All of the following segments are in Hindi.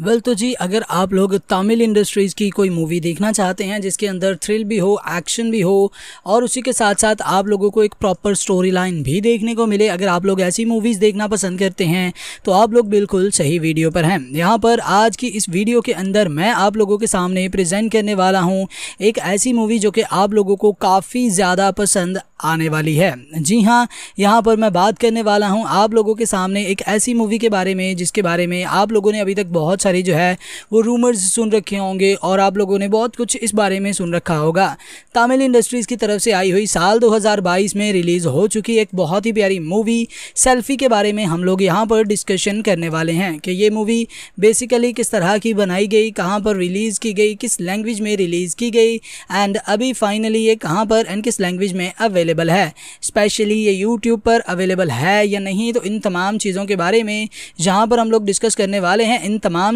वेल well, तो जी अगर आप लोग तमिल इंडस्ट्रीज़ की कोई मूवी देखना चाहते हैं जिसके अंदर थ्रिल भी हो एक्शन भी हो और उसी के साथ साथ आप लोगों को एक प्रॉपर स्टोरी लाइन भी देखने को मिले अगर आप लोग ऐसी मूवीज़ देखना पसंद करते हैं तो आप लोग बिल्कुल सही वीडियो पर हैं यहाँ पर आज की इस वीडियो के अंदर मैं आप लोगों के सामने प्रजेंट करने वाला हूँ एक ऐसी मूवी जो कि आप लोगों को काफ़ी ज़्यादा पसंद आने वाली है जी हाँ यहाँ पर मैं बात करने वाला हूँ आप लोगों के सामने एक ऐसी मूवी के बारे में जिसके बारे में आप लोगों ने अभी तक बहुत सारी जो है वो रूमर्स सुन रखे होंगे और आप लोगों ने बहुत कुछ इस बारे में सुन रखा होगा तमिल इंडस्ट्रीज़ की तरफ से आई हुई साल 2022 में रिलीज़ हो चुकी एक बहुत ही प्यारी मूवी सेल्फी के बारे में हम लोग यहाँ पर डिस्कशन करने वाले हैं कि ये मूवी बेसिकली किस तरह की बनाई गई कहाँ पर रिलीज़ की गई किस लैंग्वेज में रिलीज़ की गई एंड अभी फाइनली ये कहाँ पर एंड किस लैंग्वेज में अवेलेबल है स्पेशली ये यूट्यूब पर अवेलेबल है या नहीं तो इन तमाम चीज़ों के बारे में जहाँ पर हम लोग डिस्कस करने वाले हैं इन तमाम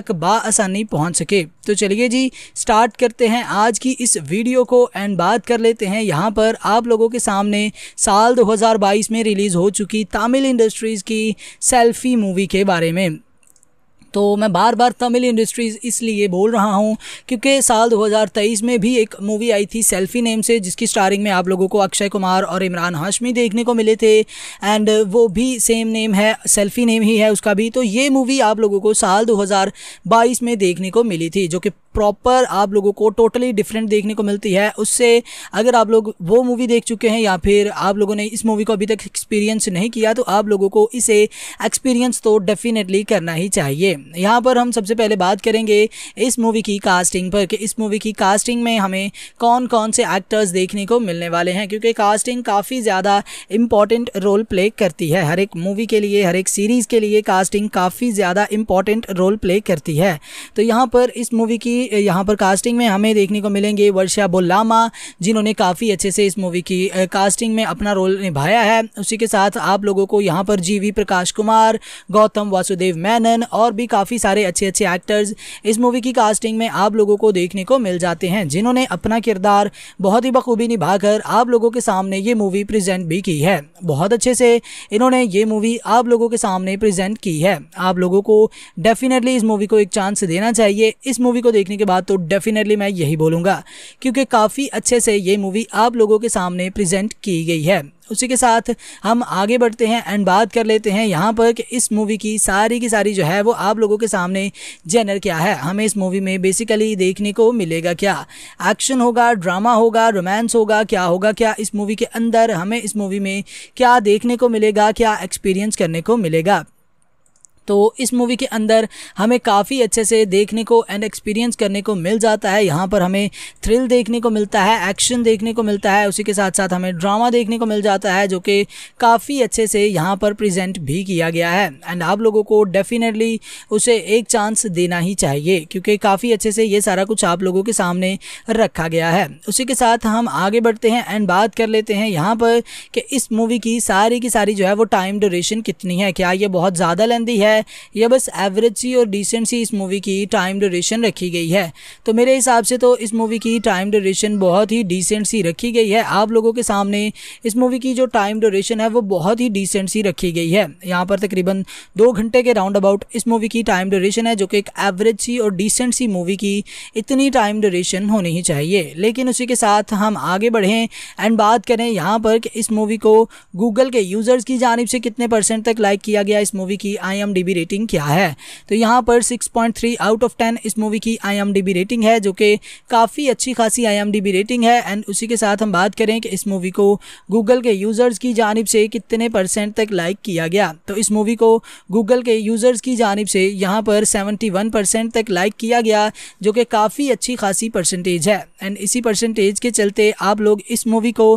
तक बासानी पहुंच सके तो चलिए जी स्टार्ट करते हैं आज की इस वीडियो को एंड बात कर लेते हैं यहाँ पर आप लोगों के सामने साल 2022 में रिलीज़ हो चुकी तमिल इंडस्ट्रीज़ की सेल्फी मूवी के बारे में तो मैं बार बार तमिल इंडस्ट्रीज़ इसलिए बोल रहा हूँ क्योंकि साल 2023 में भी एक मूवी आई थी सेल्फी नेम से जिसकी स्टारिंग में आप लोगों को अक्षय कुमार और इमरान हाशमी देखने को मिले थे एंड वो भी सेम नेम है सेल्फी नेम ही है उसका भी तो ये मूवी आप लोगों को साल 2022 में देखने को मिली थी जो कि प्रॉपर आप लोगों को टोटली डिफरेंट देखने को मिलती है उससे अगर आप लोग वो मूवी देख चुके हैं या फिर आप लोगों ने इस मूवी को अभी तक एक्सपीरियंस नहीं किया तो आप लोगों को इसे एक्सपीरियंस तो डेफिनेटली करना ही चाहिए यहाँ पर हम सबसे पहले बात करेंगे इस मूवी की कास्टिंग पर कि इस मूवी की कास्टिंग में हमें कौन कौन से एक्टर्स देखने को मिलने वाले हैं क्योंकि कास्टिंग काफ़ी ज़्यादा इम्पॉर्टेंट रोल प्ले करती है हर एक मूवी के लिए हर एक सीरीज़ के लिए कास्टिंग काफ़ी ज़्यादा इम्पॉर्टेंट रोल प्ले करती है तो यहाँ पर इस मूवी की यहाँ पर कास्टिंग में हमें देखने को मिलेंगे वर्षा बोलामा जिन्होंने काफ़ी अच्छे से इस मूवी की कास्टिंग में अपना रोल निभाया है उसी के साथ आप लोगों को यहाँ पर जी प्रकाश कुमार गौतम वासुदेव मैनन और भी काफ़ी सारे अच्छे अच्छे एक्टर्स इस मूवी की कास्टिंग में आप लोगों को देखने को मिल जाते हैं जिन्होंने अपना किरदार बहुत ही बखूबी निभाकर आप लोगों के सामने ये मूवी प्रेजेंट भी की है बहुत अच्छे से इन्होंने ये मूवी आप लोगों के सामने प्रेजेंट की है आप लोगों को डेफिनेटली इस मूवी को एक चांस देना चाहिए इस मूवी को देखने के बाद तो डेफिनेटली मैं यही बोलूँगा क्योंकि काफ़ी अच्छे से ये मूवी आप लोगों के सामने प्रेजेंट की गई है उसी के साथ हम आगे बढ़ते हैं एंड बात कर लेते हैं यहाँ पर कि इस मूवी की सारी की सारी जो है वो आप लोगों के सामने जेनर क्या है हमें इस मूवी में बेसिकली देखने को मिलेगा क्या एक्शन होगा ड्रामा होगा रोमांस होगा क्या होगा क्या इस मूवी के अंदर हमें इस मूवी में क्या देखने को मिलेगा क्या एक्सपीरियंस करने को मिलेगा तो इस मूवी के अंदर हमें काफ़ी अच्छे से देखने को एंड एक्सपीरियंस करने को मिल जाता है यहाँ पर हमें थ्रिल देखने को मिलता है एक्शन देखने को मिलता है उसी के साथ साथ हमें ड्रामा देखने को मिल जाता है जो कि काफ़ी अच्छे से यहाँ पर प्रेजेंट भी किया गया है एंड आप लोगों को डेफिनेटली उसे एक चांस देना ही चाहिए क्योंकि काफ़ी अच्छे से ये सारा कुछ आप लोगों के सामने रखा गया है उसी के साथ हम आगे बढ़ते हैं एंड बात कर लेते हैं यहाँ पर कि इस मूवी की सारी की सारी जो है वो टाइम ड्यूरेशन कितनी है क्या ये बहुत ज़्यादा लेंदी है है या बस एवरेज सी और डिसेंट सी इस मूवी की टाइम ड्यूरेशन रखी गई है तो मेरे हिसाब से तो इस मूवी की टाइम ड्यूरेशन बहुत ही डिसेंट सी रखी गई है आप लोगों के सामने इस मूवी की जो टाइम ड्यूरेशन है वो बहुत ही डिसेंट सी रखी गई है यहाँ पर तकरीबन दो घंटे के राउंड अबाउट इस मूवी की टाइम ड्यूरेशन है जो कि एक एवरेज सी और डिसेंट सी मूवी की इतनी टाइम ड्यूरेशन होनी ही चाहिए लेकिन उसी के साथ हम आगे बढ़ें एंड बात करें यहाँ पर कि इस मूवी को गूगल के यूज़र्स की जानब से कितने परसेंट तक लाइक किया गया इस मूवी की आई आई रेटिंग क्या है तो यहाँ पर 6.3 आउट ऑफ 10 इस मूवी की आई रेटिंग है जो कि काफ़ी अच्छी खासी आई रेटिंग है एंड उसी के साथ हम बात करें कि इस मूवी को गूगल के यूज़र्स की जानब से कितने परसेंट तक लाइक किया गया तो इस मूवी को गूगल के यूज़र्स की जानब से यहाँ पर वन परसेंट तक लाइक किया गया जो कि काफ़ी अच्छी खासी परसेंटेज है एंड इसी परसेंटेज के चलते आप लोग इस मूवी को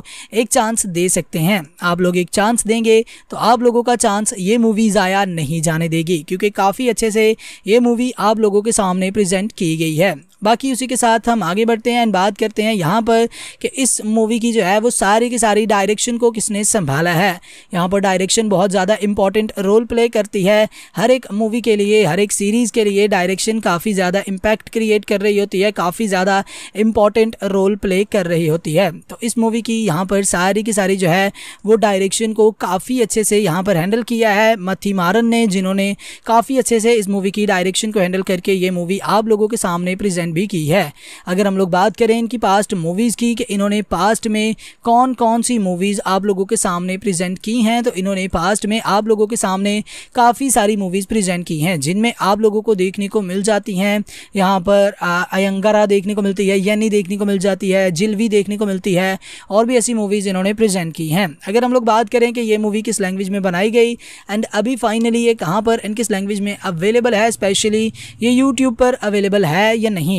एक चांस दे सकते हैं आप लोग एक चांस देंगे तो आप लोगों का चांस ये मूवी ज़ाया नहीं जाने दे देगी क्योंकि काफ़ी अच्छे से ये मूवी आप लोगों के सामने प्रेजेंट की गई है बाकी उसी के साथ हम आगे बढ़ते हैं एंड बात करते हैं यहाँ पर कि इस मूवी की जो है वो सारी की सारी डायरेक्शन को किसने संभाला है यहाँ पर डायरेक्शन बहुत ज़्यादा इंपॉर्टेंट रोल प्ले करती है हर एक मूवी के लिए हर एक सीरीज़ के लिए डायरेक्शन काफ़ी ज़्यादा इम्पैक्ट क्रिएट कर रही होती है काफ़ी ज़्यादा इम्पॉर्टेंट रोल प्ले कर रही होती है तो इस मूवी की यहाँ पर सारी की सारी जो है वो डायरेक्शन को काफ़ी अच्छे से यहाँ पर हैंडल किया है मथी मारन ने जिन्होंने काफ़ी अच्छे से इस मूवी की डायरेक्शन को हैंडल करके ये मूवी आप लोगों के सामने प्रेजेंट मेंशन भी की है अगर हम लोग बात करें इनकी पास्ट मूवीज़ की कि इन्होंने पास्ट में कौन कौन सी मूवीज़ आप लोगों के सामने प्रेजेंट की हैं तो इन्होंने पास्ट में आप लोगों के सामने काफ़ी सारी मूवीज़ प्रेजेंट की हैं जिनमें आप लोगों को देखने को मिल जाती हैं यहाँ पर अयंगारा देखने को मिलती है यनी देखने को मिल जाती है जिलवी देखने को मिलती है और भी ऐसी मूवीज़ इन्होंने प्रेजेंट की हैं अगर हम लोग बात करें कि ये मूवी किस लैंग्वेज में बनाई गई एंड अभी फाइनली ये कहाँ पर एंड किस लैंग्वेज में अवेलेबल है स्पेशली ये यूट्यूब पर अवेलेबल है या नहीं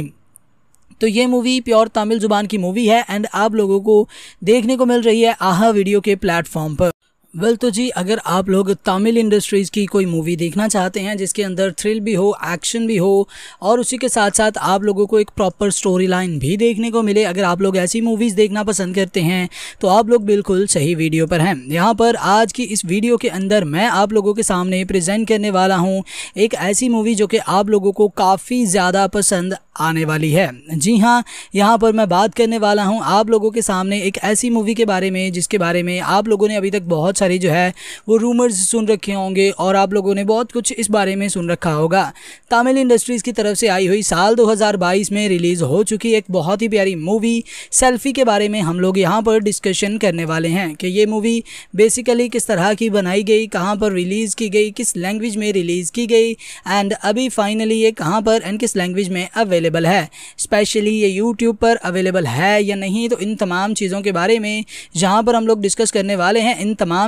तो ये मूवी प्योर तमिल जुबान की मूवी है एंड आप लोगों को देखने को मिल रही है आहा वीडियो के प्लेटफॉर्म पर वेल well, तो जी अगर आप लोग तमिल इंडस्ट्रीज़ की कोई मूवी देखना चाहते हैं जिसके अंदर थ्रिल भी हो एक्शन भी हो और उसी के साथ साथ आप लोगों को एक प्रॉपर स्टोरी लाइन भी देखने को मिले अगर आप लोग ऐसी मूवीज़ देखना पसंद करते हैं तो आप लोग बिल्कुल सही वीडियो पर हैं यहाँ पर आज की इस वीडियो के अंदर मैं आप लोगों के सामने प्रजेंट करने वाला हूँ एक ऐसी मूवी जो कि आप लोगों को काफ़ी ज़्यादा पसंद आने वाली है जी हाँ यहाँ पर मैं बात करने वाला हूँ आप लोगों के सामने एक ऐसी मूवी के बारे में जिसके बारे में आप लोगों ने अभी तक बहुत सारे जो है वो रूमर्स सुन रखे होंगे और आप लोगों ने बहुत कुछ इस बारे में सुन रखा होगा तमिल इंडस्ट्रीज़ की तरफ से आई हुई साल 2022 में रिलीज़ हो चुकी एक बहुत ही प्यारी मूवी सेल्फी के बारे में हम लोग यहाँ पर डिस्कशन करने वाले हैं कि ये मूवी बेसिकली किस तरह की बनाई गई कहाँ पर रिलीज़ की गई किस लैंग्वेज में रिलीज़ की गई एंड अभी फाइनली ये कहाँ पर एंड किस लैंग्वेज में अवेलेबल है स्पेशली ये यूट्यूब पर अवेलेबल है या नहीं तो इन तमाम चीज़ों के बारे में जहाँ पर हम लोग डिस्कस करने वाले हैं इन तमाम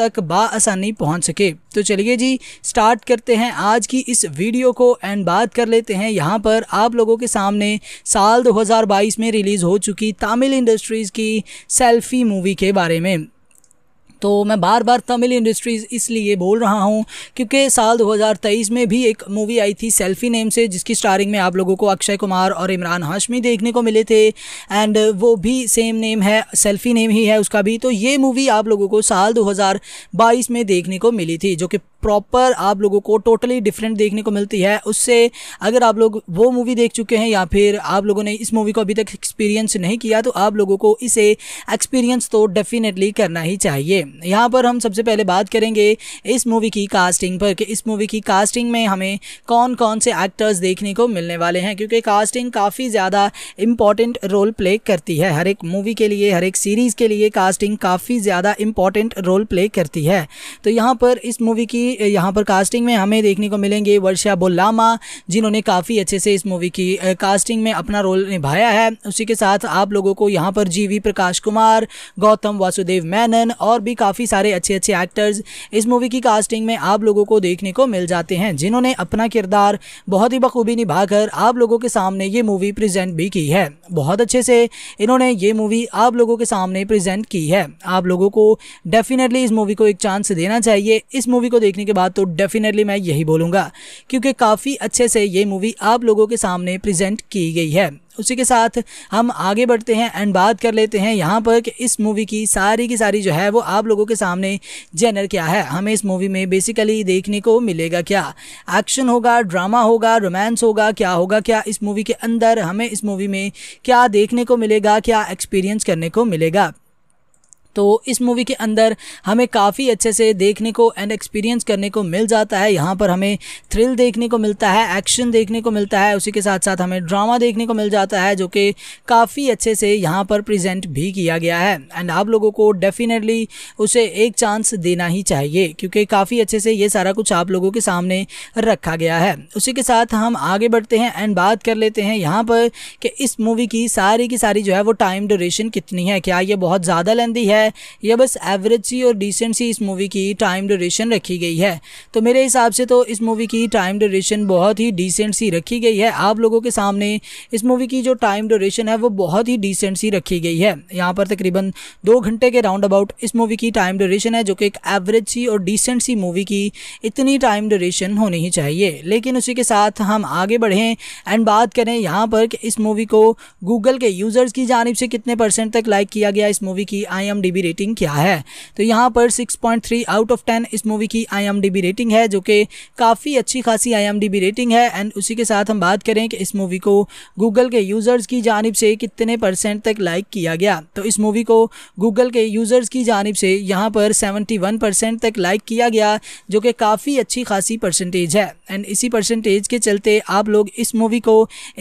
तक बासानी पहुंच सके तो चलिए जी स्टार्ट करते हैं आज की इस वीडियो को एंड बात कर लेते हैं यहाँ पर आप लोगों के सामने साल 2022 में रिलीज़ हो चुकी तमिल इंडस्ट्रीज़ की सेल्फी मूवी के बारे में तो मैं बार बार तमिल इंडस्ट्रीज़ इसलिए बोल रहा हूँ क्योंकि साल 2023 में भी एक मूवी आई थी सेल्फी नेम से जिसकी स्टारिंग में आप लोगों को अक्षय कुमार और इमरान हाशमी देखने को मिले थे एंड वो भी सेम नेम है सेल्फी नेम ही है उसका भी तो ये मूवी आप लोगों को साल 2022 में देखने को मिली थी जो कि प्रॉपर आप लोगों को टोटली डिफरेंट देखने को मिलती है उससे अगर आप लोग वो मूवी देख चुके हैं या फिर आप लोगों ने इस मूवी को अभी तक एक्सपीरियंस नहीं किया तो आप लोगों को इसे एक्सपीरियंस तो डेफिनेटली करना ही चाहिए यहाँ पर हम सबसे पहले बात करेंगे इस मूवी की कास्टिंग पर कि इस मूवी की कास्टिंग में हमें कौन कौन से एक्टर्स देखने को मिलने वाले हैं क्योंकि कास्टिंग काफ़ी ज़्यादा इम्पॉर्टेंट रोल प्ले करती है हर एक मूवी के लिए हर एक सीरीज़ के लिए कास्टिंग काफ़ी ज़्यादा इम्पॉर्टेंट रोल प्ले करती है तो यहाँ पर इस मूवी की यहाँ पर कास्टिंग में हमें देखने को मिलेंगे वर्षा बोलामा जिन्होंने काफ़ी अच्छे से इस मूवी की कास्टिंग में अपना रोल निभाया है उसी के साथ आप लोगों को यहाँ पर जी प्रकाश कुमार गौतम वासुदेव मैनन और भी काफ़ी सारे अच्छे अच्छे एक्टर्स इस मूवी की कास्टिंग में आप लोगों को देखने को मिल जाते हैं जिन्होंने अपना किरदार बहुत ही बखूबी निभाकर आप लोगों के सामने ये मूवी प्रेजेंट भी की है बहुत अच्छे से इन्होंने ये मूवी आप लोगों के सामने प्रेजेंट की है आप लोगों को डेफिनेटली इस मूवी को एक चांस देना चाहिए इस मूवी को देखने के बाद तो डेफिनेटली मैं यही बोलूँगा क्योंकि काफ़ी अच्छे से ये मूवी आप लोगों के सामने प्रेजेंट की गई है उसी के साथ हम आगे बढ़ते हैं एंड बात कर लेते हैं यहाँ पर कि इस मूवी की सारी की सारी जो है वो आप लोगों के सामने जेनर क्या है हमें इस मूवी में बेसिकली देखने को मिलेगा क्या एक्शन होगा ड्रामा होगा रोमांस होगा क्या होगा क्या इस मूवी के अंदर हमें इस मूवी में क्या देखने को मिलेगा क्या एक्सपीरियंस करने को मिलेगा तो इस मूवी के अंदर हमें काफ़ी अच्छे से देखने को एंड एक्सपीरियंस करने को मिल जाता है यहाँ पर हमें थ्रिल देखने को मिलता है एक्शन देखने को मिलता है उसी के साथ साथ हमें ड्रामा देखने को मिल जाता है जो कि काफ़ी अच्छे से यहाँ पर प्रजेंट भी किया गया है एंड आप लोगों को डेफिनेटली उसे एक चांस देना ही चाहिए क्योंकि काफ़ी अच्छे से ये सारा कुछ आप लोगों के सामने रखा गया है उसी के साथ हम आगे बढ़ते हैं एंड बात कर लेते हैं यहाँ पर कि इस मूवी की सारी की सारी जो है वो टाइम ड्यूरेशन कितनी है क्या ये बहुत ज़्यादा लेंदी है है यह बस एवरेज सी और डिसेंट सी इस मूवी की टाइम ड्यूरेशन रखी गई है तो मेरे हिसाब से तो इस मूवी की टाइम ड्यूरेशन बहुत ही डिसेंट सी रखी गई है आप लोगों के सामने इस मूवी की जो टाइम ड्यूरेशन है वो बहुत ही डिसेंट सी रखी गई है यहाँ पर तकरीबन दो घंटे के राउंड अबाउट इस मूवी की टाइम ड्यूरेशन है जो कि एक एवरेज सी और डिसेंट सी मूवी की इतनी टाइम ड्यूरेशन होनी ही चाहिए लेकिन उसी के साथ हम आगे बढ़ें एंड बात करें यहाँ पर कि इस मूवी को गूगल के यूज़र्स की जानब से कितने परसेंट तक लाइक किया गया इस मूवी की आई आई रेटिंग क्या है तो यहाँ पर 6.3 आउट ऑफ 10 इस मूवी की आई रेटिंग है जो कि काफ़ी अच्छी खासी आई रेटिंग है एंड उसी के साथ हम बात करें कि इस मूवी को गूगल के यूज़र्स की जानब से कितने परसेंट तक लाइक किया गया तो इस मूवी को गूगल के यूज़र्स की जानब से यहाँ पर 71 परसेंट तक लाइक किया गया जो कि काफ़ी अच्छी खासी परसेंटेज है एंड इसी परसेंटेज के चलते आप लोग इस मूवी को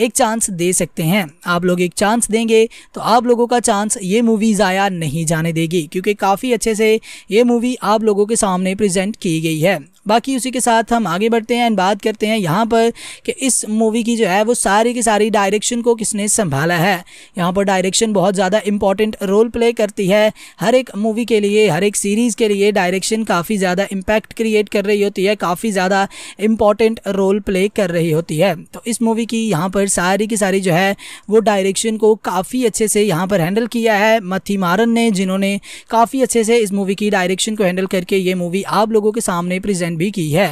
एक चांस दे सकते हैं आप लोग एक चांस देंगे तो आप लोगों का चांस ये मूवी ज़ाया नहीं जाने देगी क्योंकि काफ़ी अच्छे से ये मूवी आप लोगों के सामने प्रेजेंट की गई है बाकी उसी के साथ हम आगे बढ़ते हैं एंड बात करते हैं यहाँ पर कि इस मूवी की जो है वो सारी की सारी डायरेक्शन को किसने संभाला है यहाँ पर डायरेक्शन बहुत ज़्यादा इंपॉर्टेंट रोल प्ले करती है हर एक मूवी के लिए हर एक सीरीज़ के लिए डायरेक्शन काफ़ी ज़्यादा इम्पैक्ट क्रिएट कर रही होती है काफ़ी ज़्यादा इम्पॉर्टेंट रोल प्ले कर रही होती है तो इस मूवी की यहाँ पर सारी की सारी जो है वो डायरेक्शन को काफ़ी अच्छे से यहाँ पर हैंडल किया है मथी मारन ने जिन्होंने ने काफ़ी अच्छे से इस मूवी की डायरेक्शन को हैंडल करके ये मूवी आप लोगों के सामने प्रेजेंट भी की है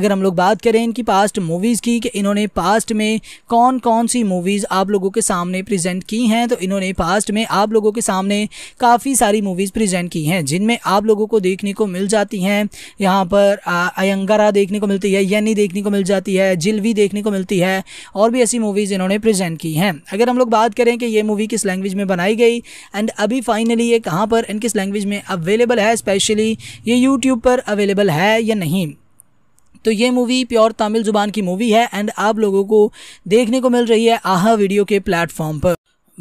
अगर हम लोग बात करें इनकी पास्ट मूवीज़ की कि इन्होंने पास्ट में कौन कौन सी मूवीज़ आप लोगों के सामने प्रेजेंट की हैं तो इन्होंने पास्ट में आप लोगों के सामने काफ़ी सारी मूवीज़ प्रेजेंट की हैं जिनमें आप लोगों को देखने को मिल जाती हैं यहाँ पर अयंगरा देखने को मिलती है यनी देखने को मिल जाती है जिलवी देखने को मिलती है और भी ऐसी मूवीज़ इन्होंने प्रेजेंट की हैं अगर हम लोग बात करें कि ये मूवी किस लैंग्वेज में बनाई गई एंड अभी फाइनली ये कहाँ पर पर एंड किस लैंग्वेज में अवेलेबल है स्पेशली ये यूट्यूब पर अवेलेबल है या नहीं तो ये मूवी प्योर तमिल ज़ुबान की मूवी है एंड आप लोगों को देखने को मिल रही है आहा वीडियो के प्लेटफॉर्म पर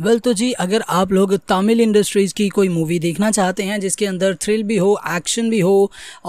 वेल तो जी अगर आप लोग तमिल इंडस्ट्रीज़ की कोई मूवी देखना चाहते हैं जिसके अंदर थ्रिल भी हो एक्शन भी हो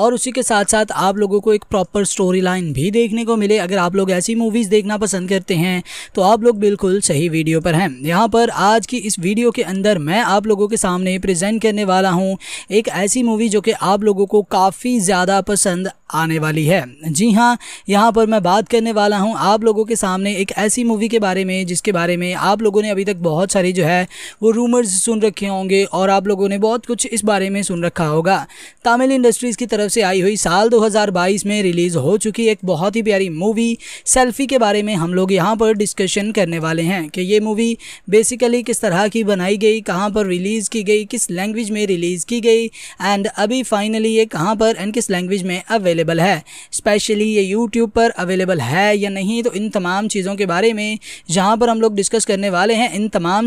और उसी के साथ साथ आप लोगों को एक प्रॉपर स्टोरी लाइन भी देखने को मिले अगर आप लोग ऐसी मूवीज़ देखना पसंद करते हैं तो आप लोग बिल्कुल सही वीडियो पर हैं यहाँ पर आज की इस वीडियो के अंदर मैं आप लोगों के सामने प्रजेंट करने वाला हूँ एक ऐसी मूवी जो कि आप लोगों को काफ़ी ज़्यादा पसंद आने वाली है जी हाँ यहाँ पर मैं बात करने वाला हूँ आप लोगों के सामने एक ऐसी मूवी के बारे में जिसके बारे में आप लोगों ने अभी तक बहुत सारी जो है वो रूमर्स सुन रखे होंगे और आप लोगों ने बहुत कुछ इस बारे में सुन रखा होगा तमिल इंडस्ट्रीज़ की तरफ से आई हुई साल 2022 में रिलीज़ हो चुकी एक बहुत ही प्यारी मूवी सेल्फी के बारे में हम लोग यहाँ पर डिस्कशन करने वाले हैं कि ये मूवी बेसिकली किस तरह की बनाई गई कहाँ पर रिलीज़ की गई किस लैंग्वेज में रिलीज़ की गई एंड अभी फाइनली ये कहाँ पर एंड किस लैंग्वेज में अवेलेबल है स्पेशली ये यूट्यूब पर अवेलेबल है या नहीं तो इन तमाम चीज़ों के बारे में जहाँ पर हम लोग डिस्कस करने वाले हैं इन तमाम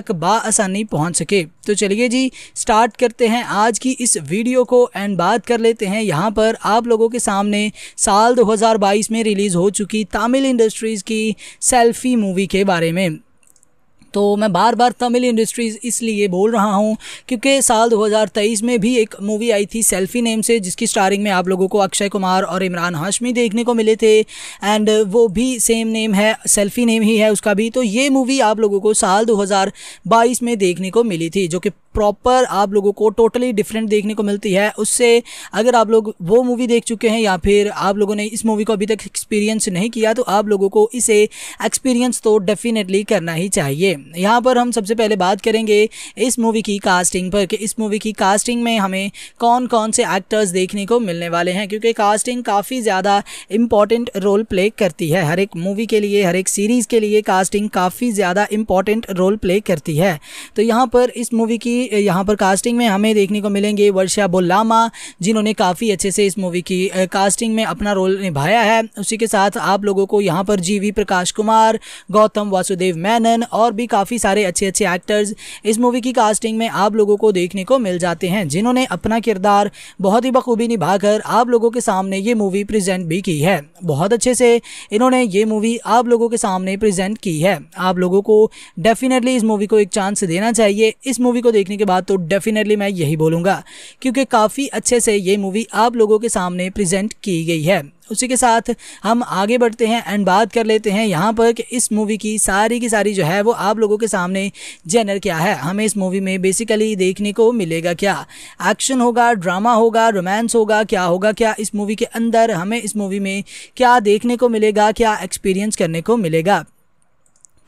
तक बासानी पहुंच सके तो चलिए जी स्टार्ट करते हैं आज की इस वीडियो को एंड बात कर लेते हैं यहाँ पर आप लोगों के सामने साल 2022 में रिलीज़ हो चुकी तमिल इंडस्ट्रीज़ की सेल्फी मूवी के बारे में तो मैं बार बार तमिल इंडस्ट्रीज़ इसलिए बोल रहा हूँ क्योंकि साल 2023 में भी एक मूवी आई थी सेल्फी नेम से जिसकी स्टारिंग में आप लोगों को अक्षय कुमार और इमरान हाशमी देखने को मिले थे एंड वो भी सेम नेम है सेल्फी नेम ही है उसका भी तो ये मूवी आप लोगों को साल 2022 में देखने को मिली थी जो कि प्रॉपर आप लोगों को टोटली डिफरेंट देखने को मिलती है उससे अगर आप लोग वो मूवी देख चुके हैं या फिर आप लोगों ने इस मूवी को अभी तक एक्सपीरियंस नहीं किया तो आप लोगों को इसे एक्सपीरियंस तो डेफिनेटली करना ही चाहिए यहाँ पर हम सबसे पहले बात करेंगे इस मूवी की कास्टिंग पर कि इस मूवी की कास्टिंग में हमें कौन कौन से एक्टर्स देखने को मिलने वाले हैं क्योंकि कास्टिंग काफ़ी ज़्यादा इम्पॉर्टेंट रोल प्ले करती है हर एक मूवी के लिए हर एक सीरीज़ के लिए कास्टिंग काफ़ी ज़्यादा इम्पॉर्टेंट रोल प्ले करती है तो यहाँ पर इस मूवी की यहाँ पर कास्टिंग में हमें देखने को मिलेंगे वर्षा बोलामा जिन्होंने काफ़ी अच्छे से इस मूवी की कास्टिंग में अपना रोल निभाया है उसी के साथ आप लोगों को यहाँ पर जी प्रकाश कुमार गौतम वासुदेव मैनन और भी भी काफ़ी सारे अच्छे अच्छे एक्टर्स इस मूवी की कास्टिंग में आप लोगों को देखने को मिल जाते हैं जिन्होंने अपना किरदार बहुत ही बखूबी निभाकर आप लोगों के सामने ये मूवी प्रेजेंट भी की है बहुत अच्छे से इन्होंने ये मूवी आप लोगों के सामने प्रेजेंट की है आप लोगों को डेफिनेटली इस मूवी को एक चांस देना चाहिए इस मूवी को देखने के बाद तो डेफिनेटली मैं यही बोलूँगा क्योंकि काफ़ी अच्छे से ये मूवी आप लोगों के सामने प्रेजेंट की गई है उसी के साथ हम आगे बढ़ते हैं एंड बात कर लेते हैं यहाँ पर कि इस मूवी की सारी की सारी जो है वो आप लोगों के सामने जेनर क्या है हमें इस मूवी में बेसिकली देखने को मिलेगा क्या एक्शन होगा ड्रामा होगा रोमांस होगा क्या होगा क्या इस मूवी के अंदर हमें इस मूवी में क्या देखने को मिलेगा क्या एक्सपीरियंस करने को मिलेगा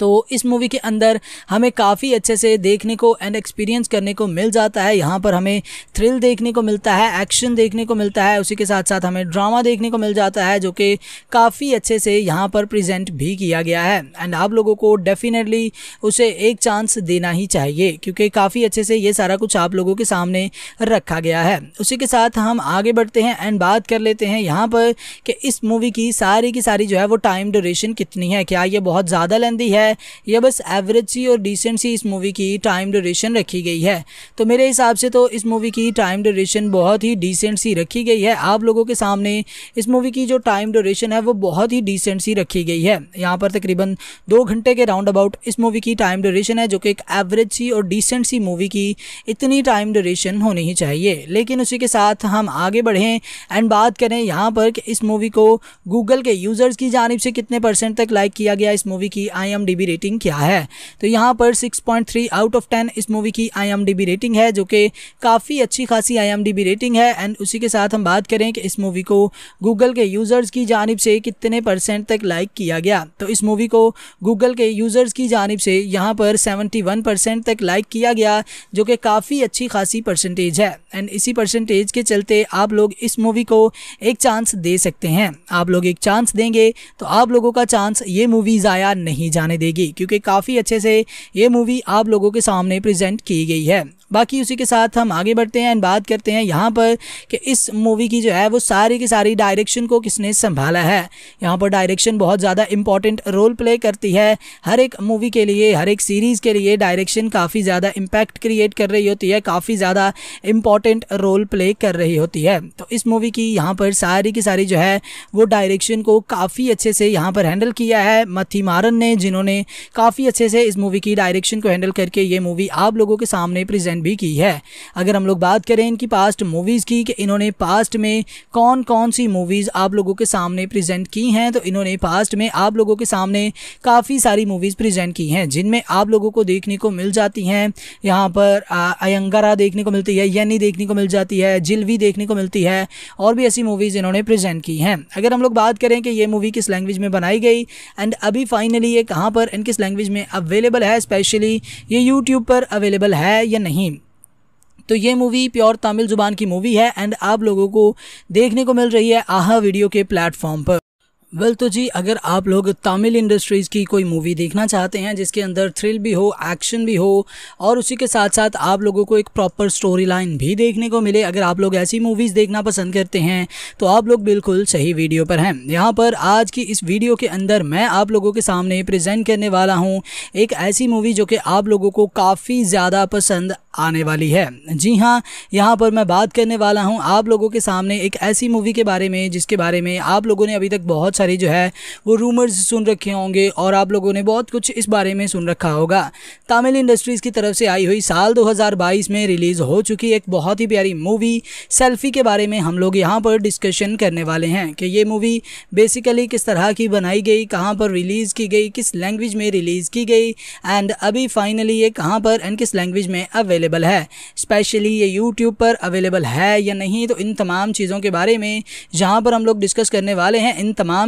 तो इस मूवी के अंदर हमें काफ़ी अच्छे से देखने को एंड एक्सपीरियंस करने को मिल जाता है यहाँ पर हमें थ्रिल देखने को मिलता है एक्शन देखने को मिलता है उसी के साथ साथ हमें ड्रामा देखने को मिल जाता है जो कि काफ़ी अच्छे से यहाँ पर प्रेजेंट भी किया गया है एंड आप लोगों को डेफिनेटली उसे एक चांस देना ही चाहिए क्योंकि काफ़ी अच्छे से ये सारा कुछ आप लोगों के सामने रखा गया है उसी के साथ हम आगे बढ़ते हैं एंड बात कर लेते हैं यहाँ पर कि इस मूवी की सारी की सारी जो है वो टाइम ड्यूरेशन कितनी है क्या ये बहुत ज़्यादा लेंदी है है या बस एवरेज सी और डिसेंट सी इस मूवी की टाइम ड्यूरेशन रखी गई है तो मेरे हिसाब से तो इस मूवी की टाइम ड्यूरेशन बहुत ही डिसेंट सी रखी गई है आप लोगों के सामने इस मूवी की जो टाइम ड्यूरेशन है वो बहुत ही डिसेंट सी रखी गई है यहाँ पर तकरीबन दो घंटे के राउंड अबाउट इस मूवी की टाइम ड्यूरेशन है जो कि एक एवरेज सी और डिसेंट सी मूवी की इतनी टाइम ड्यूरेशन होनी ही चाहिए लेकिन उसी के साथ हम आगे बढ़ें एंड बात करें यहाँ पर कि इस मूवी को गूगल के यूज़र्स की जानब से कितने परसेंट तक लाइक किया गया इस मूवी की आई आई रेटिंग क्या है तो यहाँ पर 6.3 आउट ऑफ 10 इस मूवी की आई रेटिंग है जो कि काफ़ी अच्छी खासी आई रेटिंग है एंड उसी के साथ हम बात करें कि इस मूवी को गूगल के यूज़र्स की जानब से कितने परसेंट तक लाइक किया गया तो इस मूवी को गूगल के यूज़र्स की जानब से यहाँ पर 71 परसेंट तक लाइक किया गया जो कि काफ़ी अच्छी खासी परसेंटेज है एंड इसी परसेंटेज के चलते आप लोग इस मूवी को एक चांस दे सकते हैं आप लोग एक चांस देंगे तो आप लोगों का चांस ये मूवी ज़ाया नहीं जाने दे देगी क्योंकि काफ़ी अच्छे से ये मूवी आप लोगों के सामने प्रेजेंट की गई है बाकी उसी के साथ हम आगे बढ़ते हैं एंड बात करते हैं यहाँ पर कि इस मूवी की जो है वो सारी की सारी डायरेक्शन को किसने संभाला है यहाँ पर डायरेक्शन बहुत ज़्यादा इंपॉर्टेंट रोल प्ले करती है हर एक मूवी के लिए हर एक सीरीज़ के लिए डायरेक्शन काफ़ी ज़्यादा इम्पैक्ट क्रिएट कर रही होती है काफ़ी ज़्यादा इम्पॉर्टेंट रोल प्ले कर रही होती है तो इस मूवी की यहाँ पर सारी की सारी जो है वो डायरेक्शन को काफ़ी अच्छे से यहाँ पर हैंडल किया है मथी मारन ने जिन्होंने काफ़ी अच्छे से इस मूवी की डायरेक्शन को हैंडल करके ये मूवी आप लोगों के सामने प्रेजेंट इन्वेस्टमेंट भी की है अगर हम लोग बात करें इनकी पास्ट मूवीज़ की कि इन्होंने पास्ट में कौन कौन सी मूवीज़ आप लोगों के सामने प्रेजेंट की हैं तो इन्होंने पास्ट में आप लोगों के सामने काफ़ी सारी मूवीज़ प्रेजेंट की हैं जिनमें आप लोगों को देखने को मिल जाती हैं यहाँ पर अयंगारा देखने को मिलती है यनी देखने को मिल जाती है जिलवी देखने को मिलती है और भी ऐसी मूवीज़ इन्होंने प्रेजेंट की हैं अगर हम लोग बात करें कि ये मूवी किस लैंग्वेज में बनाई गई एंड अभी फाइनली ये कहाँ पर एंड किस लैंग्वेज में अवेलेबल है स्पेशली ये यूट्यूब पर अवेलेबल है या नहीं तो ये मूवी प्योर तमिल ज़ुबान की मूवी है एंड आप लोगों को देखने को मिल रही है आहा वीडियो के प्लेटफॉर्म पर वेल तो जी अगर आप लोग तमिल इंडस्ट्रीज़ की कोई मूवी देखना चाहते हैं जिसके अंदर थ्रिल भी हो एक्शन भी हो और उसी के साथ साथ आप लोगों को एक प्रॉपर स्टोरी लाइन भी देखने को मिले अगर आप लोग ऐसी मूवीज़ देखना पसंद करते हैं तो आप लोग बिल्कुल सही वीडियो पर हैं यहाँ पर आज की इस वीडियो के अंदर मैं आप लोगों के सामने प्रजेंट करने वाला हूँ एक ऐसी मूवी जो कि आप लोगों को काफ़ी ज़्यादा पसंद आने वाली है जी हाँ यहाँ पर मैं बात करने वाला हूँ आप लोगों के सामने एक ऐसी मूवी के बारे में जिसके बारे में आप लोगों ने अभी तक बहुत सारे जो है वो रूमर्स सुन रखे होंगे और आप लोगों ने बहुत कुछ इस बारे में सुन रखा होगा तमिल इंडस्ट्रीज़ की तरफ से आई हुई साल 2022 में रिलीज़ हो चुकी एक बहुत ही प्यारी मूवी सेल्फी के बारे में हम लोग यहाँ पर डिस्कशन करने वाले हैं कि ये मूवी बेसिकली किस तरह की बनाई गई कहाँ पर रिलीज़ की गई किस लैंग्वेज में रिलीज़ की गई एंड अभी फाइनली ये कहाँ पर एंड किस लैंग्वेज में अवेलेबल है स्पेशली ये यूट्यूब पर अवेलेबल है या नहीं तो इन तमाम चीज़ों के बारे में जहाँ पर हम लोग डिस्कस करने वाले हैं इन तमाम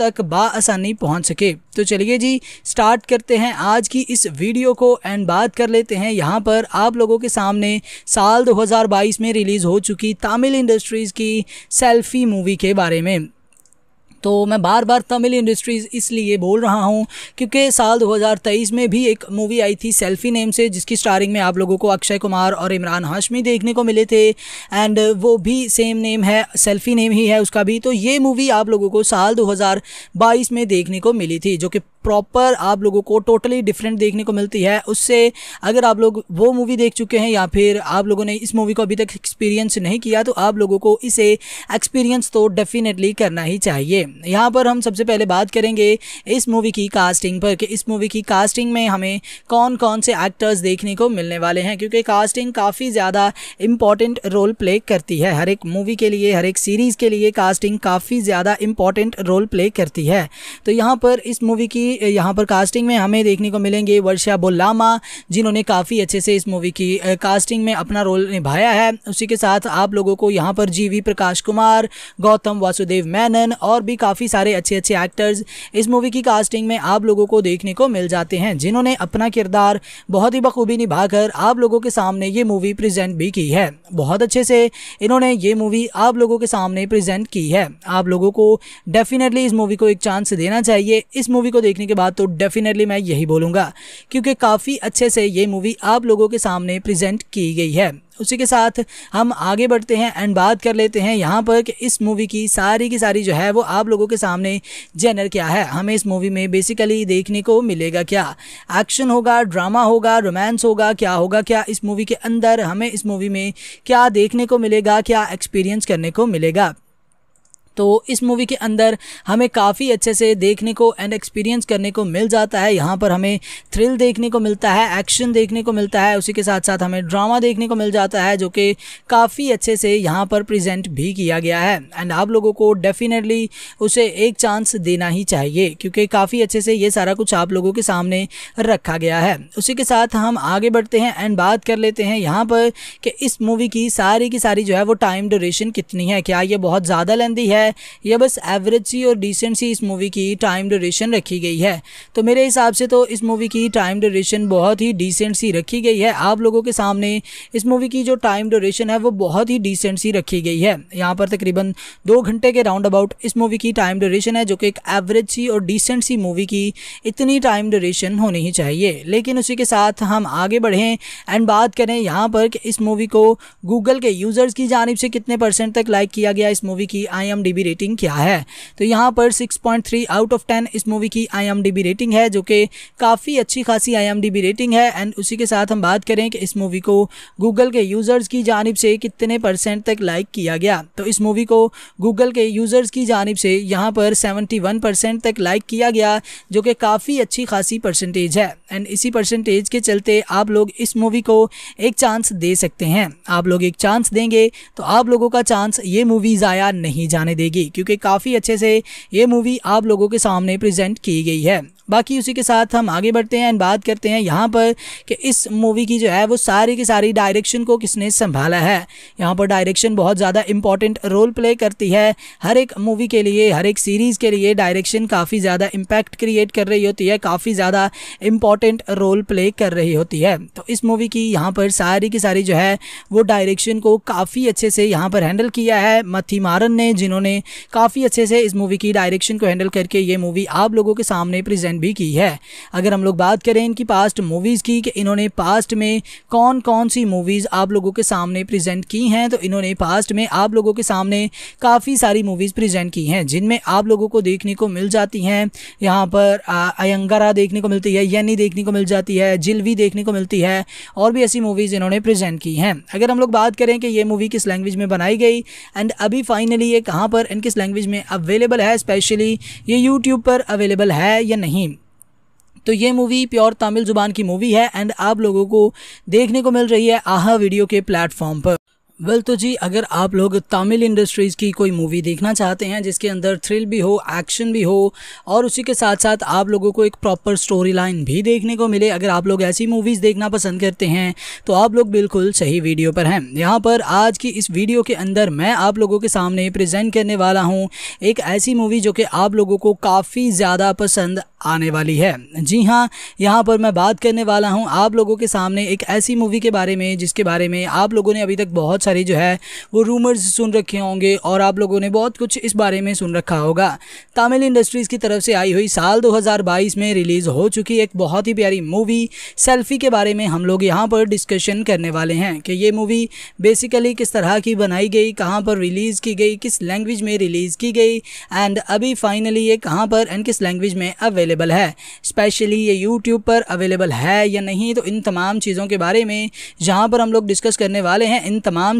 तक बासानी पहुंच सके तो चलिए जी स्टार्ट करते हैं आज की इस वीडियो को एंड बात कर लेते हैं यहाँ पर आप लोगों के सामने साल 2022 में रिलीज़ हो चुकी तमिल इंडस्ट्रीज़ की सेल्फी मूवी के बारे में तो मैं बार बार तमिल इंडस्ट्रीज़ इसलिए बोल रहा हूँ क्योंकि साल 2023 में भी एक मूवी आई थी सेल्फी नेम से जिसकी स्टारिंग में आप लोगों को अक्षय कुमार और इमरान हाशमी देखने को मिले थे एंड वो भी सेम नेम है सेल्फी नेम ही है उसका भी तो ये मूवी आप लोगों को साल 2022 में देखने को मिली थी जो कि प्रॉपर आप लोगों को टोटली डिफरेंट देखने को मिलती है उससे अगर आप लोग वो मूवी देख चुके हैं या फिर आप लोगों ने इस मूवी को अभी तक एक्सपीरियंस नहीं किया तो आप लोगों को इसे एक्सपीरियंस तो डेफिनेटली करना ही चाहिए यहाँ पर हम सबसे पहले बात करेंगे इस मूवी की कास्टिंग पर कि इस मूवी की कास्टिंग में हमें कौन कौन से एक्टर्स देखने को मिलने वाले हैं क्योंकि कास्टिंग काफ़ी ज़्यादा इम्पॉर्टेंट रोल प्ले करती है हर एक मूवी के लिए हर एक सीरीज़ के लिए कास्टिंग काफ़ी ज़्यादा इम्पॉर्टेंट रोल प्ले करती है तो यहाँ पर इस मूवी की यहाँ पर कास्टिंग में हमें देखने को मिलेंगे वर्षा बोलामा जिन्होंने काफ़ी अच्छे से इस मूवी की कास्टिंग में अपना रोल निभाया है उसी के साथ आप लोगों को यहाँ पर जी प्रकाश कुमार गौतम वासुदेव मैनन और भी काफ़ी सारे अच्छे अच्छे एक्टर्स इस मूवी की कास्टिंग में आप लोगों को देखने को मिल जाते हैं जिन्होंने अपना किरदार बहुत ही बखूबी निभाकर आप लोगों के सामने ये मूवी प्रेजेंट भी की है बहुत अच्छे से इन्होंने ये मूवी आप लोगों के सामने प्रेजेंट की है आप लोगों को डेफिनेटली इस मूवी को एक चांस देना चाहिए इस मूवी को देखने देखने के बाद तो डेफिनेटली मैं यही बोलूँगा क्योंकि काफ़ी अच्छे से ये मूवी आप लोगों के सामने प्रेजेंट की गई है उसी के साथ हम आगे बढ़ते हैं एंड बात कर लेते हैं यहाँ पर कि इस मूवी की सारी की सारी जो है वो आप लोगों के सामने जेनर क्या है हमें इस मूवी में बेसिकली देखने को मिलेगा क्या एक्शन होगा ड्रामा होगा रोमांस होगा क्या होगा क्या इस मूवी के अंदर हमें इस मूवी में क्या देखने को मिलेगा क्या एक्सपीरियंस करने को मिलेगा तो इस मूवी के अंदर हमें काफ़ी अच्छे से देखने को एंड एक्सपीरियंस करने को मिल जाता है यहाँ पर हमें थ्रिल देखने को मिलता है एक्शन देखने को मिलता है उसी के साथ साथ हमें ड्रामा देखने को मिल जाता है जो कि काफ़ी अच्छे से यहाँ पर प्रेजेंट भी किया गया है एंड आप लोगों को डेफिनेटली उसे एक चांस देना ही चाहिए क्योंकि काफ़ी अच्छे से ये सारा कुछ आप लोगों के सामने रखा गया है उसी के साथ हम आगे बढ़ते हैं एंड बात कर लेते हैं यहाँ पर कि इस मूवी की सारी की सारी जो है वो टाइम ड्यूरेशन कितनी है क्या ये बहुत ज़्यादा लेंदी है है या बस एवरेज सी और डिसेंट सी इस मूवी की टाइम ड्यूरेशन रखी गई है तो मेरे हिसाब से तो इस मूवी की टाइम ड्यूरेशन बहुत ही डिसेंट सी रखी गई है आप लोगों के सामने इस मूवी की जो टाइम ड्यूरेशन है वो बहुत ही डिसेंट सी रखी गई है यहाँ पर तकरीबन दो घंटे के राउंड अबाउट इस मूवी की टाइम ड्यूरेशन है जो कि एक एवरेज सी और डिसेंट सी मूवी की इतनी टाइम ड्यूरेशन होनी ही चाहिए लेकिन उसी के साथ हम आगे बढ़ें एंड बात करें यहाँ पर कि इस मूवी को गूगल के यूज़र्स की जानब से कितने परसेंट तक लाइक किया गया इस मूवी की आई आई रेटिंग क्या है तो यहाँ पर 6.3 आउट ऑफ 10 इस मूवी की आई रेटिंग है जो कि काफ़ी अच्छी खासी आई रेटिंग है एंड उसी के साथ हम बात करें कि इस मूवी को गूगल के यूज़र्स की जानब से कितने परसेंट तक लाइक किया गया तो इस मूवी को गूगल के यूज़र्स की जानब से यहाँ पर 71 परसेंट तक लाइक किया गया जो कि काफ़ी अच्छी खासी परसेंटेज है एंड इसी परसेंटेज के चलते आप लोग इस मूवी को एक चांस दे सकते हैं आप लोग एक चांस देंगे तो आप लोगों का चांस ये मूवी ज़ाया नहीं जाने देगी क्योंकि काफ़ी अच्छे से ये मूवी आप लोगों के सामने प्रेजेंट की गई है बाकी उसी के साथ हम आगे बढ़ते हैं एंड बात करते हैं यहाँ पर कि इस मूवी की जो है वो सारी की सारी डायरेक्शन को किसने संभाला है यहाँ पर डायरेक्शन बहुत ज़्यादा इंपॉर्टेंट रोल प्ले करती है हर एक मूवी के लिए हर एक सीरीज़ के लिए डायरेक्शन काफ़ी ज़्यादा इम्पैक्ट क्रिएट कर रही होती है काफ़ी ज़्यादा इम्पॉर्टेंट रोल प्ले कर रही होती है तो इस मूवी की यहाँ पर सारी की सारी जो है वो डायरेक्शन को काफ़ी अच्छे से यहाँ पर हैंडल किया है मथी मारन ने जिन्होंने काफ़ी अच्छे से इस मूवी की डायरेक्शन को हैंडल करके ये मूवी आप लोगों के सामने प्रेजेंट रिटर्न भी की है अगर हम लोग बात करें इनकी पास्ट मूवीज़ की कि इन्होंने पास्ट में कौन कौन सी मूवीज़ आप लोगों के सामने प्रेजेंट की हैं तो इन्होंने पास्ट में आप लोगों के सामने काफ़ी सारी मूवीज़ प्रेजेंट की हैं जिनमें आप लोगों को देखने को मिल जाती हैं यहाँ पर अयंगरा देखने को मिलती है यनी देखने को मिल जाती है जिलवी देखने को मिलती है और भी ऐसी मूवीज़ इन्होंने प्रेजेंट की हैं अगर हम लोग बात करें कि ये मूवी किस लैंग्वेज में बनाई गई एंड अभी फाइनली ये कहाँ पर इन किस लैंग्वेज में अवेलेबल है स्पेशली ये यूट्यूब पर अवेलेबल है या नहीं तो ये मूवी प्योर तमिल ज़ुबान की मूवी है एंड आप लोगों को देखने को मिल रही है आहा वीडियो के प्लेटफॉर्म पर वेल well, तो जी अगर आप लोग तमिल इंडस्ट्रीज़ की कोई मूवी देखना चाहते हैं जिसके अंदर थ्रिल भी हो एक्शन भी हो और उसी के साथ साथ आप लोगों को एक प्रॉपर स्टोरी लाइन भी देखने को मिले अगर आप लोग ऐसी मूवीज़ देखना पसंद करते हैं तो आप लोग बिल्कुल सही वीडियो पर हैं यहाँ पर आज की इस वीडियो के अंदर मैं आप लोगों के सामने प्रजेंट करने वाला हूँ एक ऐसी मूवी जो कि आप लोगों को काफ़ी ज़्यादा पसंद आने वाली है जी हाँ यहाँ पर मैं बात करने वाला हूँ आप लोगों के सामने एक ऐसी मूवी के बारे में जिसके बारे में आप लोगों ने अभी तक बहुत सारी जो है वो रूमर्स सुन रखे होंगे और आप लोगों ने बहुत कुछ इस बारे में सुन रखा होगा तमिल इंडस्ट्रीज़ की तरफ से आई हुई साल 2022 में रिलीज़ हो चुकी एक बहुत ही प्यारी मूवी सेल्फी के बारे में हम लोग यहाँ पर डिस्कशन करने वाले हैं कि ये मूवी बेसिकली किस तरह की बनाई गई कहाँ पर रिलीज़ की गई किस लैंग्वेज में रिलीज़ की गई एंड अभी फाइनली ये कहाँ पर एंड किस लैंग्वेज में अवेलेबल है स्पेशली ये यूट्यूब पर अवेलेबल है या नहीं तो इन तमाम चीज़ों के बारे में जहाँ पर हम लोग डिस्कस करने वाले हैं इन तमाम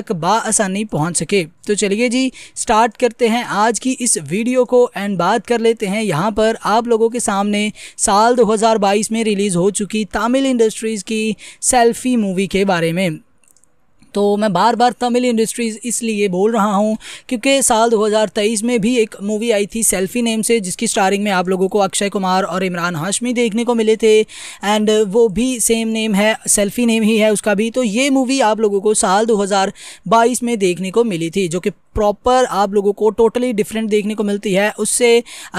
तक बासानी पहुंच सके तो चलिए जी स्टार्ट करते हैं आज की इस वीडियो को एंड बात कर लेते हैं यहाँ पर आप लोगों के सामने साल 2022 में रिलीज़ हो चुकी तमिल इंडस्ट्रीज़ की सेल्फ़ी मूवी के बारे में तो मैं बार बार तमिल इंडस्ट्रीज़ इसलिए बोल रहा हूँ क्योंकि साल 2023 में भी एक मूवी आई थी सेल्फी नेम से जिसकी स्टारिंग में आप लोगों को अक्षय कुमार और इमरान हाशमी देखने को मिले थे एंड वो भी सेम नेम है सेल्फी नेम ही है उसका भी तो ये मूवी आप लोगों को साल दो में देखने को मिली थी जो कि प्रॉपर आप लोगों को टोटली डिफरेंट देखने को मिलती है उससे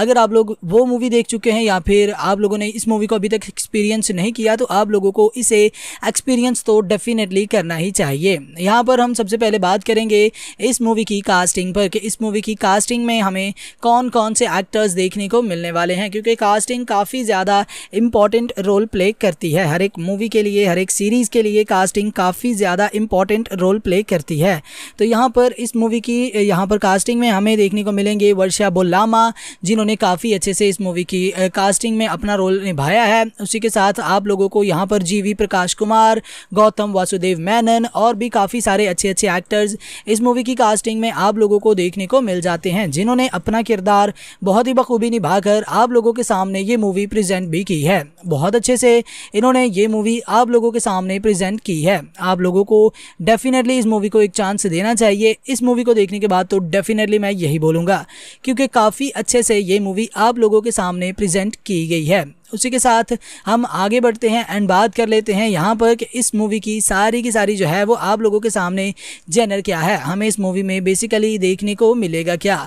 अगर आप लोग वो मूवी देख चुके हैं या फिर आप लोगों ने इस मूवी को अभी तक एक्सपीरियंस नहीं किया तो आप लोगों को इसे एक्सपीरियंस तो डेफिनेटली करना ही चाहिए यहाँ पर हम सबसे पहले बात करेंगे इस मूवी की कास्टिंग पर कि इस मूवी की कास्टिंग में हमें कौन कौन से एक्टर्स देखने को मिलने वाले हैं क्योंकि कास्टिंग काफ़ी ज़्यादा इम्पॉर्टेंट रोल प्ले करती है हर एक मूवी के लिए हर एक सीरीज़ के लिए कास्टिंग काफ़ी ज़्यादा इम्पॉर्टेंट रोल प्ले करती है तो यहाँ पर इस मूवी की यहाँ पर कास्टिंग में हमें देखने को मिलेंगे वर्षा बोलामा जिन्होंने काफ़ी अच्छे से इस मूवी की कास्टिंग में अपना रोल निभाया है उसी के साथ आप लोगों को यहाँ पर जीवी प्रकाश कुमार गौतम वासुदेव मैनन और भी काफ़ी सारे अच्छे अच्छे एक्टर्स इस मूवी की कास्टिंग में आप लोगों को देखने को मिल जाते हैं जिन्होंने अपना किरदार बहुत ही बखूबी निभाकर आप लोगों के सामने ये मूवी प्रेजेंट भी की है बहुत अच्छे से इन्होंने ये मूवी आप लोगों के सामने प्रेजेंट की है आप लोगों को डेफिनेटली इस मूवी को एक चांस देना चाहिए इस मूवी को देख देखने के बाद तो डेफिनेटली मैं यही बोलूँगा क्योंकि काफ़ी अच्छे से ये मूवी आप लोगों के सामने प्रेजेंट की गई है उसी के साथ हम आगे बढ़ते हैं एंड बात कर लेते हैं यहाँ पर कि इस मूवी की सारी की सारी जो है वो आप लोगों के सामने जेनर क्या है हमें इस मूवी में बेसिकली देखने को मिलेगा क्या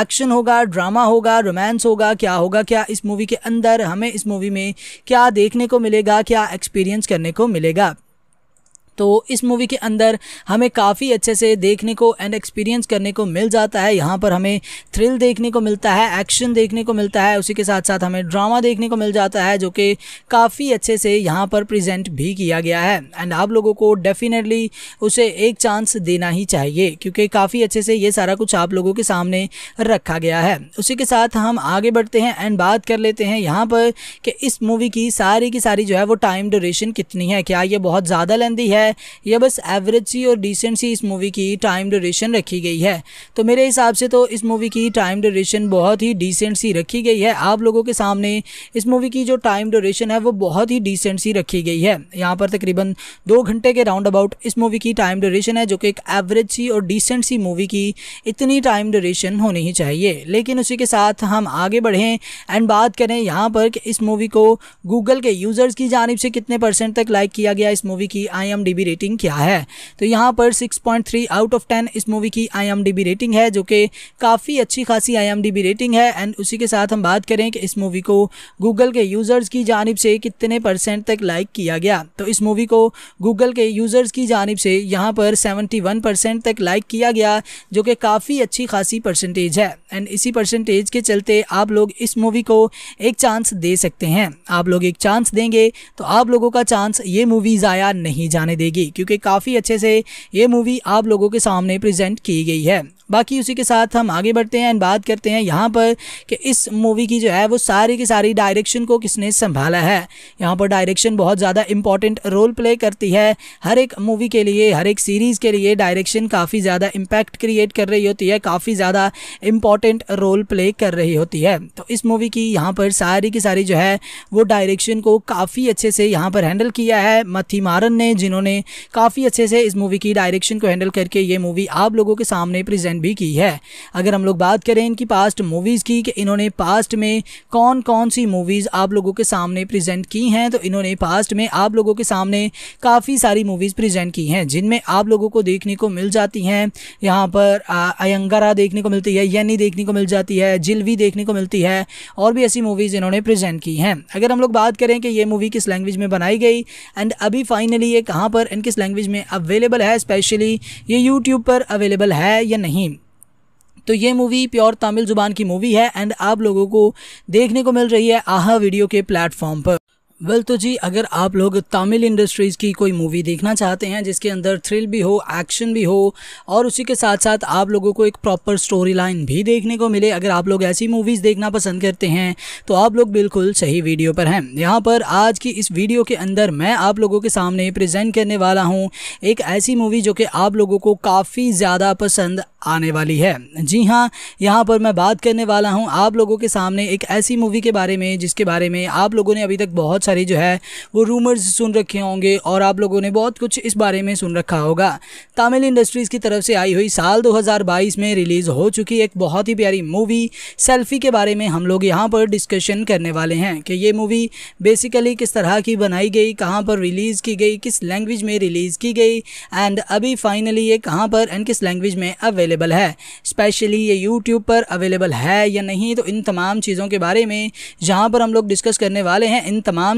एक्शन होगा ड्रामा होगा रोमांस होगा क्या होगा क्या इस मूवी के अंदर हमें इस मूवी में क्या देखने को मिलेगा क्या एक्सपीरियंस करने को मिलेगा तो इस मूवी के अंदर हमें काफ़ी अच्छे से देखने को एंड एक्सपीरियंस करने को मिल जाता है यहाँ पर हमें थ्रिल देखने को मिलता है एक्शन देखने को मिलता है उसी के साथ साथ हमें ड्रामा देखने को मिल जाता है जो कि काफ़ी अच्छे से यहाँ पर प्रेजेंट भी किया गया है एंड आप लोगों को डेफिनेटली उसे एक चांस देना ही चाहिए क्योंकि काफ़ी अच्छे से ये सारा कुछ आप लोगों के सामने रखा गया है उसी के साथ हम आगे बढ़ते हैं एंड बात कर लेते हैं यहाँ पर कि इस मूवी की सारी की सारी जो है वो टाइम ड्यूरेशन कितनी है क्या ये बहुत ज़्यादा लेंदी है है या बस एवरेज सी और डिसेंट सी इस मूवी की टाइम ड्यूरेशन रखी गई है तो मेरे हिसाब से तो इस मूवी की टाइम ड्यूरेशन बहुत ही डिसेंट सी रखी गई है आप लोगों के सामने इस मूवी की जो टाइम ड्यूरेशन है वो बहुत ही डिसेंट सी रखी गई है यहाँ पर तकरीबन दो घंटे के राउंड अबाउट इस मूवी की टाइम ड्यूरेशन है जो कि एक एवरेज सी और डिसेंट सी मूवी की इतनी टाइम ड्यूरेशन होनी ही चाहिए लेकिन उसी के साथ हम आगे बढ़ें एंड बात करें यहाँ पर कि इस मूवी को गूगल के यूज़र्स की जानब से कितने परसेंट तक लाइक किया गया इस मूवी की आई आई रेटिंग क्या है तो यहाँ पर 6.3 आउट ऑफ 10 इस मूवी की आई रेटिंग है जो कि काफ़ी अच्छी खासी आई रेटिंग है एंड उसी के साथ हम बात करें कि इस मूवी को गूगल के यूज़र्स की जानब से कितने परसेंट तक लाइक किया गया तो इस मूवी को गूगल के यूज़र्स की जानब से यहाँ पर 71 परसेंट तक लाइक किया गया जो कि काफ़ी अच्छी खासी परसेंटेज है एंड इसी परसेंटेज के चलते आप लोग इस मूवी को एक चांस दे सकते हैं आप लोग एक चांस देंगे तो आप लोगों का चांस ये मूवी ज़ाया नहीं जाने देगी मिलेगी क्योंकि काफ़ी अच्छे से ये मूवी आप लोगों के सामने प्रेजेंट की गई है बाकी उसी के साथ हम आगे बढ़ते हैं एंड बात करते हैं यहाँ पर कि इस मूवी की जो है वो सारी की सारी डायरेक्शन को किसने संभाला है यहाँ पर डायरेक्शन बहुत ज़्यादा इंपॉर्टेंट रोल प्ले करती है हर एक मूवी के लिए हर एक सीरीज़ के लिए डायरेक्शन काफ़ी ज़्यादा इम्पैक्ट क्रिएट कर रही होती है काफ़ी ज़्यादा इम्पॉर्टेंट रोल प्ले कर रही होती है तो इस मूवी की यहाँ पर सारी की सारी जो है वो डायरेक्शन को काफ़ी अच्छे से यहाँ पर हैंडल किया है मथी मारन ने जिन्होंने काफ़ी अच्छे से इस मूवी की डायरेक्शन को हैंडल करके ये मूवी आप लोगों के सामने प्रेजेंट मेंशन भी की है अगर हम लोग बात करें इनकी पास्ट मूवीज़ की कि इन्होंने पास्ट में कौन कौन सी मूवीज़ आप लोगों के सामने प्रेजेंट की हैं तो इन्होंने पास्ट में आप लोगों के सामने काफ़ी सारी मूवीज़ प्रेजेंट की हैं जिनमें आप लोगों को देखने को मिल जाती हैं यहाँ पर अयंगरा देखने को मिलती है यनी देखने को मिल जाती है जिलवी देखने को मिलती है और भी ऐसी मूवीज़ इन्होंने प्रेजेंट की हैं अगर हम लोग बात करें कि ये मूवी किस लैंग्वेज में बनाई गई एंड अभी फाइनली ये कहाँ पर एंड किस लैंग्वेज में अवेलेबल है स्पेशली ये यूट्यूब पर अवेलेबल है या नहीं तो ये मूवी प्योर तमिल ज़ुबान की मूवी है एंड आप लोगों को देखने को मिल रही है आहा वीडियो के प्लेटफॉर्म पर वेल well, तो जी अगर आप लोग तमिल इंडस्ट्रीज़ की कोई मूवी देखना चाहते हैं जिसके अंदर थ्रिल भी हो एक्शन भी हो और उसी के साथ साथ आप लोगों को एक प्रॉपर स्टोरी लाइन भी देखने को मिले अगर आप लोग ऐसी मूवीज़ देखना पसंद करते हैं तो आप लोग बिल्कुल सही वीडियो पर हैं यहाँ पर आज की इस वीडियो के अंदर मैं आप लोगों के सामने प्रजेंट करने वाला हूँ एक ऐसी मूवी जो कि आप लोगों को काफ़ी ज़्यादा पसंद आने वाली है जी हाँ यहाँ पर मैं बात करने वाला हूँ आप लोगों के सामने एक ऐसी मूवी के बारे में जिसके बारे में आप लोगों ने अभी तक बहुत सारे जो है वो रूमर्स सुन रखे होंगे और आप लोगों ने बहुत कुछ इस बारे में सुन रखा होगा तमिल इंडस्ट्रीज़ की तरफ से आई हुई साल 2022 में रिलीज़ हो चुकी एक बहुत ही प्यारी मूवी सेल्फी के बारे में हम लोग यहाँ पर डिस्कशन करने वाले हैं कि ये मूवी बेसिकली किस तरह की बनाई गई कहाँ पर रिलीज़ की गई किस लैंग्वेज में रिलीज़ की गई एंड अभी फाइनली ये कहाँ पर एंड किस लैंग्वेज में अवेलेबल है स्पेशली ये यूट्यूब पर अवेलेबल है या नहीं तो इन तमाम चीज़ों के बारे में जहाँ पर हम लोग डिस्कस करने वाले हैं इन तमाम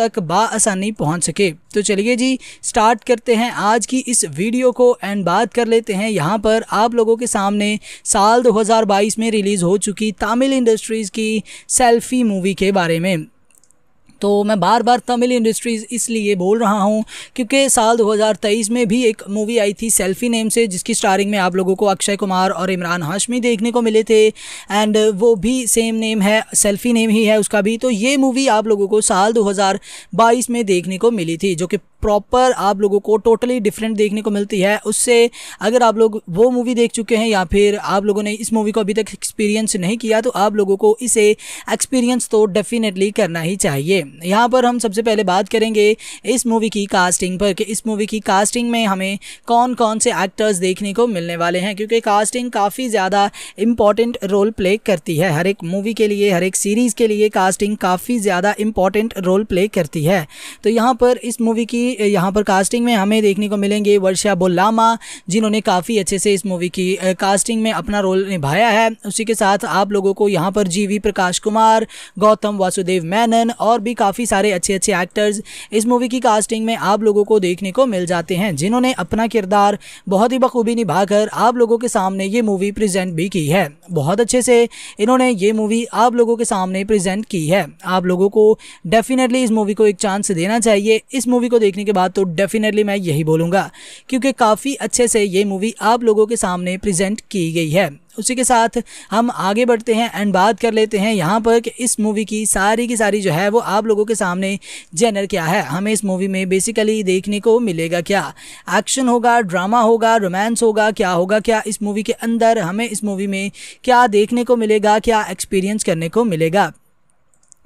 तक बासानी पहुंच सके तो चलिए जी स्टार्ट करते हैं आज की इस वीडियो को एंड बात कर लेते हैं यहाँ पर आप लोगों के सामने साल 2022 में रिलीज़ हो चुकी तमिल इंडस्ट्रीज़ की सेल्फी मूवी के बारे में तो मैं बार बार तमिल इंडस्ट्रीज़ इसलिए बोल रहा हूँ क्योंकि साल 2023 में भी एक मूवी आई थी सेल्फी नेम से जिसकी स्टारिंग में आप लोगों को अक्षय कुमार और इमरान हाशमी देखने को मिले थे एंड वो भी सेम नेम है सेल्फी नेम ही है उसका भी तो ये मूवी आप लोगों को साल 2022 में देखने को मिली थी जो कि प्रॉपर आप लोगों को टोटली डिफरेंट देखने को मिलती है उससे अगर आप लोग वो मूवी देख चुके हैं या फिर आप लोगों ने इस मूवी को अभी तक एक्सपीरियंस नहीं किया तो आप लोगों को इसे एक्सपीरियंस तो डेफिनेटली करना ही चाहिए यहाँ पर हम सबसे पहले बात करेंगे इस मूवी की कास्टिंग पर कि इस मूवी की कास्टिंग में हमें कौन कौन से एक्टर्स देखने को मिलने वाले हैं क्योंकि कास्टिंग काफ़ी ज़्यादा इम्पॉर्टेंट रोल प्ले करती है हर एक मूवी के लिए हर एक सीरीज़ के लिए कास्टिंग काफ़ी ज़्यादा इम्पॉर्टेंट रोल प्ले करती है तो यहाँ पर इस मूवी की यहाँ पर कास्टिंग में हमें देखने को मिलेंगे वर्षा बोलामा जिन्होंने काफ़ी अच्छे से इस मूवी की कास्टिंग में अपना रोल निभाया है उसी के साथ आप लोगों को यहाँ पर जी प्रकाश कुमार गौतम वासुदेव मैनन और भी काफ़ी सारे अच्छे अच्छे एक्टर्स इस मूवी की कास्टिंग में आप लोगों को देखने को मिल जाते हैं जिन्होंने अपना किरदार बहुत ही बखूबी निभाकर आप लोगों के सामने ये मूवी प्रेजेंट भी की है बहुत अच्छे से इन्होंने ये मूवी आप लोगों के सामने प्रेजेंट की है आप लोगों को डेफिनेटली इस मूवी को एक चांस देना चाहिए इस मूवी को देखने देखने के बाद तो डेफिनेटली मैं यही बोलूँगा क्योंकि काफ़ी अच्छे से ये मूवी आप लोगों के सामने प्रजेंट की गई है उसी के साथ हम आगे बढ़ते हैं एंड बात कर लेते हैं यहाँ पर कि इस मूवी की सारी की सारी जो है वो आप लोगों के सामने जेनर क्या है हमें इस मूवी में बेसिकली देखने को मिलेगा क्या एक्शन होगा ड्रामा होगा रोमांस होगा क्या होगा क्या इस मूवी के अंदर हमें इस मूवी में क्या देखने को मिलेगा क्या एक्सपीरियंस करने को मिलेगा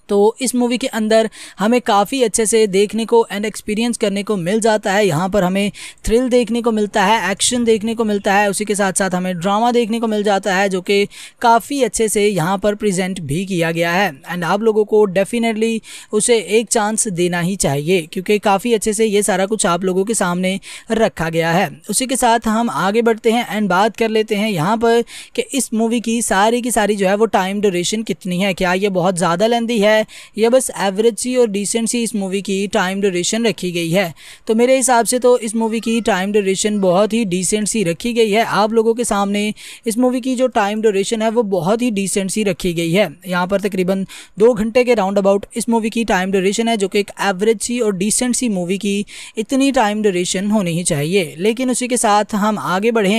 तो इस मूवी के अंदर हमें काफ़ी अच्छे से देखने को एंड एक्सपीरियंस करने को मिल जाता है यहाँ पर हमें थ्रिल देखने को मिलता है एक्शन देखने को मिलता है उसी के साथ साथ हमें ड्रामा देखने को मिल जाता है जो कि काफ़ी अच्छे से यहाँ पर प्रेजेंट भी किया गया है एंड आप लोगों को डेफिनेटली उसे एक चांस देना ही चाहिए क्योंकि काफ़ी अच्छे से ये सारा कुछ आप लोगों के सामने रखा गया है उसी के साथ हम आगे बढ़ते हैं एंड बात कर लेते हैं यहाँ पर कि इस मूवी की सारी की सारी जो है वो टाइम ड्यूरेशन कितनी है क्या ये बहुत ज़्यादा लेंदी है है यह बस एवरेज सी और डिसेंट सी इस मूवी की टाइम ड्यूरेशन रखी गई है तो मेरे हिसाब से तो इस मूवी की टाइम ड्यूरेशन बहुत ही डिसेंट सी रखी गई है आप लोगों के सामने इस मूवी की जो टाइम ड्यूरेशन है वो बहुत ही डिसेंट सी रखी गई है यहाँ पर तकरीबन दो घंटे के राउंड अबाउट इस मूवी की टाइम ड्यूरेशन है जो कि एक एवरेज सी और डिसेंट सी मूवी की इतनी टाइम ड्यूरेशन होनी ही चाहिए लेकिन उसी के साथ हम आगे बढ़ें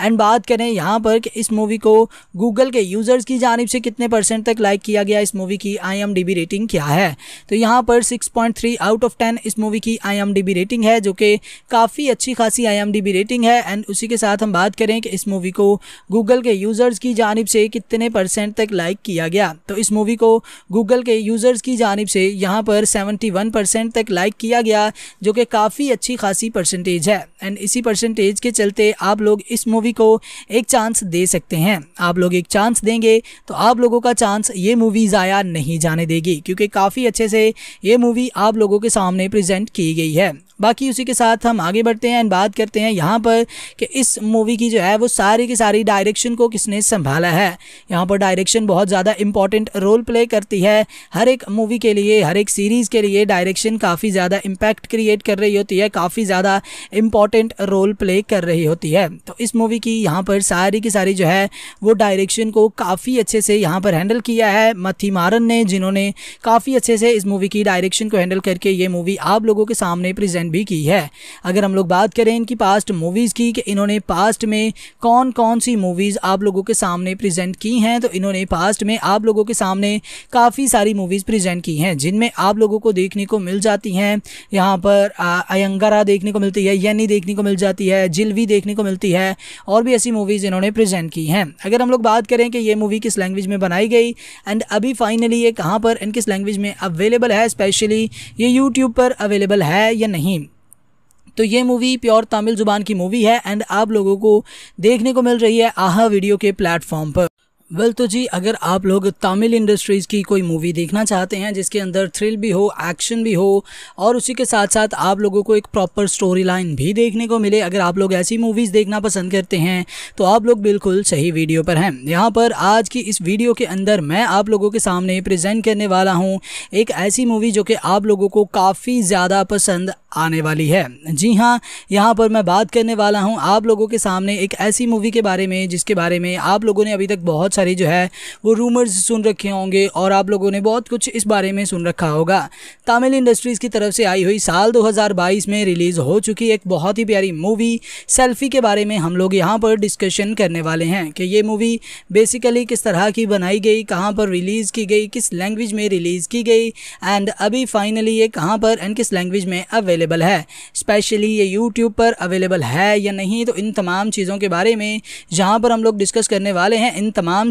एंड बात करें यहाँ पर कि इस मूवी को गूगल के यूज़र्स की जानब से कितने परसेंट तक लाइक किया गया इस मूवी की आई आई रेटिंग क्या है तो यहाँ पर 6.3 आउट ऑफ 10 इस मूवी की आई रेटिंग है जो कि काफ़ी अच्छी खासी आई रेटिंग है एंड उसी के साथ हम बात करें कि इस मूवी को गूगल के यूज़र्स की जानब से कितने परसेंट तक लाइक किया गया तो इस मूवी को गूगल के यूज़र्स की जानब से यहाँ पर 71 परसेंट तक लाइक किया गया जो कि काफ़ी अच्छी खासी परसेंटेज है एंड इसी परसेंटेज के चलते आप लोग इस मूवी को एक चांस दे सकते हैं आप लोग एक चांस देंगे तो आप लोगों का चांस ये मूवी ज़ाया नहीं जाने दे देगी क्योंकि काफ़ी अच्छे से ये मूवी आप लोगों के सामने प्रेजेंट की गई है बाकी उसी के साथ हम आगे बढ़ते हैं एंड बात करते हैं यहाँ पर कि इस मूवी की जो है वो सारी की सारी डायरेक्शन को किसने संभाला है यहाँ पर डायरेक्शन बहुत ज़्यादा इंपॉर्टेंट रोल प्ले करती है हर एक मूवी के लिए हर एक सीरीज़ के लिए डायरेक्शन काफ़ी ज़्यादा इम्पैक्ट क्रिएट कर रही होती है काफ़ी ज़्यादा इम्पॉर्टेंट रोल प्ले कर रही होती है तो इस मूवी की यहाँ पर सारी की सारी जो है वो डायरेक्शन को काफ़ी अच्छे से यहाँ पर हैंडल किया है मथी मारन ने जिन्होंने काफ़ी अच्छे से इस मूवी की डायरेक्शन को हैंडल करके ये मूवी आप लोगों के सामने प्रेजेंट बैन भी की है अगर हम लोग बात करें इनकी पास्ट मूवीज़ की कि इन्होंने पास्ट में कौन कौन सी मूवीज़ आप लोगों के सामने प्रेजेंट की हैं तो इन्होंने पास्ट में आप लोगों के सामने काफ़ी सारी मूवीज़ प्रेजेंट की हैं जिनमें आप लोगों को देखने को मिल जाती हैं यहाँ पर अयंगारा देखने को मिलती है यनी देखने को मिल जाती है जिलवी देखने को मिलती है और भी ऐसी मूवीज़ इन्होंने प्रेजेंट की हैं अगर हम लोग बात करें कि ये मूवी किस लैंग्वेज में बनाई गई एंड अभी फाइनली ये कहाँ पर इन किस लैंग्वेज में अवेलेबल है स्पेशली ये यूट्यूब पर अवेलेबल है या नहीं तो ये मूवी प्योर तमिल ज़ुबान की मूवी है एंड आप लोगों को देखने को मिल रही है आहा वीडियो के प्लेटफॉर्म पर वेल well, तो जी अगर आप लोग तमिल इंडस्ट्रीज़ की कोई मूवी देखना चाहते हैं जिसके अंदर थ्रिल भी हो एक्शन भी हो और उसी के साथ साथ आप लोगों को एक प्रॉपर स्टोरी लाइन भी देखने को मिले अगर आप लोग ऐसी मूवीज़ देखना पसंद करते हैं तो आप लोग बिल्कुल सही वीडियो पर हैं यहाँ पर आज की इस वीडियो के अंदर मैं आप लोगों के सामने प्रजेंट करने वाला हूँ एक ऐसी मूवी जो कि आप लोगों को काफ़ी ज़्यादा पसंद आने वाली है जी हाँ यहाँ पर मैं बात करने वाला हूँ आप लोगों के सामने एक ऐसी मूवी के बारे में जिसके बारे में आप लोगों ने अभी तक बहुत सारे जो है वो रूमर्स सुन रखे होंगे और आप लोगों ने बहुत कुछ इस बारे में सुन रखा होगा तमिल इंडस्ट्रीज़ की तरफ से आई हुई साल 2022 में रिलीज़ हो चुकी एक बहुत ही प्यारी मूवी सेल्फी के बारे में हम लोग यहाँ पर डिस्कशन करने वाले हैं कि ये मूवी बेसिकली किस तरह की बनाई गई कहाँ पर रिलीज़ की गई किस लैंग्वेज में रिलीज़ की गई एंड अभी फाइनली ये कहाँ पर एंड किस लैंग्वेज में अवेलेबल है स्पेशली ये यूट्यूब पर अवेलेबल है या नहीं तो इन तमाम चीज़ों के बारे में जहाँ पर हम लोग डिस्कस करने वाले हैं इन तमाम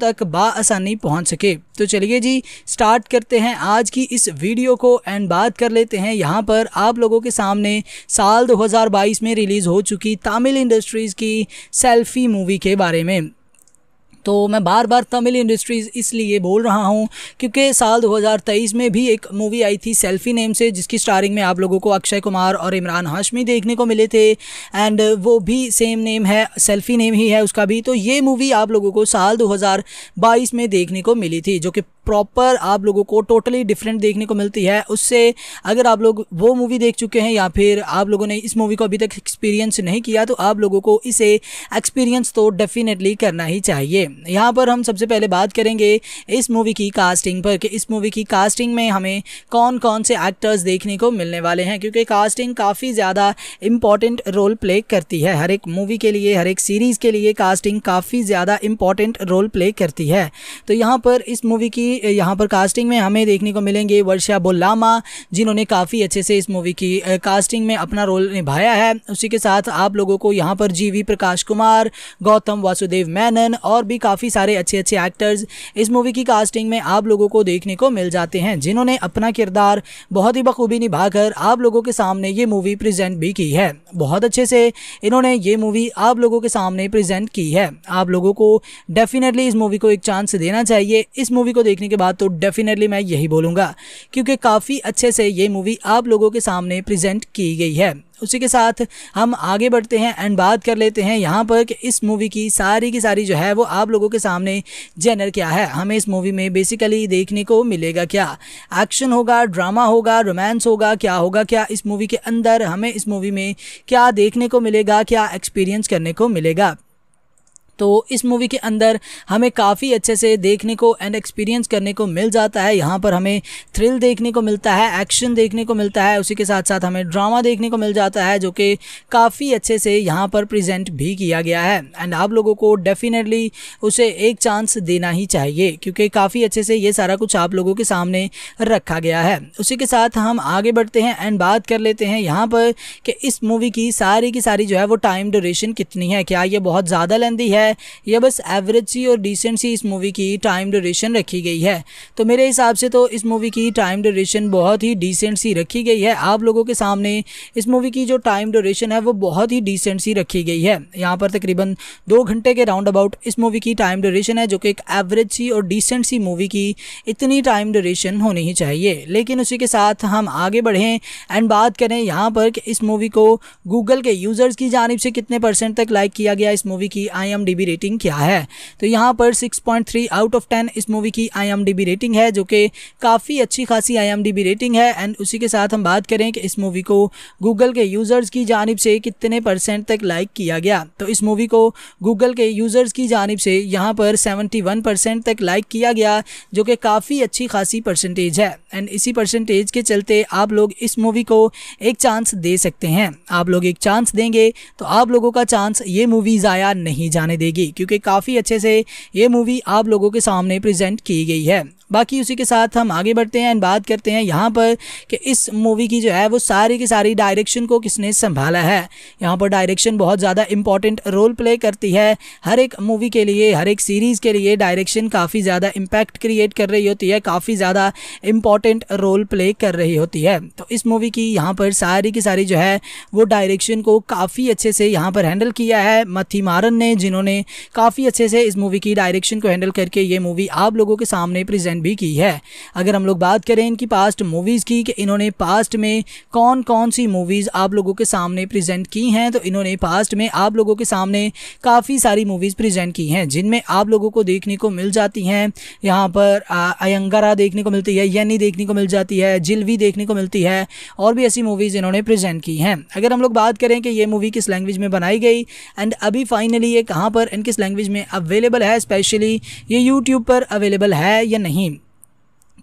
तक बासानी पहुंच सके तो चलिए जी स्टार्ट करते हैं आज की इस वीडियो को एंड बात कर लेते हैं यहाँ पर आप लोगों के सामने साल 2022 में रिलीज़ हो चुकी तमिल इंडस्ट्रीज़ की सेल्फी मूवी के बारे में तो मैं बार बार तमिल इंडस्ट्रीज़ इसलिए बोल रहा हूँ क्योंकि साल 2023 में भी एक मूवी आई थी सेल्फी नेम से जिसकी स्टारिंग में आप लोगों को अक्षय कुमार और इमरान हाशमी देखने को मिले थे एंड वो भी सेम नेम है सेल्फी नेम ही है उसका भी तो ये मूवी आप लोगों को साल 2022 में देखने को मिली थी जो कि प्रॉपर आप लोगों को टोटली डिफरेंट देखने को मिलती है उससे अगर आप लोग वो मूवी देख चुके हैं या फिर आप लोगों ने इस मूवी को अभी तक एक्सपीरियंस नहीं किया तो आप लोगों को इसे एक्सपीरियंस तो डेफिनेटली करना ही चाहिए यहाँ पर हम सबसे पहले बात करेंगे इस मूवी की कास्टिंग पर कि इस मूवी की कास्टिंग में हमें कौन कौन से एक्टर्स देखने को मिलने वाले हैं क्योंकि कास्टिंग काफ़ी ज़्यादा इम्पॉर्टेंट रोल प्ले करती है हर एक मूवी के लिए हर एक सीरीज़ के लिए कास्टिंग काफ़ी ज़्यादा इम्पॉर्टेंट रोल प्ले करती है तो यहाँ पर इस मूवी की यहाँ पर कास्टिंग में हमें देखने को मिलेंगे वर्षा बोलामा जिन्होंने काफ़ी अच्छे से इस मूवी की कास्टिंग में अपना रोल निभाया है उसी के साथ आप लोगों को यहाँ पर जीवी प्रकाश कुमार गौतम वासुदेव मैनन और भी काफ़ी सारे अच्छे अच्छे एक्टर्स इस मूवी की कास्टिंग में आप लोगों को देखने को मिल जाते हैं जिन्होंने अपना किरदार बहुत ही बखूबी निभाकर आप लोगों के सामने ये मूवी प्रजेंट भी की है बहुत अच्छे से इन्होंने ये मूवी आप लोगों के सामने प्रजेंट की है आप लोगों को डेफिनेटली इस मूवी को एक चांस देना चाहिए इस मूवी को देखने देखने के बाद तो डेफिनेटली मैं यही बोलूँगा क्योंकि काफ़ी अच्छे से ये मूवी आप लोगों के सामने प्रेजेंट की गई है उसी के साथ हम आगे बढ़ते हैं एंड बात कर लेते हैं यहाँ पर कि इस मूवी की सारी की सारी जो है वो आप लोगों के सामने जेनर क्या है हमें इस मूवी में बेसिकली देखने को मिलेगा क्या एक्शन होगा ड्रामा होगा रोमांस होगा क्या होगा क्या इस मूवी के अंदर हमें इस मूवी में क्या देखने को मिलेगा क्या एक्सपीरियंस करने को मिलेगा तो इस मूवी के अंदर हमें काफ़ी अच्छे से देखने को एंड एक्सपीरियंस करने को मिल जाता है यहाँ पर हमें थ्रिल देखने को मिलता है एक्शन देखने को मिलता है उसी के साथ साथ हमें ड्रामा देखने को मिल जाता है जो कि काफ़ी अच्छे से यहाँ पर प्रजेंट भी किया गया है एंड आप लोगों को डेफिनेटली उसे एक चांस देना ही चाहिए क्योंकि काफ़ी अच्छे से ये सारा कुछ आप लोगों के सामने रखा गया है उसी के साथ हम आगे बढ़ते हैं एंड बात कर लेते हैं यहाँ पर कि इस मूवी की सारी की सारी जो है वो टाइम ड्यूरेशन कितनी है क्या ये बहुत ज़्यादा लेंदी है है या बस एवरेज सी और डिसेंट सी इस मूवी की टाइम ड्यूरेशन रखी गई है तो मेरे हिसाब से तो इस मूवी की टाइम ड्यूरेशन बहुत ही डिसेंट सी रखी गई है आप लोगों के सामने इस मूवी की जो टाइम ड्यूरेशन है वो बहुत ही डिसेंट सी रखी गई है यहाँ पर तकरीबन दो घंटे के राउंड अबाउट इस मूवी की टाइम ड्यूरेशन है जो कि एक एवरेज सी और डिसेंट सी मूवी की इतनी टाइम ड्यूरेशन होनी ही चाहिए लेकिन उसी के साथ हम आगे बढ़ें एंड बात करें यहाँ पर कि इस मूवी को गूगल के यूज़र्स की जानब से कितने परसेंट तक लाइक किया गया इस मूवी की आई आई रेटिंग क्या है तो यहाँ पर 6.3 आउट ऑफ 10 इस मूवी की आई रेटिंग है जो कि काफ़ी अच्छी खासी आई रेटिंग है एंड उसी के साथ हम बात करें कि इस मूवी को गूगल के यूज़र्स की जानब से कितने परसेंट तक लाइक किया गया तो इस मूवी को गूगल के यूज़र्स की जानब से यहाँ पर 71 परसेंट तक लाइक किया गया जो कि काफ़ी अच्छी खासी परसेंटेज है एंड इसी परसेंटेज के चलते आप लोग इस मूवी को एक चांस दे सकते हैं आप लोग एक चांस देंगे तो आप लोगों का चांस ये मूवी ज़ाया नहीं जाने देगी क्योंकि काफ़ी अच्छे से ये मूवी आप लोगों के सामने प्रेजेंट की गई है बाकी उसी के साथ हम आगे बढ़ते हैं एंड बात करते हैं यहाँ पर कि इस मूवी की जो है वो सारी की सारी डायरेक्शन को किसने संभाला है यहाँ पर डायरेक्शन बहुत ज़्यादा इंपॉर्टेंट रोल प्ले करती है हर एक मूवी के लिए हर एक सीरीज़ के लिए डायरेक्शन काफ़ी ज़्यादा इम्पैक्ट क्रिएट कर रही होती है काफ़ी ज़्यादा इम्पॉर्टेंट रोल प्ले कर रही होती है तो इस मूवी की यहाँ पर सारी की सारी जो है वो डायरेक्शन को काफ़ी अच्छे से यहाँ पर हैंडल किया है मथी मारन ने जिन्होंने काफ़ी अच्छे से इस मूवी की डायरेक्शन को हैंडल करके ये मूवी आप लोगों के सामने प्रेजेंट भी की है अगर हम लोग बात करें इनकी पास्ट मूवीज़ की कि इन्होंने पास्ट में कौन कौन सी मूवीज़ आप लोगों के सामने प्रेजेंट की हैं तो इन्होंने पास्ट में आप लोगों के सामने काफ़ी सारी मूवीज़ प्रेजेंट की हैं जिनमें आप लोगों को देखने को मिल जाती हैं यहाँ पर अयंगरा देखने को मिलती है यनी देखने को मिल जाती है जिलवी देखने को मिलती है और भी ऐसी मूवीज़ इन्होंने प्रजेंट की हैं अगर हम लोग बात करें कि ये मूवी किस लैंग्वेज में बनाई गई एंड अभी फाइनली ये कहाँ पर इन किस लैंग्वेज में अवेलेबल है स्पेशली ये यूट्यूब पर अवेलेबल है या नहीं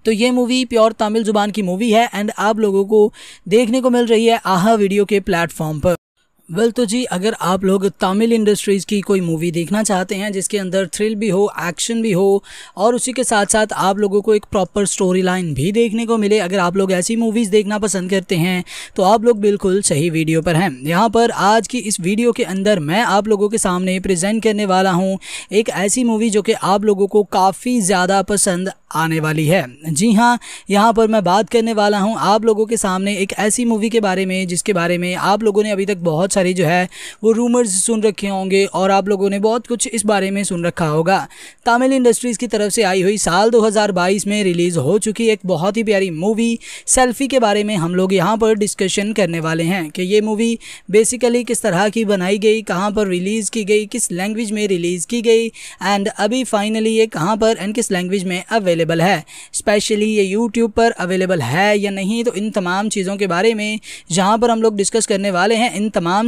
तो ये मूवी प्योर तमिल ज़ुबान की मूवी है एंड आप लोगों को देखने को मिल रही है आहा वीडियो के प्लेटफॉर्म पर वेल तो जी अगर आप लोग तमिल इंडस्ट्रीज़ की कोई मूवी देखना चाहते हैं जिसके अंदर थ्रिल भी हो एक्शन भी हो और उसी के साथ साथ आप लोगों को एक प्रॉपर स्टोरी लाइन भी देखने को मिले अगर आप लोग ऐसी मूवीज़ देखना पसंद करते हैं तो आप लोग बिल्कुल सही वीडियो पर हैं यहाँ पर आज की इस वीडियो के अंदर मैं आप लोगों के सामने प्रजेंट करने वाला हूँ एक ऐसी मूवी जो कि आप लोगों को काफ़ी ज़्यादा पसंद आने वाली है जी हाँ यहाँ पर मैं बात करने वाला हूँ आप लोगों के सामने एक ऐसी मूवी के बारे में जिसके बारे में आप लोगों ने अभी तक बहुत सारी जो है वो रूमर्स सुन रखे होंगे और आप लोगों ने बहुत कुछ इस बारे में सुन रखा होगा तमिल इंडस्ट्रीज़ की तरफ से आई हुई साल 2022 में रिलीज़ हो चुकी एक बहुत ही प्यारी मूवी सेल्फी के बारे में हम लोग यहाँ पर डिस्कशन करने वाले हैं कि ये मूवी बेसिकली किस तरह की बनाई गई कहाँ पर रिलीज़ की गई किस लैंग्वेज में रिलीज़ की गई एंड अभी फाइनली ये कहाँ पर एंड किस लैंग्वेज में अवेलेबल है स्पेशली ये यूट्यूब पर अवेलेबल है या नहीं तो इन तमाम चीज़ों के बारे में जहाँ पर हम लोग डिस्कस करने वाले हैं इन तमाम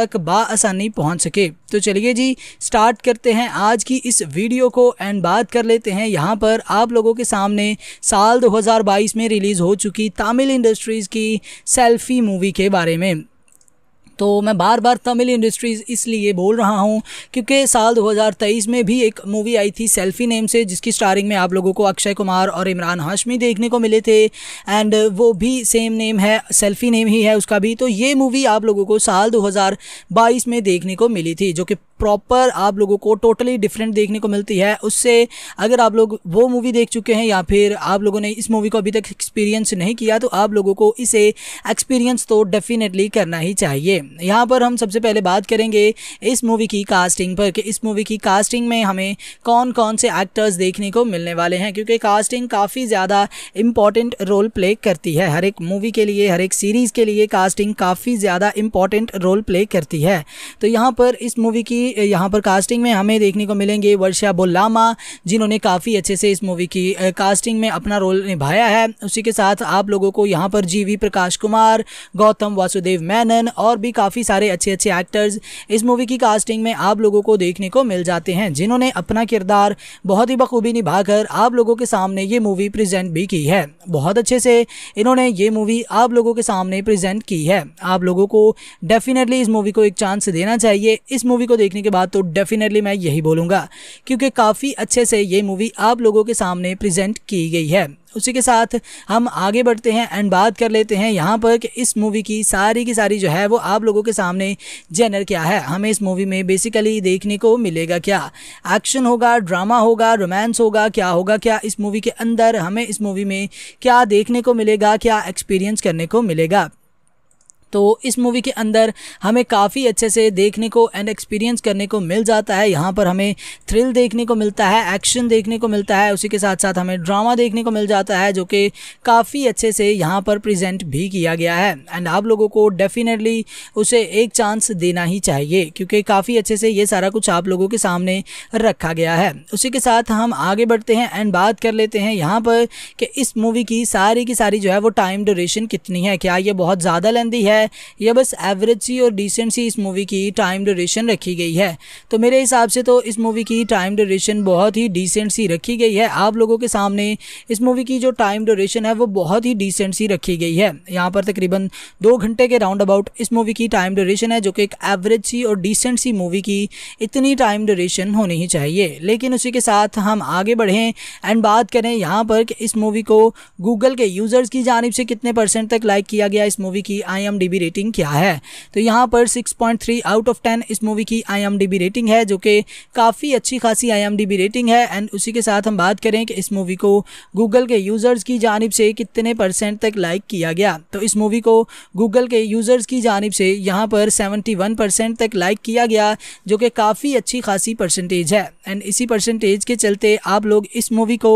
तक बासानी पहुंच सके तो चलिए जी स्टार्ट करते हैं आज की इस वीडियो को एंड बात कर लेते हैं यहाँ पर आप लोगों के सामने साल 2022 में रिलीज़ हो चुकी तमिल इंडस्ट्रीज़ की सेल्फी मूवी के बारे में तो मैं बार बार तमिल इंडस्ट्रीज़ इसलिए बोल रहा हूँ क्योंकि साल 2023 में भी एक मूवी आई थी सेल्फी नेम से जिसकी स्टारिंग में आप लोगों को अक्षय कुमार और इमरान हाशमी देखने को मिले थे एंड वो भी सेम नेम है सेल्फी नेम ही है उसका भी तो ये मूवी आप लोगों को साल 2022 में देखने को मिली थी जो कि प्रॉपर आप लोगों को टोटली डिफरेंट देखने को मिलती है उससे अगर आप लोग वो मूवी देख चुके हैं या फिर आप लोगों ने इस मूवी को अभी तक एक्सपीरियंस नहीं किया तो आप लोगों को इसे एक्सपीरियंस तो डेफिनेटली करना ही चाहिए यहाँ पर हम सबसे पहले बात करेंगे इस मूवी की कास्टिंग पर कि इस मूवी की कास्टिंग में हमें कौन कौन से एक्टर्स देखने को मिलने वाले हैं क्योंकि कास्टिंग काफ़ी ज़्यादा इम्पॉर्टेंट रोल प्ले करती है हर एक मूवी के लिए हर एक सीरीज़ के लिए कास्टिंग काफ़ी ज़्यादा इम्पॉर्टेंट रोल प्ले करती है तो यहाँ पर इस मूवी की यहाँ पर कास्टिंग में हमें देखने को मिलेंगे वर्षा बोलामा जिन्होंने काफ़ी अच्छे से इस मूवी की कास्टिंग में अपना रोल निभाया है उसी के साथ आप लोगों को यहाँ पर जी प्रकाश कुमार गौतम वासुदेव मैनन और भी काफ़ी सारे अच्छे अच्छे एक्टर्स इस मूवी की कास्टिंग में आप लोगों को देखने को मिल जाते हैं जिन्होंने अपना किरदार बहुत ही बखूबी निभाकर आप लोगों के सामने ये मूवी प्रेजेंट भी की है बहुत अच्छे से इन्होंने ये मूवी आप लोगों के सामने प्रेजेंट की है आप लोगों को डेफिनेटली इस मूवी को एक चांस देना चाहिए इस मूवी को देखने देखने के बाद तो डेफिनेटली मैं यही बोलूँगा क्योंकि काफ़ी अच्छे से ये मूवी आप लोगों के सामने प्रेजेंट की गई है उसी के साथ हम आगे बढ़ते हैं एंड बात कर लेते हैं यहाँ पर कि इस मूवी की सारी की सारी जो है वो आप लोगों के सामने जेनर क्या है हमें इस मूवी में बेसिकली देखने को मिलेगा क्या एक्शन होगा ड्रामा होगा रोमांस होगा क्या होगा क्या इस मूवी के अंदर हमें इस मूवी में क्या देखने को मिलेगा क्या एक्सपीरियंस करने को मिलेगा तो इस मूवी के अंदर हमें काफ़ी अच्छे से देखने को एंड एक्सपीरियंस करने को मिल जाता है यहाँ पर हमें थ्रिल देखने को मिलता है एक्शन देखने को मिलता है उसी के साथ साथ हमें ड्रामा देखने को मिल जाता है जो कि काफ़ी अच्छे से यहाँ पर प्रेजेंट भी किया गया है एंड आप लोगों को डेफिनेटली उसे एक चांस देना ही चाहिए क्योंकि काफ़ी अच्छे से ये सारा कुछ आप लोगों के सामने रखा गया है उसी के साथ हम आगे बढ़ते हैं एंड बात कर लेते हैं यहाँ पर कि इस मूवी की सारी की सारी जो है वो टाइम ड्यूरेशन कितनी है क्या ये बहुत ज़्यादा लेंदी है है यह बस एवरेज सी और डिसेंट सी इस मूवी की टाइम ड्यूरेशन रखी गई है तो मेरे हिसाब से तो इस मूवी की टाइम ड्यूरेशन बहुत ही डिसेंट सी रखी गई है आप लोगों के सामने इस मूवी की जो टाइम ड्यूरेशन है वो बहुत ही डिसेंट सी रखी गई है यहाँ पर तकरीबन दो घंटे के राउंड अबाउट इस मूवी की टाइम ड्यूरेशन है जो कि एक एवरेज सी और डिसेंट सी मूवी की इतनी टाइम ड्यूरेशन होनी ही चाहिए लेकिन उसी के साथ हम आगे बढ़ें एंड बात करें यहाँ पर कि इस मूवी को गूगल के यूज़र्स की जानब से कितने परसेंट तक लाइक किया गया इस मूवी की आई आई रेटिंग क्या है तो यहाँ पर 6.3 आउट ऑफ 10 इस मूवी की आई रेटिंग है जो कि काफ़ी अच्छी खासी आई रेटिंग है एंड उसी के साथ हम बात करें कि इस मूवी को गूगल के यूज़र्स की जानब से कितने परसेंट तक लाइक किया गया तो इस मूवी को गूगल के यूज़र्स की जानब से यहाँ पर 71 परसेंट तक लाइक किया गया जो कि काफ़ी अच्छी खासी परसेंटेज है एंड इसी परसेंटेज के चलते आप लोग इस मूवी को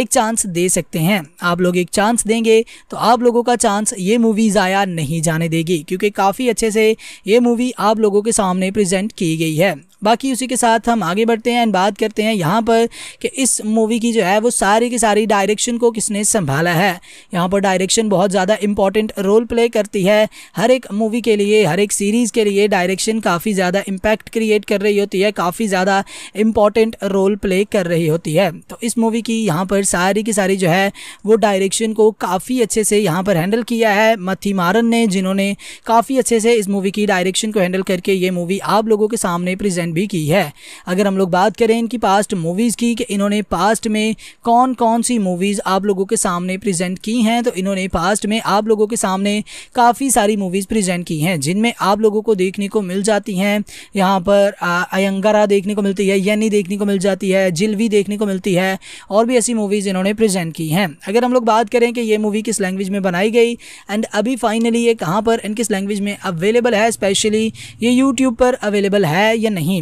एक चांस दे सकते हैं आप लोग एक चांस देंगे तो आप लोगों का चांस ये मूवी ज़ाया नहीं जाने दे देगी क्योंकि काफ़ी अच्छे से ये मूवी आप लोगों के सामने प्रेजेंट की गई है बाकी उसी के साथ हम आगे बढ़ते हैं एंड बात करते हैं यहाँ पर कि इस मूवी की जो है वो सारी की सारी डायरेक्शन को किसने संभाला है यहाँ पर डायरेक्शन बहुत ज़्यादा इंपॉर्टेंट रोल प्ले करती है हर एक मूवी के लिए हर एक सीरीज़ के लिए डायरेक्शन काफ़ी ज़्यादा इम्पैक्ट क्रिएट कर रही होती है काफ़ी ज़्यादा इम्पॉर्टेंट रोल प्ले कर रही होती है तो इस मूवी की यहाँ पर सारी की सारी जो है वो डायरेक्शन को काफ़ी अच्छे से यहाँ पर हैंडल किया है मथी मारन ने जिन्होंने काफ़ी अच्छे से इस मूवी की डायरेक्शन को हैंडल करके ये मूवी आप लोगों के सामने प्रजेंट रिकमेंड भी की है अगर हम लोग बात करें इनकी पास्ट मूवीज़ की कि इन्होंने पास्ट में कौन कौन सी मूवीज़ आप लोगों के सामने प्रेजेंट की हैं तो इन्होंने पास्ट में आप लोगों के सामने काफ़ी सारी मूवीज़ प्रेजेंट की हैं जिनमें आप लोगों को देखने को मिल जाती हैं यहाँ पर अयंगरा देखने को मिलती है यनी देखने को मिल जाती है जिलवी देखने को मिलती है और भी ऐसी मूवीज़ इन्होंने प्रेजेंट की हैं अगर हम लोग बात करें कि ये मूवी किस लैंग्वेज में बनाई गई एंड अभी फाइनली ये कहाँ पर एंड किस लैंग्वेज में अवेलेबल है स्पेशली ये यूट्यूब पर अवेलेबल है या नहीं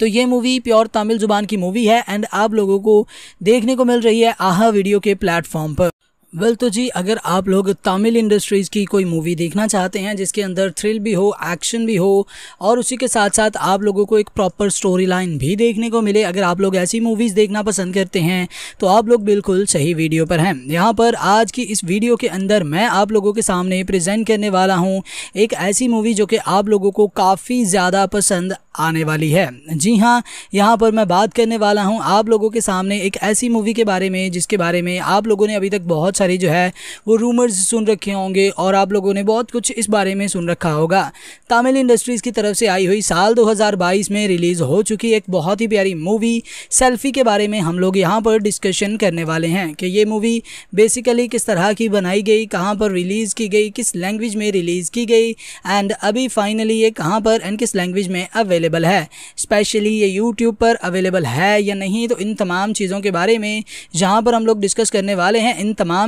तो ये मूवी प्योर तमिल जुबान की मूवी है एंड आप लोगों को देखने को मिल रही है आहा वीडियो के प्लेटफॉर्म पर वेल तो जी अगर आप लोग तमिल इंडस्ट्रीज़ की कोई मूवी देखना चाहते हैं जिसके अंदर थ्रिल भी हो एक्शन भी हो और उसी के साथ साथ आप लोगों को एक प्रॉपर स्टोरी लाइन भी देखने को मिले अगर आप लोग ऐसी मूवीज़ देखना पसंद करते हैं तो आप लोग बिल्कुल सही वीडियो पर हैं यहाँ पर आज की इस वीडियो के अंदर मैं आप लोगों के सामने प्रजेंट करने वाला हूँ एक ऐसी मूवी जो कि आप लोगों को काफ़ी ज़्यादा पसंद आने वाली है जी हाँ यहाँ पर मैं बात करने वाला हूँ आप लोगों के सामने एक ऐसी मूवी के बारे में जिसके बारे में आप लोगों ने अभी तक बहुत सारे जो है वो रूमर्स सुन रखे होंगे और आप लोगों ने बहुत कुछ इस बारे में सुन रखा होगा तमिल इंडस्ट्रीज़ की तरफ से आई हुई साल 2022 में रिलीज़ हो चुकी एक बहुत ही प्यारी मूवी सेल्फी के बारे में हम लोग यहाँ पर डिस्कशन करने वाले हैं कि ये मूवी बेसिकली किस तरह की बनाई गई कहाँ पर रिलीज़ की गई किस लैंग्वेज में रिलीज़ की गई एंड अभी फाइनली ये कहाँ पर एंड किस लैंग्वेज में अवेलेबल है स्पेशली ये यूट्यूब पर अवेलेबल है या नहीं तो इन तमाम चीज़ों के बारे में जहाँ पर हम लोग डिस्कस करने वाले हैं इन तमाम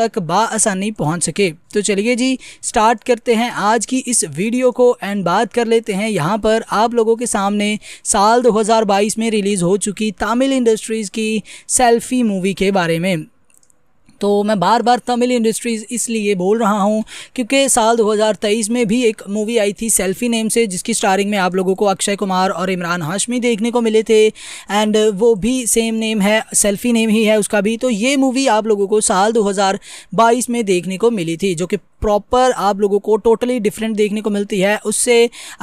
तक बासानी पहुँच सके तो चलिए जी स्टार्ट करते हैं आज की इस वीडियो को एंड बात कर लेते हैं यहाँ पर आप लोगों के सामने साल 2022 में रिलीज़ हो चुकी तमिल इंडस्ट्रीज़ की सेल्फी मूवी के बारे में तो मैं बार बार तमिल इंडस्ट्रीज़ इसलिए बोल रहा हूँ क्योंकि साल 2023 में भी एक मूवी आई थी सेल्फी नेम से जिसकी स्टारिंग में आप लोगों को अक्षय कुमार और इमरान हाशमी देखने को मिले थे एंड वो भी सेम नेम है सेल्फी नेम ही है उसका भी तो ये मूवी आप लोगों को साल 2022 में देखने को मिली थी जो कि प्रॉपर आप लोगों को टोटली डिफरेंट देखने को मिलती है उससे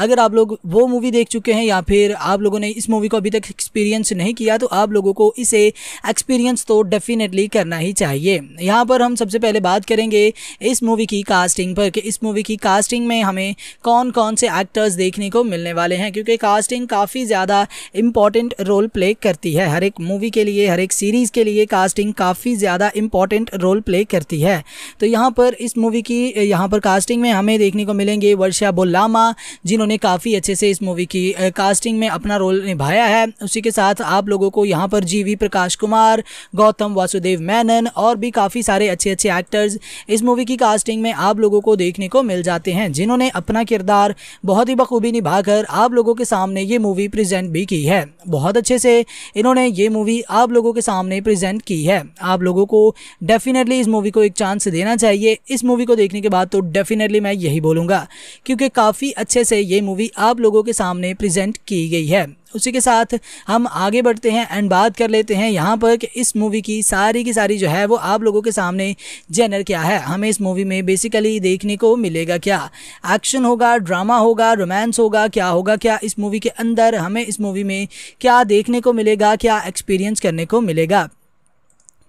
अगर आप लोग वो मूवी देख चुके हैं या फिर आप लोगों ने इस मूवी को अभी तक एक्सपीरियंस नहीं किया तो आप लोगों को इसे एक्सपीरियंस तो डेफिनेटली करना ही चाहिए यहाँ पर हम सबसे पहले बात करेंगे इस मूवी की कास्टिंग पर कि इस मूवी की कास्टिंग में हमें कौन कौन से एक्टर्स देखने को मिलने वाले हैं क्योंकि कास्टिंग काफ़ी ज़्यादा इम्पॉर्टेंट रोल प्ले करती है हर एक मूवी के लिए हर एक सीरीज़ के लिए कास्टिंग काफ़ी ज़्यादा इम्पॉर्टेंट रोल प्ले करती है तो यहाँ पर इस मूवी की यहाँ पर कास्टिंग में हमें देखने को मिलेंगे वर्षा बोलामा जिन्होंने काफ़ी अच्छे से इस मूवी की कास्टिंग में अपना रोल निभाया है उसी के साथ आप लोगों को यहाँ पर जीवी प्रकाश कुमार गौतम वासुदेव मैनन और भी काफ़ी सारे अच्छे अच्छे एक्टर्स इस मूवी की कास्टिंग में आप लोगों को देखने को मिल जाते हैं जिन्होंने अपना किरदार बहुत ही बखूबी निभाकर आप लोगों के सामने ये मूवी प्रेजेंट भी की है बहुत अच्छे से इन्होंने ये मूवी आप लोगों के सामने प्रेजेंट की है आप लोगों को डेफिनेटली इस मूवी को एक चांस देना चाहिए इस मूवी को देखने देखने के बाद तो डेफिनेटली मैं यही बोलूँगा क्योंकि काफ़ी अच्छे से ये मूवी आप लोगों के सामने प्रजेंट की गई है उसी के साथ हम आगे बढ़ते हैं एंड बात कर लेते हैं यहाँ पर कि इस मूवी की सारी की सारी जो है वो आप लोगों के सामने जेनर क्या है हमें इस मूवी में बेसिकली देखने को मिलेगा क्या एक्शन होगा ड्रामा होगा रोमांस होगा क्या होगा क्या इस मूवी के अंदर हमें इस मूवी में क्या देखने को मिलेगा क्या एक्सपीरियंस करने को मिलेगा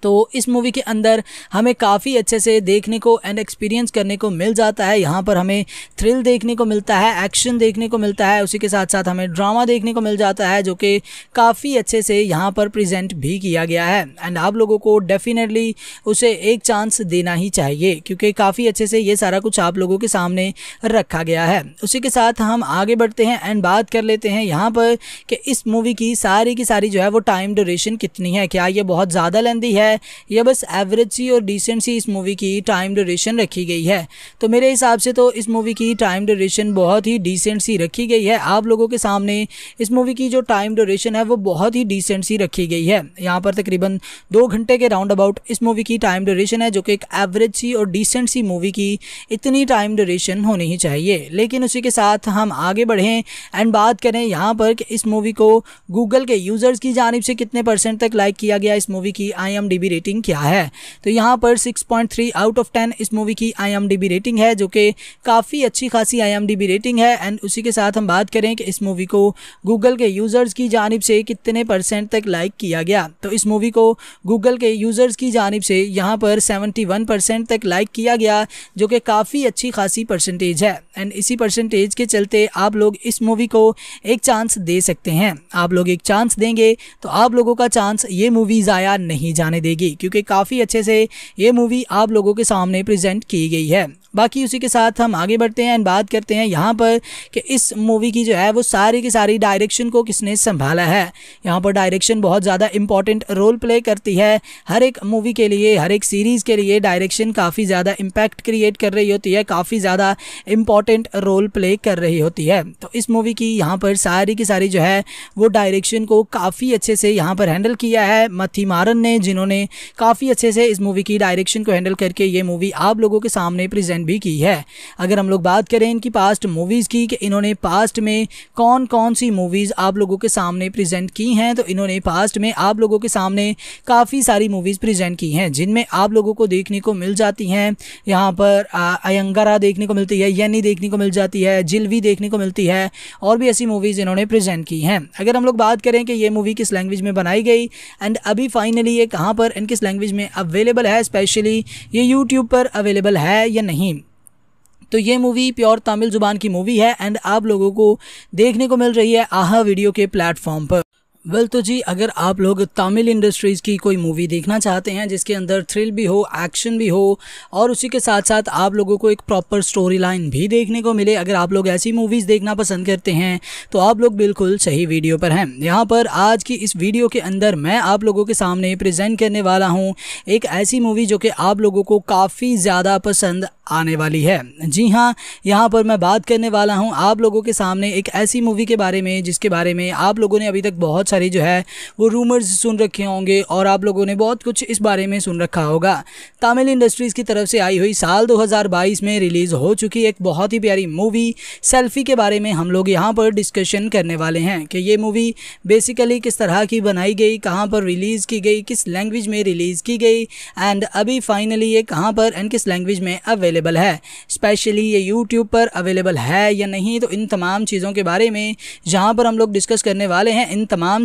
तो इस मूवी के अंदर हमें काफ़ी अच्छे से देखने को एंड एक्सपीरियंस करने को मिल जाता है यहाँ पर हमें थ्रिल देखने को मिलता है एक्शन देखने को मिलता है उसी के साथ साथ हमें ड्रामा देखने को मिल जाता है जो कि काफ़ी अच्छे से यहाँ पर प्रजेंट भी किया गया है एंड आप लोगों को डेफिनेटली उसे एक चांस देना ही चाहिए क्योंकि काफ़ी अच्छे से ये सारा कुछ आप लोगों के सामने रखा गया है उसी के साथ हम आगे बढ़ते हैं एंड बात कर लेते हैं यहाँ पर कि इस मूवी की सारी की सारी जो है वो टाइम ड्यूरेशन कितनी है क्या ये बहुत ज़्यादा लेंदी है है यह बस एवरेज सी और डिसेंट सी इस मूवी की टाइम ड्यूरेशन रखी गई है तो मेरे हिसाब से तो इस मूवी की टाइम ड्यूरेशन बहुत ही डिसेंट सी रखी गई है आप लोगों के सामने इस मूवी की जो टाइम ड्यूरेशन है वो बहुत ही डिसेंट सी रखी गई है यहाँ पर तकरीबन दो घंटे के राउंड अबाउट इस मूवी की टाइम ड्यूरेशन है जो कि एक एवरेज सी और डिसेंट सी मूवी की इतनी टाइम ड्यूरेशन होनी ही चाहिए लेकिन उसी के साथ हम आगे बढ़ें एंड बात करें यहाँ पर कि इस मूवी को गूगल के यूज़र्स की जानब से कितने परसेंट तक लाइक किया गया इस मूवी की आई रेटिंग क्या है तो यहाँ पर 6.3 आउट ऑफ 10 इस मूवी की आई रेटिंग है जो कि काफ़ी अच्छी खासी आई रेटिंग है एंड उसी के साथ हम बात करें कि इस मूवी को गूगल के यूज़र्स की जानब से कितने परसेंट तक लाइक किया गया तो इस मूवी को गूगल के यूज़र्स की जानब से यहाँ पर 71 परसेंट तक लाइक किया गया जो कि काफ़ी अच्छी खासी परसेंटेज है एंड इसी परसेंटेज के चलते आप लोग इस मूवी को एक चांस दे सकते हैं आप लोग एक चांस देंगे तो आप लोगों का चांस ये मूवी ज़ाया नहीं जाने देगी क्योंकि काफ़ी अच्छे से ये मूवी आप लोगों के सामने प्रेजेंट की गई है बाकी उसी के साथ हम आगे बढ़ते हैं एंड बात करते हैं यहाँ पर कि इस मूवी की जो है वो सारी की सारी डायरेक्शन को किसने संभाला है यहाँ पर डायरेक्शन बहुत ज़्यादा इंपॉर्टेंट रोल प्ले करती है हर एक मूवी के लिए हर एक सीरीज़ के लिए डायरेक्शन काफ़ी ज़्यादा इम्पैक्ट क्रिएट कर रही होती है काफ़ी ज़्यादा इम्पॉर्टेंट रोल प्ले कर रही होती है तो इस मूवी की यहाँ पर सारी की सारी जो है वो डायरेक्शन को काफ़ी अच्छे से यहाँ पर हैंडल किया है मथी मारन ने जिन्होंने काफ़ी अच्छे से इस मूवी की डायरेक्शन को हैंडल करके ये मूवी आप लोगों के सामने प्रेजेंट भी की है अगर हम लोग बात करें इनकी पास्ट मूवीज़ की कि इन्होंने पास्ट में कौन कौन सी मूवीज़ आप लोगों के सामने प्रेजेंट की हैं तो इन्होंने पास्ट में आप लोगों के सामने काफ़ी सारी मूवीज़ प्रेजेंट की हैं जिनमें आप लोगों को देखने को मिल जाती हैं यहाँ पर अयंगरा देखने को मिलती है यनी देखने को मिल जाती है जिलवी देखने को मिलती है और भी ऐसी मूवीज़ इन्होंने प्रजेंट की हैं अगर हम लोग बात करें कि ये मूवी किस लैंग्वेज में बनाई गई एंड अभी फाइनली ये कहाँ पर एंड किस लैंग्वेज में अवेलेबल है स्पेशली ये यूट्यूब पर अवेलेबल है या नहीं तो ये मूवी प्योर तमिल जुबान की मूवी है एंड आप लोगों को देखने को मिल रही है आहा वीडियो के प्लेटफॉर्म पर वेल well, तो जी अगर आप लोग तमिल इंडस्ट्रीज़ की कोई मूवी देखना चाहते हैं जिसके अंदर थ्रिल भी हो एक्शन भी हो और उसी के साथ साथ आप लोगों को एक प्रॉपर स्टोरी लाइन भी देखने को मिले अगर आप लोग ऐसी मूवीज़ देखना पसंद करते हैं तो आप लोग बिल्कुल सही वीडियो पर हैं यहाँ पर आज की इस वीडियो के अंदर मैं आप लोगों के सामने प्रजेंट करने वाला हूँ एक ऐसी मूवी जो कि आप लोगों को काफ़ी ज़्यादा पसंद आने वाली है जी हाँ यहाँ पर मैं बात करने वाला हूँ आप लोगों के सामने एक ऐसी मूवी के बारे में जिसके बारे में आप लोगों ने अभी तक बहुत सारी जो है वो रूमर्स सुन रखे होंगे और आप लोगों ने बहुत कुछ इस बारे में सुन रखा होगा तमिल इंडस्ट्रीज़ की तरफ से आई हुई साल 2022 में रिलीज़ हो चुकी एक बहुत ही प्यारी मूवी सेल्फी के बारे में हम लोग यहाँ पर डिस्कशन करने वाले हैं कि ये मूवी बेसिकली किस तरह की बनाई गई कहाँ पर रिलीज़ की गई किस लैंग्वेज में रिलीज़ की गई एंड अभी फाइनली ये कहाँ पर एंड किस लैंग्वेज में अवेलेबल है स्पेशली ये यूट्यूब पर अवेलेबल है या नहीं तो इन तमाम चीज़ों के बारे में जहाँ पर हम लोग डिस्कस करने वाले हैं इन तमाम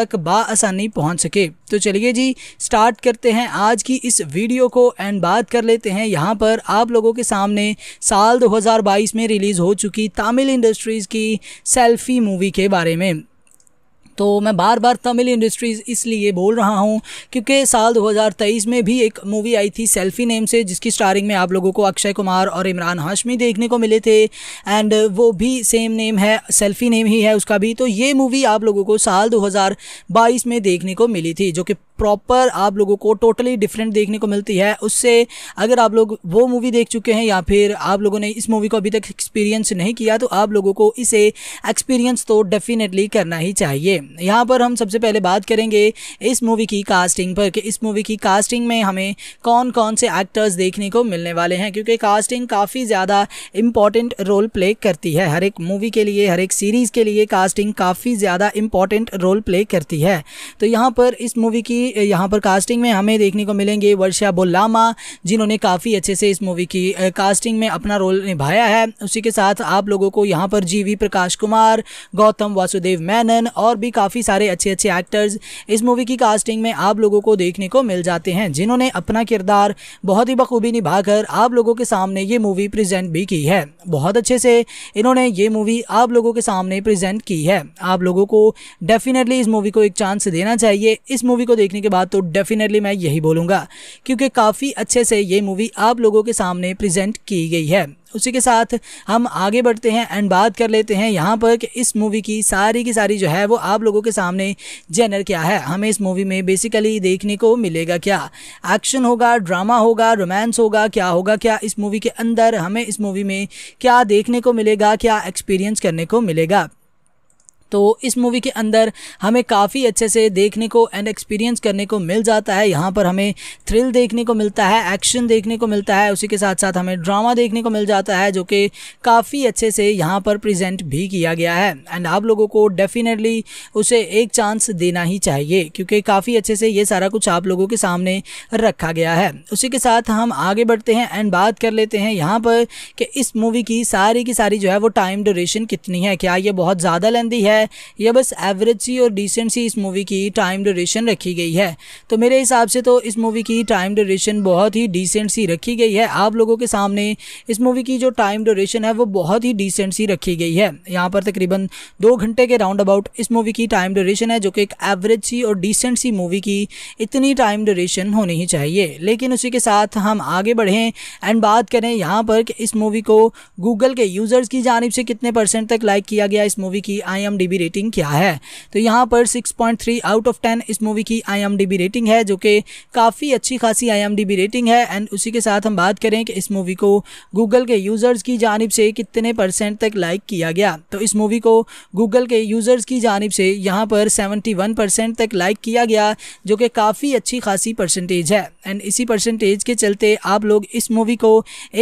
तक बासानी पहुंच सके तो चलिए जी स्टार्ट करते हैं आज की इस वीडियो को एंड बात कर लेते हैं यहाँ पर आप लोगों के सामने साल 2022 में रिलीज़ हो चुकी तमिल इंडस्ट्रीज़ की सेल्फ़ी मूवी के बारे में तो मैं बार बार तमिल इंडस्ट्रीज़ इसलिए बोल रहा हूँ क्योंकि साल 2023 में भी एक मूवी आई थी सेल्फी नेम से जिसकी स्टारिंग में आप लोगों को अक्षय कुमार और इमरान हाशमी देखने को मिले थे एंड वो भी सेम नेम है सेल्फी नेम ही है उसका भी तो ये मूवी आप लोगों को साल 2022 में देखने को मिली थी जो कि प्रॉपर आप लोगों को टोटली डिफरेंट देखने को मिलती है उससे अगर आप लोग वो मूवी देख चुके हैं या फिर आप लोगों ने इस मूवी को अभी तक एक्सपीरियंस नहीं किया तो आप लोगों को इसे एक्सपीरियंस तो डेफिनेटली करना ही चाहिए यहाँ पर हम सबसे पहले बात करेंगे इस मूवी की कास्टिंग पर कि इस मूवी की कास्टिंग में हमें कौन कौन से एक्टर्स देखने को मिलने वाले हैं क्योंकि कास्टिंग काफ़ी ज़्यादा इम्पॉर्टेंट रोल प्ले करती है हर एक मूवी के लिए हर एक सीरीज़ के लिए कास्टिंग काफ़ी ज़्यादा इम्पॉर्टेंट रोल प्ले करती है तो यहाँ पर इस मूवी की यहाँ पर कास्टिंग में हमें देखने को मिलेंगे वर्षा बोलामा जिन्होंने काफ़ी अच्छे से इस मूवी की कास्टिंग में अपना रोल निभाया है उसी के साथ आप लोगों को यहाँ पर जी प्रकाश कुमार गौतम वासुदेव मैनन और भी काफ़ी सारे अच्छे अच्छे एक्टर्स इस मूवी की कास्टिंग में आप लोगों को देखने को मिल जाते हैं जिन्होंने अपना किरदार बहुत ही बखूबी निभाकर आप लोगों के सामने ये मूवी प्रेजेंट भी की है बहुत अच्छे से इन्होंने ये मूवी आप लोगों के सामने प्रेजेंट की है आप लोगों को डेफिनेटली इस मूवी को एक चांस देना चाहिए इस मूवी को देखने के बाद तो डेफिनेटली मैं यही बोलूँगा क्योंकि काफ़ी अच्छे से ये मूवी आप लोगों के सामने प्रेजेंट की गई है उसी के साथ हम आगे बढ़ते हैं एंड बात कर लेते हैं यहाँ पर कि इस मूवी की सारी की सारी जो है वो आप लोगों के सामने जेनर क्या है हमें इस मूवी में बेसिकली देखने को मिलेगा क्या एक्शन होगा ड्रामा होगा रोमांस होगा क्या होगा क्या इस मूवी के अंदर हमें इस मूवी में क्या देखने को मिलेगा क्या एक्सपीरियंस करने को मिलेगा तो इस मूवी के अंदर हमें काफ़ी अच्छे से देखने को एंड एक्सपीरियंस करने को मिल जाता है यहाँ पर हमें थ्रिल देखने को मिलता है एक्शन देखने को मिलता है उसी के साथ साथ हमें ड्रामा देखने को मिल जाता है जो कि काफ़ी अच्छे से यहाँ पर प्रेजेंट भी किया गया है एंड आप लोगों को डेफिनेटली उसे एक चांस देना ही चाहिए क्योंकि काफ़ी अच्छे से ये सारा कुछ आप लोगों के सामने रखा गया है उसी के साथ हम आगे बढ़ते हैं एंड बात कर लेते हैं यहाँ पर कि इस मूवी की सारी की सारी जो है वो टाइम ड्यूरेशन कितनी है क्या ये बहुत ज़्यादा लेंदी है है या बस एवरेज सी और डिसेंट सी इस मूवी की टाइम ड्यूरेशन रखी गई है तो मेरे हिसाब से तो इस मूवी की टाइम ड्यूरेशन बहुत ही डिसेंट सी रखी गई है आप लोगों के सामने इस मूवी की जो टाइम ड्यूरेशन है वो बहुत ही डिसेंट सी रखी गई है यहाँ पर तकरीबन दो घंटे के राउंड अबाउट इस मूवी की टाइम ड्यूरेशन है जो कि एक एवरेज सी और डिसेंट सी मूवी की इतनी टाइम ड्यूरेशन होनी ही चाहिए लेकिन उसी के साथ हम आगे बढ़ें एंड बात करें यहाँ पर कि इस मूवी को गूगल के यूज़र्स की जानब से कितने परसेंट तक लाइक किया गया इस मूवी की आई आई रेटिंग क्या है तो यहाँ पर 6.3 आउट ऑफ 10 इस मूवी की आई रेटिंग है जो कि काफ़ी अच्छी खासी आई रेटिंग है एंड उसी के साथ हम बात करें कि इस मूवी को गूगल के यूज़र्स की जानब से कितने परसेंट तक लाइक किया गया तो इस मूवी को गूगल के यूज़र्स की जानब से यहाँ पर 71 परसेंट तक लाइक किया गया जो कि काफ़ी अच्छी खासी परसेंटेज है एंड इसी परसेंटेज के चलते आप लोग इस मूवी को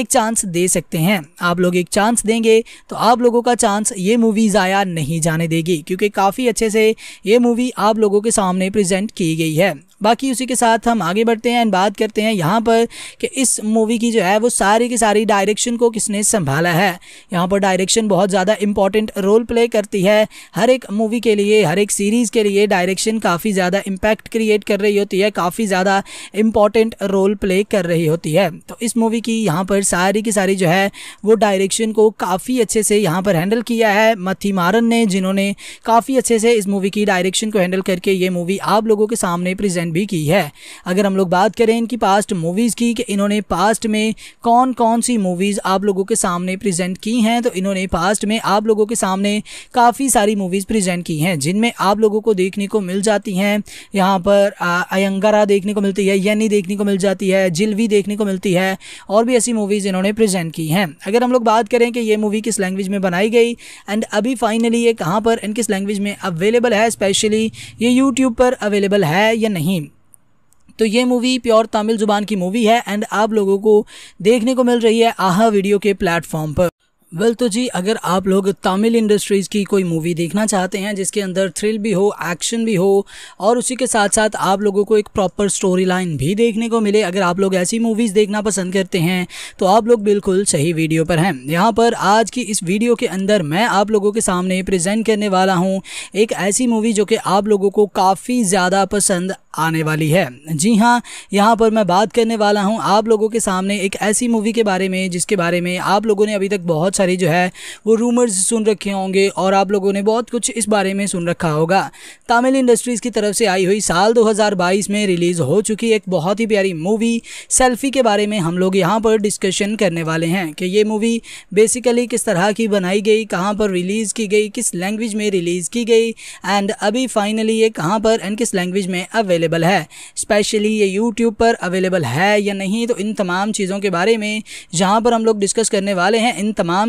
एक चांस दे सकते हैं आप लोग एक चांस देंगे तो आप लोगों का चांस ये मूवी ज़ाया नहीं जाने दे रहेगी क्योंकि काफ़ी अच्छे से ये मूवी आप लोगों के सामने प्रेजेंट की गई है बाकी उसी के साथ हम आगे बढ़ते हैं एंड बात करते हैं यहाँ पर कि इस मूवी की जो है वो सारी की सारी डायरेक्शन को किसने संभाला है यहाँ पर डायरेक्शन बहुत ज़्यादा इंपॉर्टेंट रोल प्ले करती है हर एक मूवी के लिए हर एक सीरीज़ के लिए डायरेक्शन काफ़ी ज़्यादा इम्पैक्ट क्रिएट कर रही होती है काफ़ी ज़्यादा इम्पॉर्टेंट रोल प्ले कर रही होती है तो इस मूवी की यहाँ पर सारी की सारी जो है वो डायरेक्शन को काफ़ी अच्छे से यहाँ पर हैंडल किया है मथी मारन ने जिन्होंने काफ़ी अच्छे से इस मूवी की डायरेक्शन को हैंडल करके ये मूवी आप लोगों के सामने प्रजेंट इन्वेस्टमेंट भी की है अगर हम लोग बात करें इनकी पास्ट मूवीज़ की कि इन्होंने पास्ट में कौन कौन सी मूवीज़ आप लोगों के सामने प्रेजेंट की हैं तो इन्होंने पास्ट में आप लोगों के सामने काफ़ी सारी मूवीज़ प्रेजेंट की हैं जिनमें आप लोगों को देखने को मिल जाती हैं यहाँ पर अयंगारा देखने को मिलती है यनी देखने को मिल जाती है जिलवी देखने को मिलती है और भी ऐसी मूवीज़ इन्होंने प्रेजेंट की हैं अगर हम लोग बात करें कि ये मूवी किस लैंग्वेज में बनाई गई एंड अभी फाइनली ये कहाँ पर एंड किस लैंग्वेज में अवेलेबल है स्पेशली ये यूट्यूब पर अवेलेबल है या नहीं तो ये मूवी प्योर तमिल ज़ुबान की मूवी है एंड आप लोगों को देखने को मिल रही है आहा वीडियो के प्लेटफॉर्म पर वेल well, तो जी अगर आप लोग तमिल इंडस्ट्रीज़ की कोई मूवी देखना चाहते हैं जिसके अंदर थ्रिल भी हो एक्शन भी हो और उसी के साथ साथ आप लोगों को एक प्रॉपर स्टोरी लाइन भी देखने को मिले अगर आप लोग ऐसी मूवीज़ देखना पसंद करते हैं तो आप लोग बिल्कुल सही वीडियो पर हैं यहाँ पर आज की इस वीडियो के अंदर मैं आप लोगों के सामने प्रजेंट करने वाला हूँ एक ऐसी मूवी जो कि आप लोगों को काफ़ी ज़्यादा पसंद आने वाली है जी हाँ यहाँ पर मैं बात करने वाला हूँ आप लोगों के सामने एक ऐसी मूवी के बारे में जिसके बारे में आप लोगों ने अभी तक बहुत सारे जो है वो रूमर्स सुन रखे होंगे और आप लोगों ने बहुत कुछ इस बारे में सुन रखा होगा तमिल इंडस्ट्रीज़ की तरफ से आई हुई साल 2022 में रिलीज़ हो चुकी एक बहुत ही प्यारी मूवी सेल्फी के बारे में हम लोग यहाँ पर डिस्कशन करने वाले हैं कि ये मूवी बेसिकली किस तरह की बनाई गई कहाँ पर रिलीज़ की गई किस लैंग्वेज में रिलीज़ की गई एंड अभी फाइनली ये कहाँ पर एंड किस लैंग्वेज में अवेलेबल है स्पेशली ये यूट्यूब पर अवेलेबल है या नहीं तो इन तमाम चीज़ों के बारे में जहाँ पर हम लोग डिस्कस करने वाले हैं इन तमाम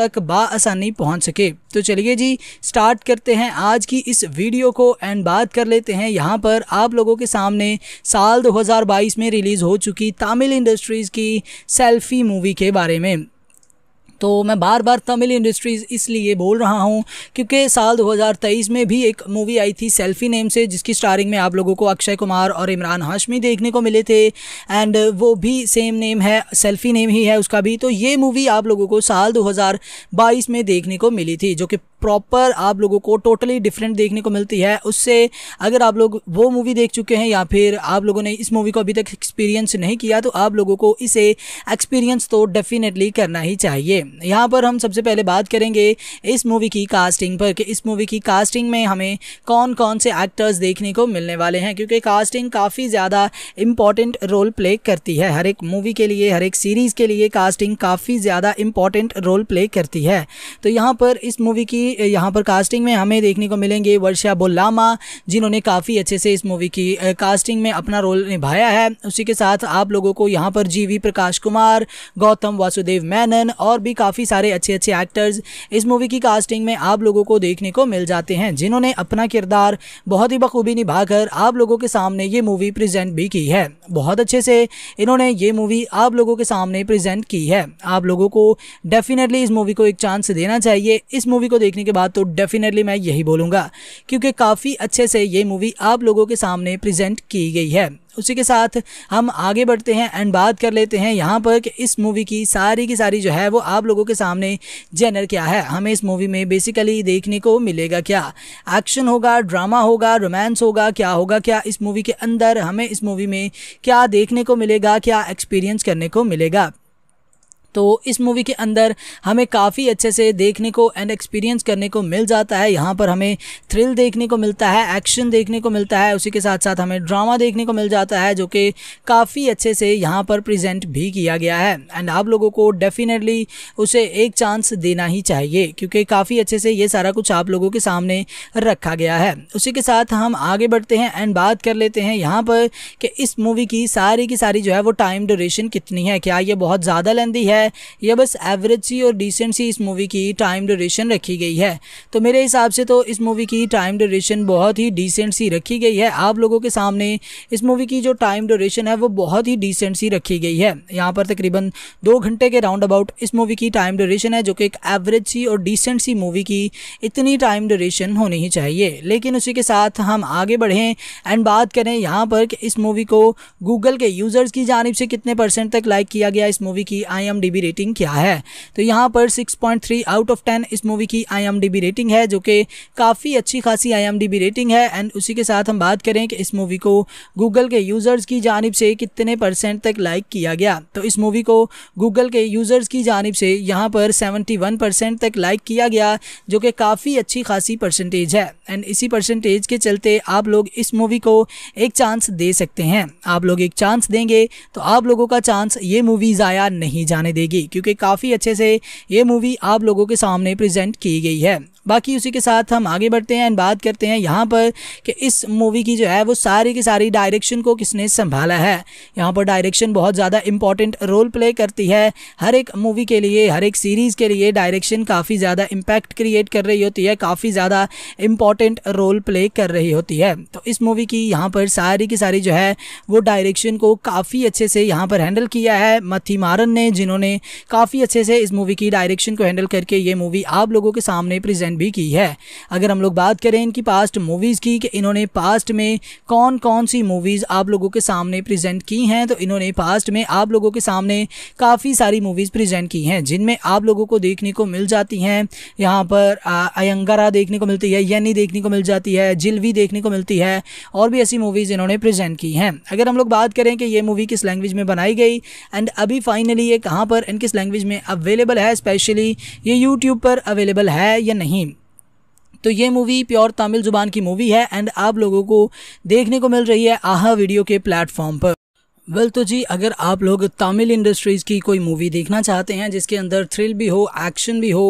तक बासानी पहुंच सके तो चलिए जी स्टार्ट करते हैं आज की इस वीडियो को एंड बात कर लेते हैं यहाँ पर आप लोगों के सामने साल 2022 में रिलीज़ हो चुकी तमिल इंडस्ट्रीज़ की सेल्फी मूवी के बारे में तो मैं बार बार तमिल इंडस्ट्रीज़ इसलिए बोल रहा हूँ क्योंकि साल 2023 में भी एक मूवी आई थी सेल्फी नेम से जिसकी स्टारिंग में आप लोगों को अक्षय कुमार और इमरान हाशमी देखने को मिले थे एंड वो भी सेम नेम है सेल्फी नेम ही है उसका भी तो ये मूवी आप लोगों को साल 2022 में देखने को मिली थी जो कि प्रॉपर आप लोगों को टोटली डिफरेंट देखने को मिलती है उससे अगर आप लोग वो मूवी देख चुके हैं या फिर आप लोगों ने इस मूवी को अभी तक एक्सपीरियंस नहीं किया तो आप लोगों को इसे एक्सपीरियंस तो डेफिनेटली करना ही चाहिए यहाँ पर हम सबसे पहले बात करेंगे इस मूवी की कास्टिंग पर कि इस मूवी की कास्टिंग में हमें कौन कौन से एक्टर्स देखने को मिलने वाले हैं क्योंकि कास्टिंग काफ़ी ज़्यादा इम्पॉर्टेंट रोल प्ले करती है हर एक मूवी के लिए हर एक सीरीज़ के लिए कास्टिंग काफ़ी ज़्यादा इम्पॉर्टेंट रोल प्ले करती है तो यहाँ पर इस मूवी की यहाँ पर कास्टिंग में हमें देखने को मिलेंगे वर्षा बोलामा जिन्होंने काफ़ी अच्छे से इस मूवी की कास्टिंग में अपना रोल निभाया है उसी के साथ आप लोगों को यहाँ पर जी प्रकाश कुमार गौतम वासुदेव मैनन और भी काफ़ी सारे अच्छे अच्छे एक्टर्स इस मूवी की कास्टिंग में आप लोगों को देखने को मिल जाते हैं जिन्होंने अपना किरदार बहुत ही बखूबी निभाकर आप लोगों के सामने ये मूवी प्रेजेंट भी की है बहुत अच्छे से इन्होंने ये मूवी आप लोगों के सामने प्रेजेंट की है आप लोगों को डेफिनेटली इस मूवी को एक चांस देना चाहिए इस मूवी को देखने देखने के बाद तो डेफिनेटली मैं यही बोलूँगा क्योंकि काफ़ी अच्छे से ये मूवी आप लोगों के सामने प्रेजेंट की गई है उसी के साथ हम आगे बढ़ते हैं एंड बात कर लेते हैं यहाँ पर कि इस मूवी की सारी की सारी जो है वो आप लोगों के सामने जेनर क्या है हमें इस मूवी में बेसिकली देखने को मिलेगा क्या एक्शन होगा ड्रामा होगा रोमांस होगा क्या होगा क्या इस मूवी के अंदर हमें इस मूवी में क्या देखने को मिलेगा क्या एक्सपीरियंस करने को मिलेगा तो इस मूवी के अंदर हमें काफ़ी अच्छे से देखने को एंड एक्सपीरियंस करने को मिल जाता है यहाँ पर हमें थ्रिल देखने को मिलता है एक्शन देखने को मिलता है उसी के साथ साथ हमें ड्रामा देखने को मिल जाता है जो कि काफ़ी अच्छे से यहाँ पर प्रेजेंट भी किया गया है एंड आप लोगों को डेफिनेटली उसे एक चांस देना ही चाहिए क्योंकि काफ़ी अच्छे से ये सारा कुछ आप लोगों के सामने रखा गया है उसी के साथ हम आगे बढ़ते हैं एंड बात कर लेते हैं यहाँ पर कि इस मूवी की सारी की सारी जो है वो टाइम ड्यूरेशन कितनी है क्या ये बहुत ज़्यादा लेंदी है है या बस एवरेज सी और डिसेंट सी इस मूवी की टाइम ड्यूरेशन रखी गई है तो मेरे हिसाब से तो इस मूवी की टाइम ड्यूरेशन बहुत ही डिसेंट सी रखी गई है आप लोगों के सामने इस मूवी की जो टाइम ड्यूरेशन है वो बहुत ही डिसेंट सी रखी गई है यहाँ पर तकरीबन दो घंटे के राउंड अबाउट इस मूवी की टाइम ड्यूरेशन है जो कि एक एवरेज सी और डिसेंट सी मूवी की इतनी टाइम ड्यूरेशन होनी ही चाहिए लेकिन उसी के साथ हम आगे बढ़ें एंड बात करें यहाँ पर कि इस मूवी को गूगल के यूज़र्स की जानब से कितने परसेंट तक लाइक किया गया इस मूवी की आई आई रेटिंग क्या है तो यहाँ पर 6.3 आउट ऑफ 10 इस मूवी की आई रेटिंग है जो कि काफ़ी अच्छी खासी आई रेटिंग है एंड उसी के साथ हम बात करें कि इस मूवी को गूगल के यूज़र्स की जानब से कितने परसेंट तक लाइक किया गया तो इस मूवी को गूगल के यूज़र्स की जानब से यहाँ पर 71 परसेंट तक लाइक किया गया जो कि काफ़ी अच्छी खासी परसेंटेज है एंड इसी परसेंटेज के चलते आप लोग इस मूवी को एक चांस दे सकते हैं आप लोग एक चांस देंगे तो आप लोगों का चांस ये मूवी ज़ाया नहीं जाने दे देगी क्योंकि काफ़ी अच्छे से ये मूवी आप लोगों के सामने प्रेजेंट की गई है बाकी उसी के साथ हम आगे बढ़ते हैं एंड बात करते हैं यहाँ पर कि इस मूवी की जो है वो सारी की सारी डायरेक्शन को किसने संभाला है यहाँ पर डायरेक्शन बहुत ज़्यादा इंपॉर्टेंट रोल प्ले करती है हर एक मूवी के लिए हर एक सीरीज़ के लिए डायरेक्शन काफ़ी ज़्यादा इम्पैक्ट क्रिएट कर रही होती है काफ़ी ज़्यादा इम्पॉर्टेंट रोल प्ले कर रही होती है तो इस मूवी की यहाँ पर सारी की सारी जो है वो डायरेक्शन को काफ़ी अच्छे से यहाँ पर हैंडल किया है मथी मारन ने जिन्होंने काफ़ी अच्छे से इस मूवी की डायरेक्शन को हैंडल करके ये मूवी आप लोगों के सामने प्रेजेंट भी की है अगर हम लोग बात करें इनकी पास्ट मूवीज़ की कि इन्होंने पास्ट में कौन कौन सी मूवीज़ आप लोगों के सामने प्रेजेंट की हैं तो इन्होंने पास्ट में आप लोगों के सामने काफ़ी सारी मूवीज़ प्रेजेंट की हैं जिनमें आप लोगों को देखने को मिल जाती हैं यहाँ पर अयंगारा देखने को मिलती है यनी देखने को मिल जाती है जिलवी देखने को मिलती है और भी ऐसी मूवीज़ इन्होंने प्रेजेंट की हैं अगर हम लोग बात करें कि ये मूवी किस लैंग्वेज में बनाई गई एंड अभी फाइनली ये कहाँ पर एंड किस लैंग्वेज में अवेलेबल है स्पेशली ये यूट्यूब पर अवेलेबल है या नहीं तो ये मूवी प्योर तमिल ज़ुबान की मूवी है एंड आप लोगों को देखने को मिल रही है आहा वीडियो के प्लेटफॉर्म पर वेल तो जी अगर आप लोग तमिल इंडस्ट्रीज़ की कोई मूवी देखना चाहते हैं जिसके अंदर थ्रिल भी हो एक्शन भी हो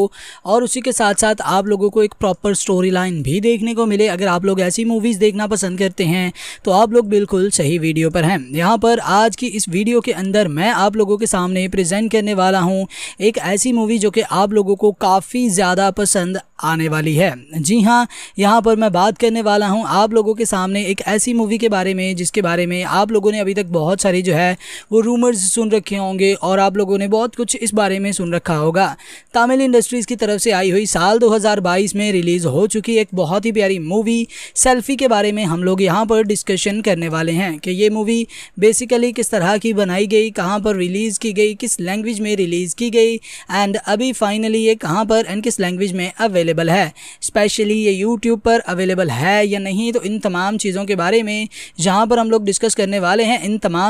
और उसी के साथ साथ आप लोगों को एक प्रॉपर स्टोरी लाइन भी देखने को मिले अगर आप लोग ऐसी मूवीज़ देखना पसंद करते हैं तो आप लोग बिल्कुल सही वीडियो पर हैं यहाँ पर आज की इस वीडियो के अंदर मैं आप लोगों के सामने प्रजेंट करने वाला हूँ एक ऐसी मूवी जो कि आप लोगों को काफ़ी ज़्यादा पसंद आने वाली है जी हाँ यहाँ पर मैं बात करने वाला हूँ आप लोगों के सामने एक ऐसी मूवी के बारे में जिसके बारे में आप लोगों ने अभी तक बहुत सारी जो है वो रूमर्स सुन रखे होंगे और आप लोगों ने बहुत कुछ इस बारे में सुन रखा होगा तमिल इंडस्ट्रीज़ की तरफ से आई हुई साल 2022 में रिलीज़ हो चुकी एक बहुत ही प्यारी मूवी सेल्फी के बारे में हम लोग यहाँ पर डिस्कशन करने वाले हैं कि ये मूवी बेसिकली किस तरह की बनाई गई कहाँ पर रिलीज़ की गई किस लैंग्वेज में रिलीज़ की गई एंड अभी फाइनली ये कहाँ पर एंड किस लैंग्वेज में अवेलेबल है स्पेशली ये यूट्यूब पर अवेलेबल है या नहीं तो इन तमाम चीज़ों के बारे में जहाँ पर हम लोग डिस्कस करने वाले हैं इन तमाम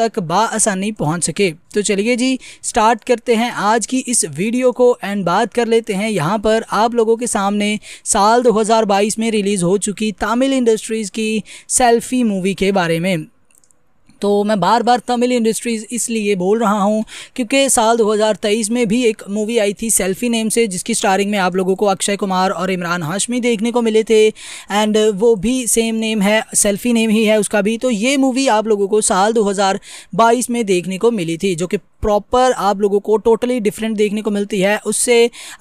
तक बासानी पहुंच सके तो चलिए जी स्टार्ट करते हैं आज की इस वीडियो को एंड बात कर लेते हैं यहाँ पर आप लोगों के सामने साल 2022 में रिलीज़ हो चुकी तमिल इंडस्ट्रीज़ की सेल्फी मूवी के बारे में तो मैं बार बार तमिल इंडस्ट्रीज़ इसलिए बोल रहा हूँ क्योंकि साल 2023 में भी एक मूवी आई थी सेल्फी नेम से जिसकी स्टारिंग में आप लोगों को अक्षय कुमार और इमरान हाशमी देखने को मिले थे एंड वो भी सेम नेम है सेल्फी नेम ही है उसका भी तो ये मूवी आप लोगों को साल 2022 में देखने को मिली थी जो कि प्रॉपर आप लोगों को टोटली डिफरेंट देखने को मिलती है उससे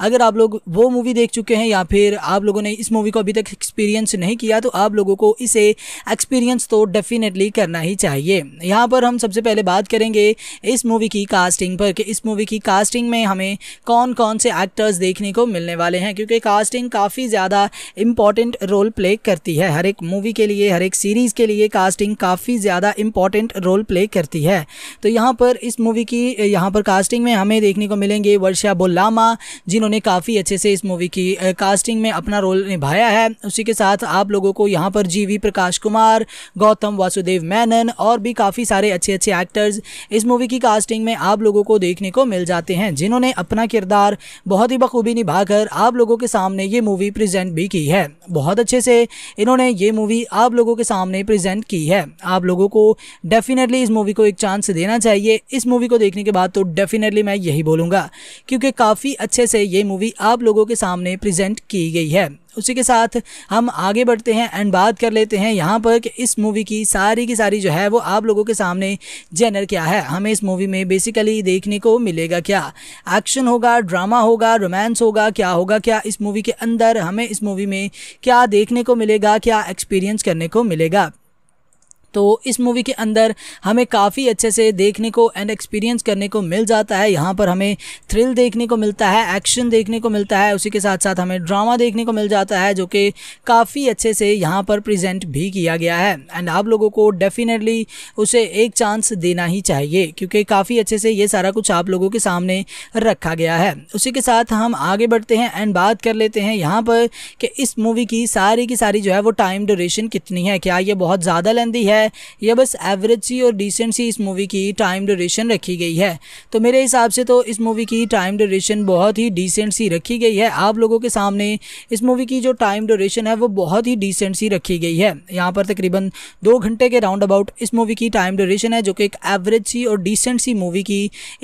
अगर आप लोग वो मूवी देख चुके हैं या फिर आप लोगों ने इस मूवी को अभी तक एक्सपीरियंस नहीं किया तो आप लोगों को इसे एक्सपीरियंस तो डेफिनेटली करना ही चाहिए यहाँ पर हम सबसे पहले बात करेंगे इस मूवी की कास्टिंग पर कि इस मूवी की कास्टिंग में हमें कौन कौन से एक्टर्स देखने को मिलने वाले हैं क्योंकि कास्टिंग काफ़ी ज़्यादा इम्पॉर्टेंट रोल प्ले करती है हर एक मूवी के लिए हर एक सीरीज़ के लिए कास्टिंग काफ़ी ज़्यादा इम्पॉर्टेंट रोल प्ले करती है तो यहाँ पर इस मूवी की यहाँ पर कास्टिंग में हमें देखने को मिलेंगे वर्षा बोलामा जिन्होंने काफ़ी अच्छे से इस मूवी की कास्टिंग में अपना रोल निभाया है उसी के साथ आप लोगों को यहाँ पर जी प्रकाश कुमार गौतम वासुदेव मैनन और भी काफ़ी सारे अच्छे अच्छे एक्टर्स इस मूवी की कास्टिंग में आप लोगों को देखने को मिल जाते हैं जिन्होंने अपना किरदार बहुत ही बखूबी निभाकर आप लोगों के सामने ये मूवी प्रेजेंट भी की है बहुत अच्छे से इन्होंने ये मूवी आप लोगों के सामने प्रेजेंट की है आप लोगों को डेफिनेटली इस मूवी को एक चांस देना चाहिए इस मूवी को देखने के बाद तो डेफिनेटली मैं यही बोलूँगा क्योंकि काफ़ी अच्छे से ये मूवी आप लोगों के सामने प्रेजेंट की गई है उसी के साथ हम आगे बढ़ते हैं एंड बात कर लेते हैं यहाँ पर कि इस मूवी की सारी की सारी जो है वो आप लोगों के सामने जेनर क्या है हमें इस मूवी में बेसिकली देखने को मिलेगा क्या एक्शन होगा ड्रामा होगा रोमांस होगा क्या होगा क्या इस मूवी के अंदर हमें इस मूवी में क्या देखने को मिलेगा क्या एक्सपीरियंस करने को मिलेगा तो इस मूवी के अंदर हमें काफ़ी अच्छे से देखने को एंड एक्सपीरियंस करने को मिल जाता है यहाँ पर हमें थ्रिल देखने को मिलता है एक्शन देखने को मिलता है उसी के साथ साथ हमें ड्रामा देखने को मिल जाता है जो कि काफ़ी अच्छे से यहाँ पर प्रेजेंट भी किया गया है एंड आप लोगों को डेफिनेटली उसे एक चांस देना ही चाहिए क्योंकि काफ़ी अच्छे से ये सारा कुछ आप लोगों के सामने रखा गया है उसी के साथ हम आगे बढ़ते हैं एंड बात कर लेते हैं यहाँ पर कि इस मूवी की सारी की सारी जो है वो टाइम ड्यूरेशन कितनी है क्या ये बहुत ज़्यादा लेंदी है है या बस एवरेज सी और डिसेंट सी इस मूवी की टाइम ड्यूरेशन रखी गई है तो मेरे हिसाब से तो इस मूवी की टाइम ड्यूरेशन बहुत ही डिसेंट सी रखी गई है आप लोगों के सामने इस मूवी की जो टाइम ड्यूरेशन है वो बहुत ही डिसेंट सी रखी गई है यहाँ पर तकरीबन दो घंटे के राउंड अबाउट इस मूवी की टाइम ड्यूरेशन है जो कि एक एवरेज सी और डिसेंट सी मूवी की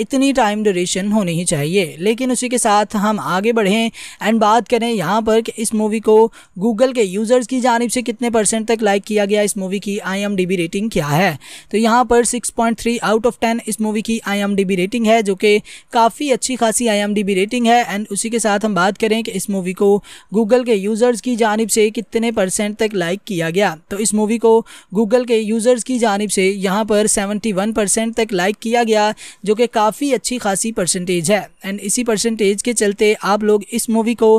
इतनी टाइम ड्यूरेशन होनी ही चाहिए लेकिन उसी के साथ हम आगे बढ़ें एंड बात करें यहाँ पर कि इस मूवी को गूगल के यूज़र्स की जानब से कितने परसेंट तक लाइक किया गया इस मूवी की आई आई रेटिंग क्या है तो यहाँ पर 6.3 आउट ऑफ 10 इस मूवी की आई रेटिंग है जो कि काफ़ी अच्छी खासी आई रेटिंग है एंड उसी के साथ हम बात करें कि इस मूवी को गूगल के यूज़र्स की जानब से कितने परसेंट तक लाइक किया गया तो इस मूवी को गूगल के यूज़र्स की जानब से यहाँ पर 71 परसेंट तक लाइक किया गया जो कि काफ़ी अच्छी खासी परसेंटेज है एंड इसी परसेंटेज के चलते आप लोग इस मूवी को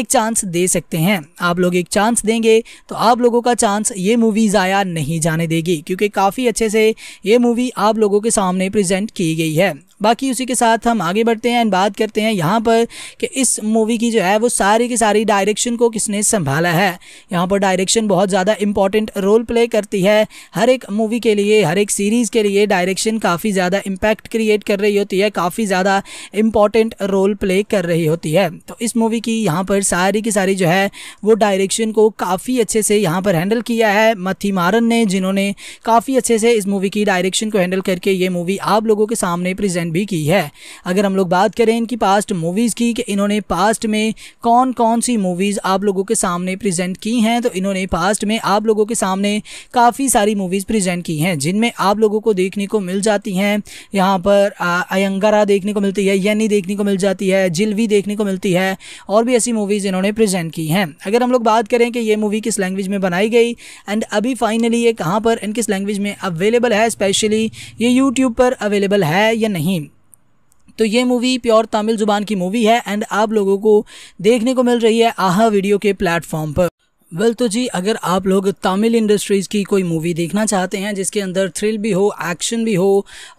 एक चांस दे सकते हैं आप लोग एक चांस देंगे तो आप लोगों का चांस ये मूवी ज़ाया नहीं जाने देगी मिलेगी क्योंकि काफ़ी अच्छे से ये मूवी आप लोगों के सामने प्रेजेंट की गई है बाकी उसी के साथ हम आगे बढ़ते हैं एंड बात करते हैं यहाँ पर कि इस मूवी की जो है वो सारी की सारी डायरेक्शन को किसने संभाला है यहाँ पर डायरेक्शन बहुत ज़्यादा इंपॉर्टेंट रोल प्ले करती है हर एक मूवी के लिए हर एक सीरीज़ के लिए डायरेक्शन काफ़ी ज़्यादा इम्पैक्ट क्रिएट कर रही होती है काफ़ी ज़्यादा इम्पॉर्टेंट रोल प्ले कर रही होती है तो इस मूवी की यहाँ पर सारी की सारी जो है वो डायरेक्शन को काफ़ी अच्छे से यहाँ पर हैंडल किया है मथी मारन ने जिन्होंने काफ़ी अच्छे से इस मूवी की डायरेक्शन को हैंडल करके ये मूवी आप लोगों के सामने प्रेजेंट भी की है अगर हम लोग बात करें इनकी पास्ट मूवीज़ की कि इन्होंने पास्ट में कौन कौन सी मूवीज़ आप लोगों के सामने प्रेजेंट की हैं तो इन्होंने पास्ट में आप लोगों के सामने काफ़ी सारी मूवीज़ प्रेजेंट की हैं जिनमें आप लोगों को देखने को मिल जाती हैं यहाँ पर अयंगरा देखने को मिलती है यनी देखने को मिल जाती है जिलवी देखने को मिलती है और भी ऐसी मूवीज़ इन्होंने प्रजेंट की हैं अगर हम लोग बात करें कि ये मूवी किस लैंग्वेज में बनाई गई एंड अभी फाइनली ये कहाँ पर इन किस लैंग्वेज में अवेलेबल है स्पेशली ये यूट्यूब पर अवेलेबल है या नहीं तो ये मूवी प्योर तमिल जुबान की मूवी है एंड आप लोगों को देखने को मिल रही है आहा वीडियो के प्लेटफॉर्म पर वेल तो जी अगर आप लोग तमिल इंडस्ट्रीज़ की कोई मूवी देखना चाहते हैं जिसके अंदर थ्रिल भी हो एक्शन भी हो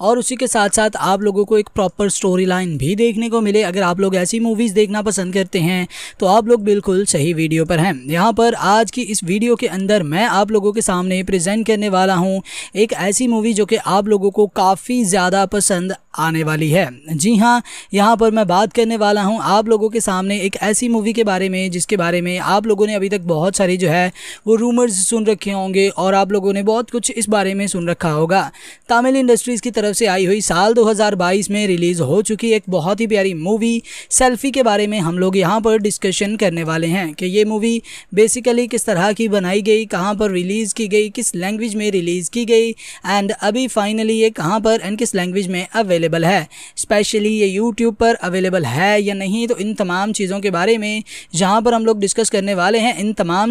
और उसी के साथ साथ आप लोगों को एक प्रॉपर स्टोरी लाइन भी देखने को मिले अगर आप लोग ऐसी मूवीज़ देखना पसंद करते हैं तो आप लोग बिल्कुल सही वीडियो पर हैं यहाँ पर आज की इस वीडियो के अंदर मैं आप लोगों के सामने प्रजेंट करने वाला हूँ एक ऐसी मूवी जो कि आप लोगों को काफ़ी ज़्यादा पसंद आने वाली है जी हाँ यहाँ पर मैं बात करने वाला हूँ आप लोगों के सामने एक ऐसी मूवी के बारे में जिसके बारे में आप लोगों ने अभी तक बहुत सारी जो है वो रूमर्स सुन रखे होंगे और आप लोगों ने बहुत कुछ इस बारे में सुन रखा होगा तमिल इंडस्ट्रीज़ की तरफ से आई हुई साल 2022 में रिलीज़ हो चुकी एक बहुत ही प्यारी मूवी सेल्फी के बारे में हम लोग यहाँ पर डिस्कशन करने वाले हैं कि ये मूवी बेसिकली किस तरह की बनाई गई कहाँ पर रिलीज़ की गई किस लैंग्वेज में रिलीज़ की गई एंड अभी फाइनली ये कहाँ पर एंड किस लैंग्वेज में अवेलेबल है स्पेशली ये यूट्यूब पर अवेलेबल है या नहीं तो इन तमाम चीज़ों के बारे में जहाँ पर हम लोग डिस्कस करने वाले हैं इन तमाम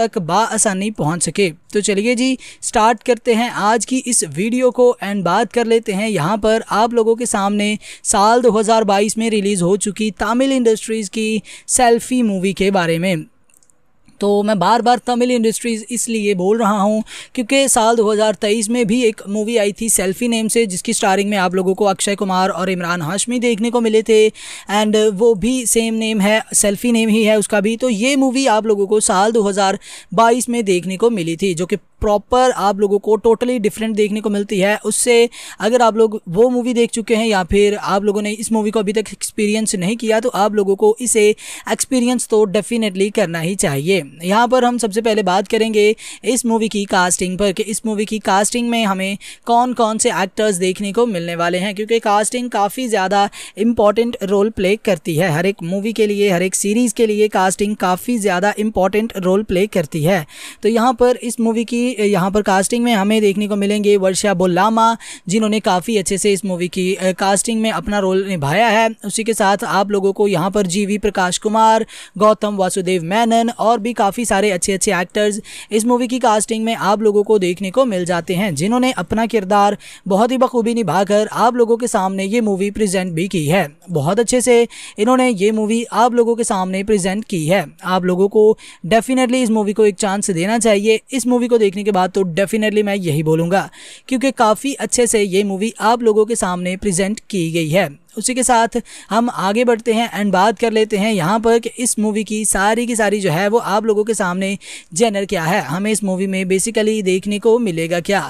तक तक बासानी पहुंच सके तो चलिए जी स्टार्ट करते हैं आज की इस वीडियो को एंड बात कर लेते हैं यहाँ पर आप लोगों के सामने साल 2022 में रिलीज़ हो चुकी तमिल इंडस्ट्रीज़ की सेल्फी मूवी के बारे में तो मैं बार बार तमिल इंडस्ट्रीज़ इसलिए बोल रहा हूँ क्योंकि साल 2023 में भी एक मूवी आई थी सेल्फी नेम से जिसकी स्टारिंग में आप लोगों को अक्षय कुमार और इमरान हाशमी देखने को मिले थे एंड वो भी सेम नेम है सेल्फी नेम ही है उसका भी तो ये मूवी आप लोगों को साल दो में देखने को मिली थी जो कि प्रॉपर आप लोगों को टोटली डिफरेंट देखने को मिलती है उससे अगर आप लोग वो मूवी देख चुके हैं या फिर आप लोगों ने इस मूवी को अभी तक एक्सपीरियंस नहीं किया तो आप लोगों को इसे एक्सपीरियंस तो डेफिनेटली करना ही चाहिए यहाँ पर हम सबसे पहले बात करेंगे इस मूवी की कास्टिंग पर कि इस मूवी की कास्टिंग में हमें कौन कौन से एक्टर्स देखने को मिलने वाले हैं क्योंकि कास्टिंग काफ़ी ज़्यादा इम्पॉर्टेंट रोल प्ले करती है हर एक मूवी के लिए हर एक सीरीज़ के लिए कास्टिंग काफ़ी ज़्यादा इम्पॉर्टेंट रोल प्ले करती है तो यहाँ पर इस मूवी की यहाँ पर कास्टिंग में हमें देखने को मिलेंगे वर्षा बोलामा जिन्होंने काफ़ी अच्छे से इस मूवी की कास्टिंग में अपना रोल निभाया है उसी के साथ आप लोगों को यहाँ पर जी प्रकाश कुमार गौतम वासुदेव मैनन और भी काफ़ी सारे अच्छे अच्छे एक्टर्स इस मूवी की कास्टिंग में आप लोगों को देखने को मिल जाते हैं जिन्होंने अपना किरदार बहुत ही बखूबी निभाकर आप लोगों के सामने ये मूवी प्रेजेंट भी की है बहुत अच्छे से इन्होंने ये मूवी आप लोगों के सामने प्रेजेंट की है आप लोगों को डेफिनेटली इस मूवी को एक चांस देना चाहिए इस मूवी को देखने के बाद तो डेफिनेटली मैं यही बोलूँगा क्योंकि काफ़ी अच्छे से ये मूवी आप लोगों के सामने प्रेजेंट की गई है उसी के साथ हम आगे बढ़ते हैं एंड बात कर लेते हैं यहाँ पर कि इस मूवी की सारी की सारी जो है वो आप लोगों के सामने जेनर क्या है हमें इस मूवी में बेसिकली देखने को मिलेगा क्या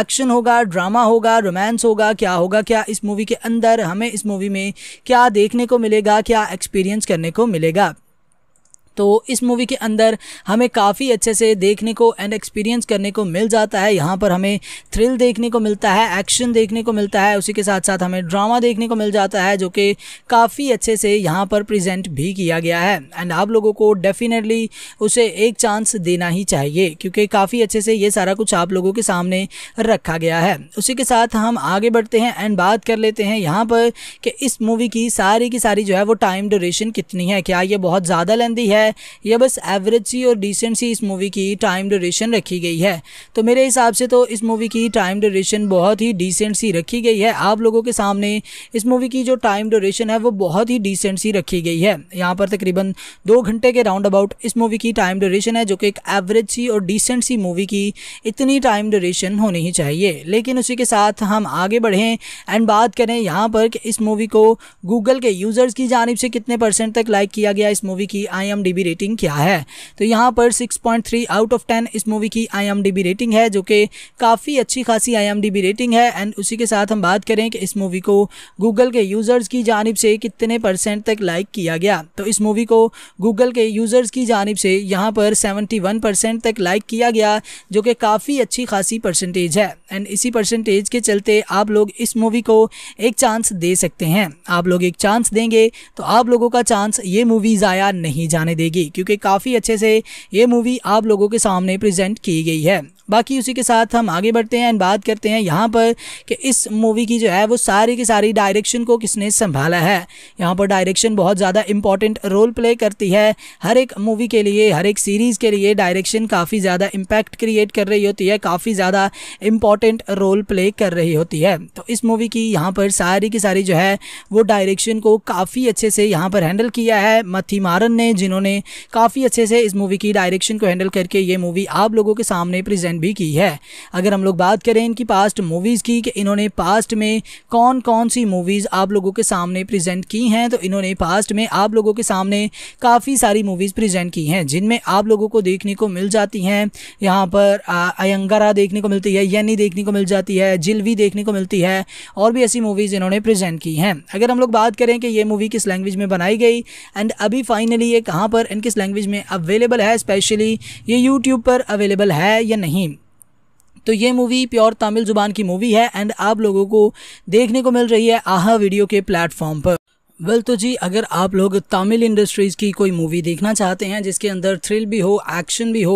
एक्शन होगा ड्रामा होगा रोमांस होगा क्या होगा क्या इस मूवी के अंदर हमें इस मूवी में क्या देखने को मिलेगा क्या एक्सपीरियंस करने को मिलेगा तो इस मूवी के अंदर हमें काफ़ी अच्छे से देखने को एंड एक्सपीरियंस करने को मिल जाता है यहाँ पर हमें थ्रिल देखने को मिलता है एक्शन देखने को मिलता है उसी के साथ साथ हमें ड्रामा देखने को मिल जाता है जो कि काफ़ी अच्छे से यहाँ पर प्रेजेंट भी किया गया है एंड आप लोगों को डेफिनेटली उसे एक चांस देना ही चाहिए क्योंकि काफ़ी अच्छे से ये सारा कुछ आप लोगों के सामने रखा गया है उसी के साथ हम आगे बढ़ते हैं एंड बात कर लेते हैं यहाँ पर कि इस मूवी की सारी की सारी जो है वो टाइम ड्यूरेशन कितनी है क्या ये बहुत ज़्यादा लेंदी है है यह बस एवरेज सी और डिसेंट सी इस मूवी की टाइम ड्यूरेशन रखी गई है तो मेरे हिसाब से तो इस मूवी की टाइम ड्यूरेशन बहुत ही डिसेंट सी रखी गई है आप लोगों के सामने इस मूवी की जो टाइम ड्यूरेशन है वो बहुत ही डिसेंट सी रखी गई है यहाँ पर तकरीबन दो घंटे के राउंड अबाउट इस मूवी की टाइम ड्यूरेशन है जो कि एक एवरेज सी और डिसेंट सी मूवी की इतनी टाइम ड्यूरेशन होनी ही चाहिए लेकिन उसी के साथ हम आगे बढ़ें एंड बात करें यहाँ पर कि इस मूवी को गूगल के यूज़र्स की जानब से कितने परसेंट तक लाइक किया गया इस मूवी की आई आई रेटिंग क्या है तो यहाँ पर 6.3 आउट ऑफ 10 इस मूवी की आई रेटिंग है जो कि काफ़ी अच्छी खासी आई रेटिंग है एंड उसी के साथ हम बात करें कि इस मूवी को गूगल के यूज़र्स की जानब से कितने परसेंट तक लाइक किया गया तो इस मूवी को गूगल के यूज़र्स की जानब से यहाँ पर वन परसेंट तक लाइक किया गया जो कि काफ़ी अच्छी खासी परसेंटेज है एंड इसी परसेंटेज के चलते आप लोग इस मूवी को एक चांस दे सकते हैं आप लोग एक चांस देंगे तो आप लोगों का चांस ये मूवी ज़ाया नहीं जाने दे देगी क्योंकि काफ़ी अच्छे से ये मूवी आप लोगों के सामने प्रेजेंट की गई है बाकी उसी के साथ हम आगे बढ़ते हैं एंड बात करते हैं यहाँ पर कि इस मूवी की जो है वो सारी की सारी डायरेक्शन को किसने संभाला है यहाँ पर डायरेक्शन बहुत ज़्यादा इंपॉर्टेंट रोल प्ले करती है हर एक मूवी के लिए हर एक सीरीज़ के लिए डायरेक्शन काफ़ी ज़्यादा इम्पैक्ट क्रिएट कर रही होती है काफ़ी ज़्यादा इम्पॉर्टेंट रोल प्ले कर रही होती है तो इस मूवी की यहाँ पर सारी की सारी जो है वो डायरेक्शन को काफ़ी अच्छे से यहाँ पर हैंडल किया है मथी मारन ने जिन्होंने काफ़ी अच्छे से इस मूवी की डायरेक्शन को हैंडल करके ये मूवी आप लोगों के सामने प्रजेंट रिकमेंड भी की है अगर हम लोग बात करें इनकी पास्ट मूवीज़ की कि इन्होंने पास्ट में कौन कौन सी मूवीज़ आप लोगों के सामने प्रेजेंट की हैं तो इन्होंने पास्ट में आप लोगों के सामने काफ़ी सारी मूवीज़ प्रेजेंट की हैं जिनमें आप लोगों को देखने को मिल जाती हैं यहाँ पर अयंगारा देखने को मिलती है यनी देखने को मिल जाती है जिलवी देखने को मिलती है और भी ऐसी मूवीज़ इन्होंने प्रेजेंट की हैं अगर हम लोग बात करें कि ये मूवी किस लैंग्वेज में बनाई गई एंड अभी फाइनली ये कहाँ पर एंड किस लैंग्वेज में अवेलेबल है स्पेशली ये यूट्यूब पर अवेलेबल है या नहीं तो ये मूवी प्योर तमिल ज़ुबान की मूवी है एंड आप लोगों को देखने को मिल रही है आहा वीडियो के प्लेटफॉर्म पर वेल तो जी अगर आप लोग तमिल इंडस्ट्रीज़ की कोई मूवी देखना चाहते हैं जिसके अंदर थ्रिल भी हो एक्शन भी हो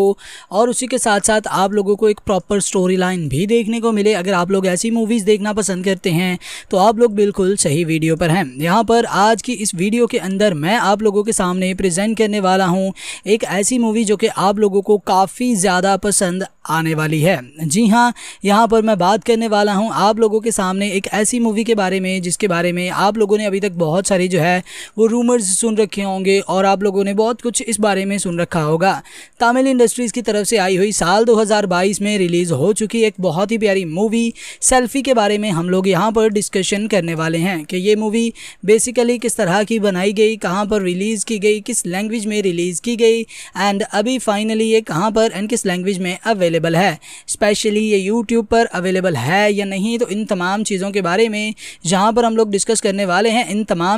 और उसी के साथ साथ आप लोगों को एक प्रॉपर स्टोरी लाइन भी देखने को मिले अगर आप लोग ऐसी मूवीज़ देखना पसंद करते हैं तो आप लोग बिल्कुल सही वीडियो पर हैं यहाँ पर आज की इस वीडियो के अंदर मैं आप लोगों के सामने प्रजेंट करने वाला हूँ एक ऐसी मूवी जो कि आप लोगों को काफ़ी ज़्यादा पसंद आने वाली है जी हाँ यहाँ पर मैं बात करने वाला हूँ आप लोगों के सामने एक ऐसी मूवी के बारे में जिसके बारे में आप लोगों ने अभी तक बहुत सारे जो है वो रूमर्स सुन रखे होंगे और आप लोगों ने बहुत कुछ इस बारे में सुन रखा होगा तमिल इंडस्ट्रीज़ की तरफ से आई हुई साल 2022 में रिलीज़ हो चुकी एक बहुत ही प्यारी मूवी सेल्फी के बारे में हम लोग यहाँ पर डिस्कशन करने वाले हैं कि ये मूवी बेसिकली किस तरह की बनाई गई कहाँ पर रिलीज़ की गई किस लैंग्वेज में रिलीज़ की गई एंड अभी फाइनली ये कहाँ पर एंड किस लैंग्वेज में अवेलेबल है स्पेशली ये यूट्यूब पर अवेलेबल है या नहीं तो इन तमाम चीज़ों के बारे में जहाँ पर हम लोग डिस्कस करने वाले हैं इन तमाम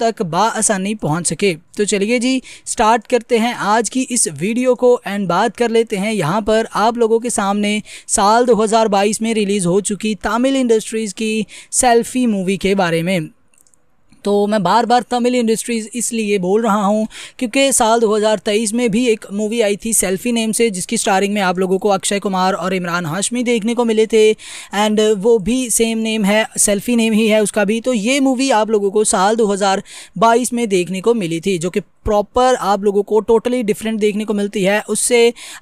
तक बासानी पहुँच सके तो चलिए जी स्टार्ट करते हैं आज की इस वीडियो को एंड बात कर लेते हैं यहाँ पर आप लोगों के सामने साल 2022 में रिलीज़ हो चुकी तमिल इंडस्ट्रीज़ की सेल्फी मूवी के बारे में तो मैं बार बार तमिल इंडस्ट्रीज़ इसलिए बोल रहा हूँ क्योंकि साल 2023 में भी एक मूवी आई थी सेल्फी नेम से जिसकी स्टारिंग में आप लोगों को अक्षय कुमार और इमरान हाशमी देखने को मिले थे एंड वो भी सेम नेम है सेल्फी नेम ही है उसका भी तो ये मूवी आप लोगों को साल 2022 में देखने को मिली थी जो कि प्रॉपर आप लोगों को टोटली डिफरेंट देखने को मिलती है उससे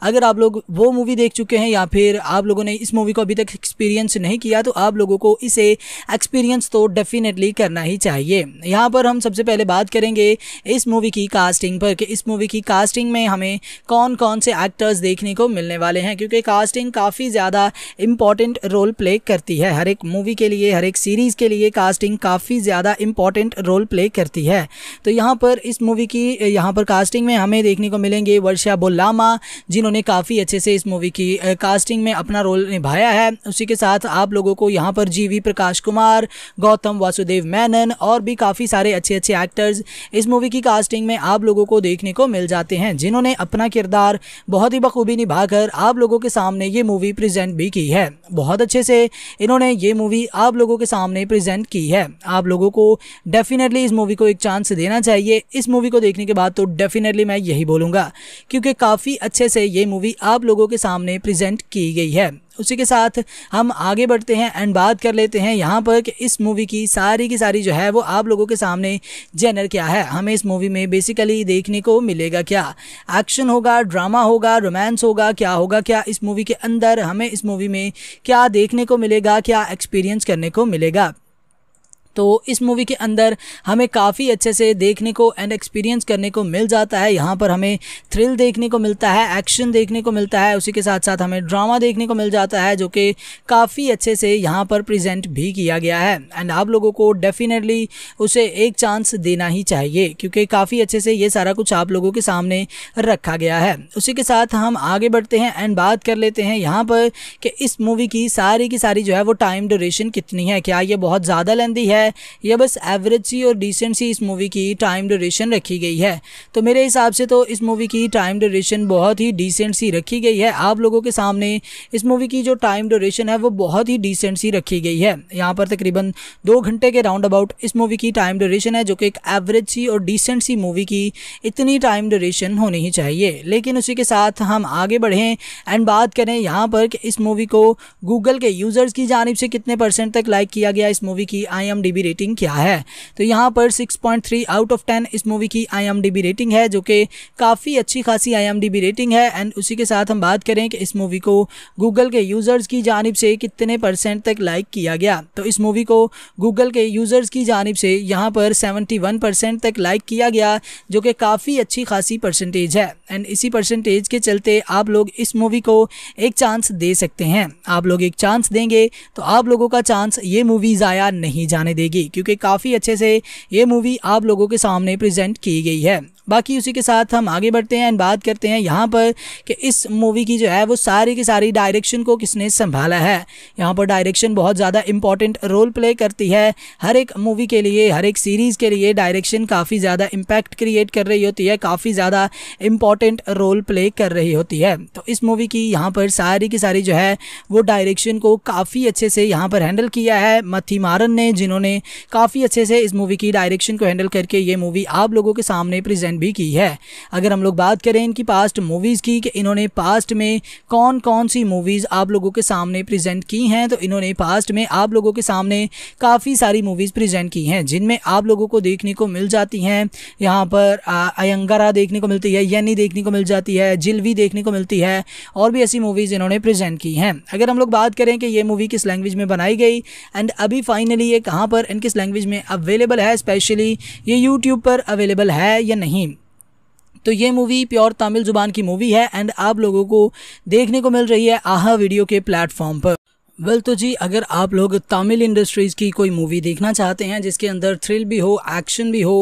अगर आप लोग वो मूवी देख चुके हैं या फिर आप लोगों ने इस मूवी को अभी तक एक्सपीरियंस नहीं किया तो आप लोगों को इसे एक्सपीरियंस तो डेफिनेटली करना ही चाहिए यहाँ पर हम सबसे पहले बात करेंगे इस मूवी की कास्टिंग पर कि इस मूवी की कास्टिंग में हमें कौन कौन से एक्टर्स देखने को मिलने वाले हैं क्योंकि कास्टिंग काफ़ी ज़्यादा इम्पॉर्टेंट रोल प्ले करती है हर एक मूवी के लिए हर एक सीरीज़ के लिए कास्टिंग काफ़ी ज़्यादा इम्पॉर्टेंट रोल प्ले करती है तो यहाँ पर इस मूवी की यहाँ पर कास्टिंग में हमें देखने को मिलेंगे वर्षा बोलामा जिन्होंने काफ़ी अच्छे से इस मूवी की कास्टिंग में अपना रोल निभाया है उसी के साथ आप लोगों को यहाँ पर जीवी प्रकाश कुमार गौतम वासुदेव मैनन और भी काफ़ी सारे अच्छे अच्छे एक्टर्स इस मूवी की कास्टिंग में आप लोगों को देखने को मिल जाते हैं जिन्होंने अपना किरदार बहुत ही बखूबी निभाकर आप लोगों के सामने ये मूवी प्रजेंट भी की है बहुत अच्छे से इन्होंने ये मूवी आप लोगों के सामने प्रजेंट की है आप लोगों को डेफिनेटली इस मूवी को एक चांस देना चाहिए इस मूवी को देखने देखने के बाद तो डेफिनेटली मैं यही बोलूँगा क्योंकि काफ़ी अच्छे से ये मूवी आप लोगों के सामने प्रजेंट की गई है उसी के साथ हम आगे बढ़ते हैं एंड बात कर लेते हैं यहाँ पर कि इस मूवी की सारी की सारी जो है वो आप लोगों के सामने जेनर क्या है हमें इस मूवी में बेसिकली देखने को मिलेगा क्या एक्शन होगा ड्रामा होगा रोमांस होगा क्या होगा क्या इस मूवी के अंदर हमें इस मूवी में क्या देखने को मिलेगा क्या एक्सपीरियंस करने को मिलेगा तो इस मूवी के अंदर हमें काफ़ी अच्छे से देखने को एंड एक्सपीरियंस करने को मिल जाता है यहाँ पर हमें थ्रिल देखने को मिलता है एक्शन देखने को मिलता है उसी के साथ साथ हमें ड्रामा देखने को मिल जाता है जो कि काफ़ी अच्छे से यहाँ पर प्रजेंट भी किया गया है एंड आप लोगों को डेफिनेटली उसे एक चांस देना ही चाहिए क्योंकि काफ़ी अच्छे से ये सारा कुछ आप लोगों के सामने रखा गया है उसी के साथ हम आगे बढ़ते हैं एंड बात कर लेते हैं यहाँ पर कि इस मूवी की सारी की सारी जो है वो टाइम ड्यूरेशन कितनी है क्या ये बहुत ज़्यादा लेंदी है है यह बस एवरेज सी और डिसेंट सी इस मूवी की टाइम ड्यूरेशन रखी गई है तो मेरे हिसाब से तो इस मूवी की टाइम ड्यूरेशन बहुत ही डिसेंट सी रखी गई है आप लोगों के सामने इस मूवी की जो टाइम ड्यूरेशन है वो बहुत ही डिसेंट सी रखी गई है यहाँ पर तकरीबन दो घंटे के राउंड अबाउट इस मूवी की टाइम ड्यूरेशन है जो कि एक एवरेज सी और डिसेंट सी मूवी की इतनी टाइम ड्यूरेशन होनी ही चाहिए लेकिन उसी के साथ हम आगे बढ़ें एंड बात करें यहाँ पर कि इस मूवी को गूगल के यूज़र्स की जानब से कितने परसेंट तक लाइक किया गया इस मूवी की आई आई रेटिंग क्या है तो यहाँ पर 6.3 आउट ऑफ 10 इस मूवी की आई रेटिंग है जो कि काफ़ी अच्छी खासी आई रेटिंग है एंड उसी के साथ हम बात करें कि इस मूवी को गूगल के यूज़र्स की जानब से कितने परसेंट तक लाइक किया गया तो इस मूवी को गूगल के यूज़र्स की जानब से यहाँ पर 71 परसेंट तक लाइक किया गया जो कि काफ़ी अच्छी खासी परसेंटेज है एंड इसी परसेंटेज के चलते आप लोग इस मूवी को एक चांस दे सकते हैं आप लोग एक चांस देंगे तो आप लोगों का चांस ये मूवी ज़ाया नहीं जाने देगी क्योंकि काफ़ी अच्छे से ये मूवी आप लोगों के सामने प्रेजेंट की गई है बाकी उसी के साथ हम आगे बढ़ते हैं एंड बात करते हैं यहाँ पर कि इस मूवी की जो है वो सारी की सारी डायरेक्शन को किसने संभाला है यहाँ पर डायरेक्शन बहुत ज़्यादा इंपॉर्टेंट रोल प्ले करती है हर एक मूवी के लिए हर एक सीरीज़ के लिए डायरेक्शन काफ़ी ज़्यादा इम्पैक्ट क्रिएट कर रही होती है काफ़ी ज़्यादा इम्पॉर्टेंट रोल प्ले कर रही होती है तो इस मूवी की यहाँ पर सारी की सारी जो है वो डायरेक्शन को काफ़ी अच्छे से यहाँ पर हैंडल किया है मथी मारन ने जिन्होंने काफ़ी अच्छे से इस मूवी की डायरेक्शन को हैंडल करके ये मूवी आप लोगों के सामने प्रेजेंट भी की है अगर हम लोग बात करें इनकी पास्ट मूवीज़ की कि इन्होंने पास्ट में कौन कौन सी मूवीज़ आप लोगों के सामने प्रेजेंट की हैं तो इन्होंने पास्ट में आप लोगों के सामने काफ़ी सारी मूवीज़ प्रेजेंट की हैं जिनमें आप लोगों को देखने को मिल जाती हैं यहाँ पर अयंगरा देखने को मिलती है यनी देखने को मिल जाती है जिलवी देखने को मिलती है और भी ऐसी मूवीज़ इन्होंने प्रजेंट की हैं अगर हम लोग बात करें कि ये मूवी किस लैंग्वेज में बनाई गई एंड अभी फाइनली ये कहाँ पर इन किस लैंग्वेज में अवेलेबल है स्पेशली ये यूट्यूब पर अवेलेबल है या नहीं तो ये मूवी प्योर तमिल जुबान की मूवी है एंड आप लोगों को देखने को मिल रही है आहा वीडियो के प्लेटफॉर्म पर वेल well, तो जी अगर आप लोग तमिल इंडस्ट्रीज़ की कोई मूवी देखना चाहते हैं जिसके अंदर थ्रिल भी हो एक्शन भी हो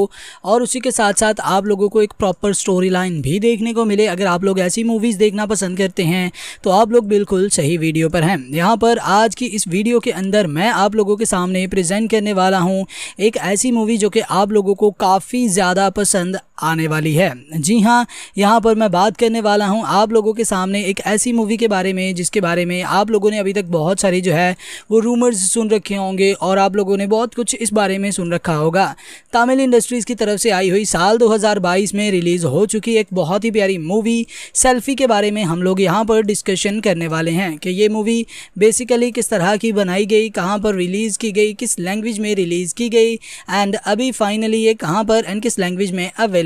और उसी के साथ साथ आप लोगों को एक प्रॉपर स्टोरी लाइन भी देखने को मिले अगर आप लोग ऐसी मूवीज़ देखना पसंद करते हैं तो आप लोग बिल्कुल सही वीडियो पर हैं यहाँ पर आज की इस वीडियो के अंदर मैं आप लोगों के सामने प्रजेंट करने वाला हूँ एक ऐसी मूवी जो कि आप लोगों को काफ़ी ज़्यादा पसंद आने वाली है जी हाँ यहाँ पर मैं बात करने वाला हूँ आप लोगों के सामने एक ऐसी मूवी के बारे में जिसके बारे में आप लोगों ने अभी तक बहुत सारी जो है वो रूमर्स सुन रखे होंगे और आप लोगों ने बहुत कुछ इस बारे में सुन रखा होगा तमिल इंडस्ट्रीज़ की तरफ से आई हुई साल 2022 में रिलीज़ हो चुकी एक बहुत ही प्यारी मूवी सेल्फ़ी के बारे में हम लोग यहाँ पर डिस्कशन करने वाले हैं कि ये मूवी बेसिकली किस तरह की बनाई गई कहाँ पर रिलीज़ की गई किस लैंग्वेज में रिलीज़ की गई एंड अभी फाइनली ये कहाँ पर एंड किस लैंग्वेज में अवेलेबल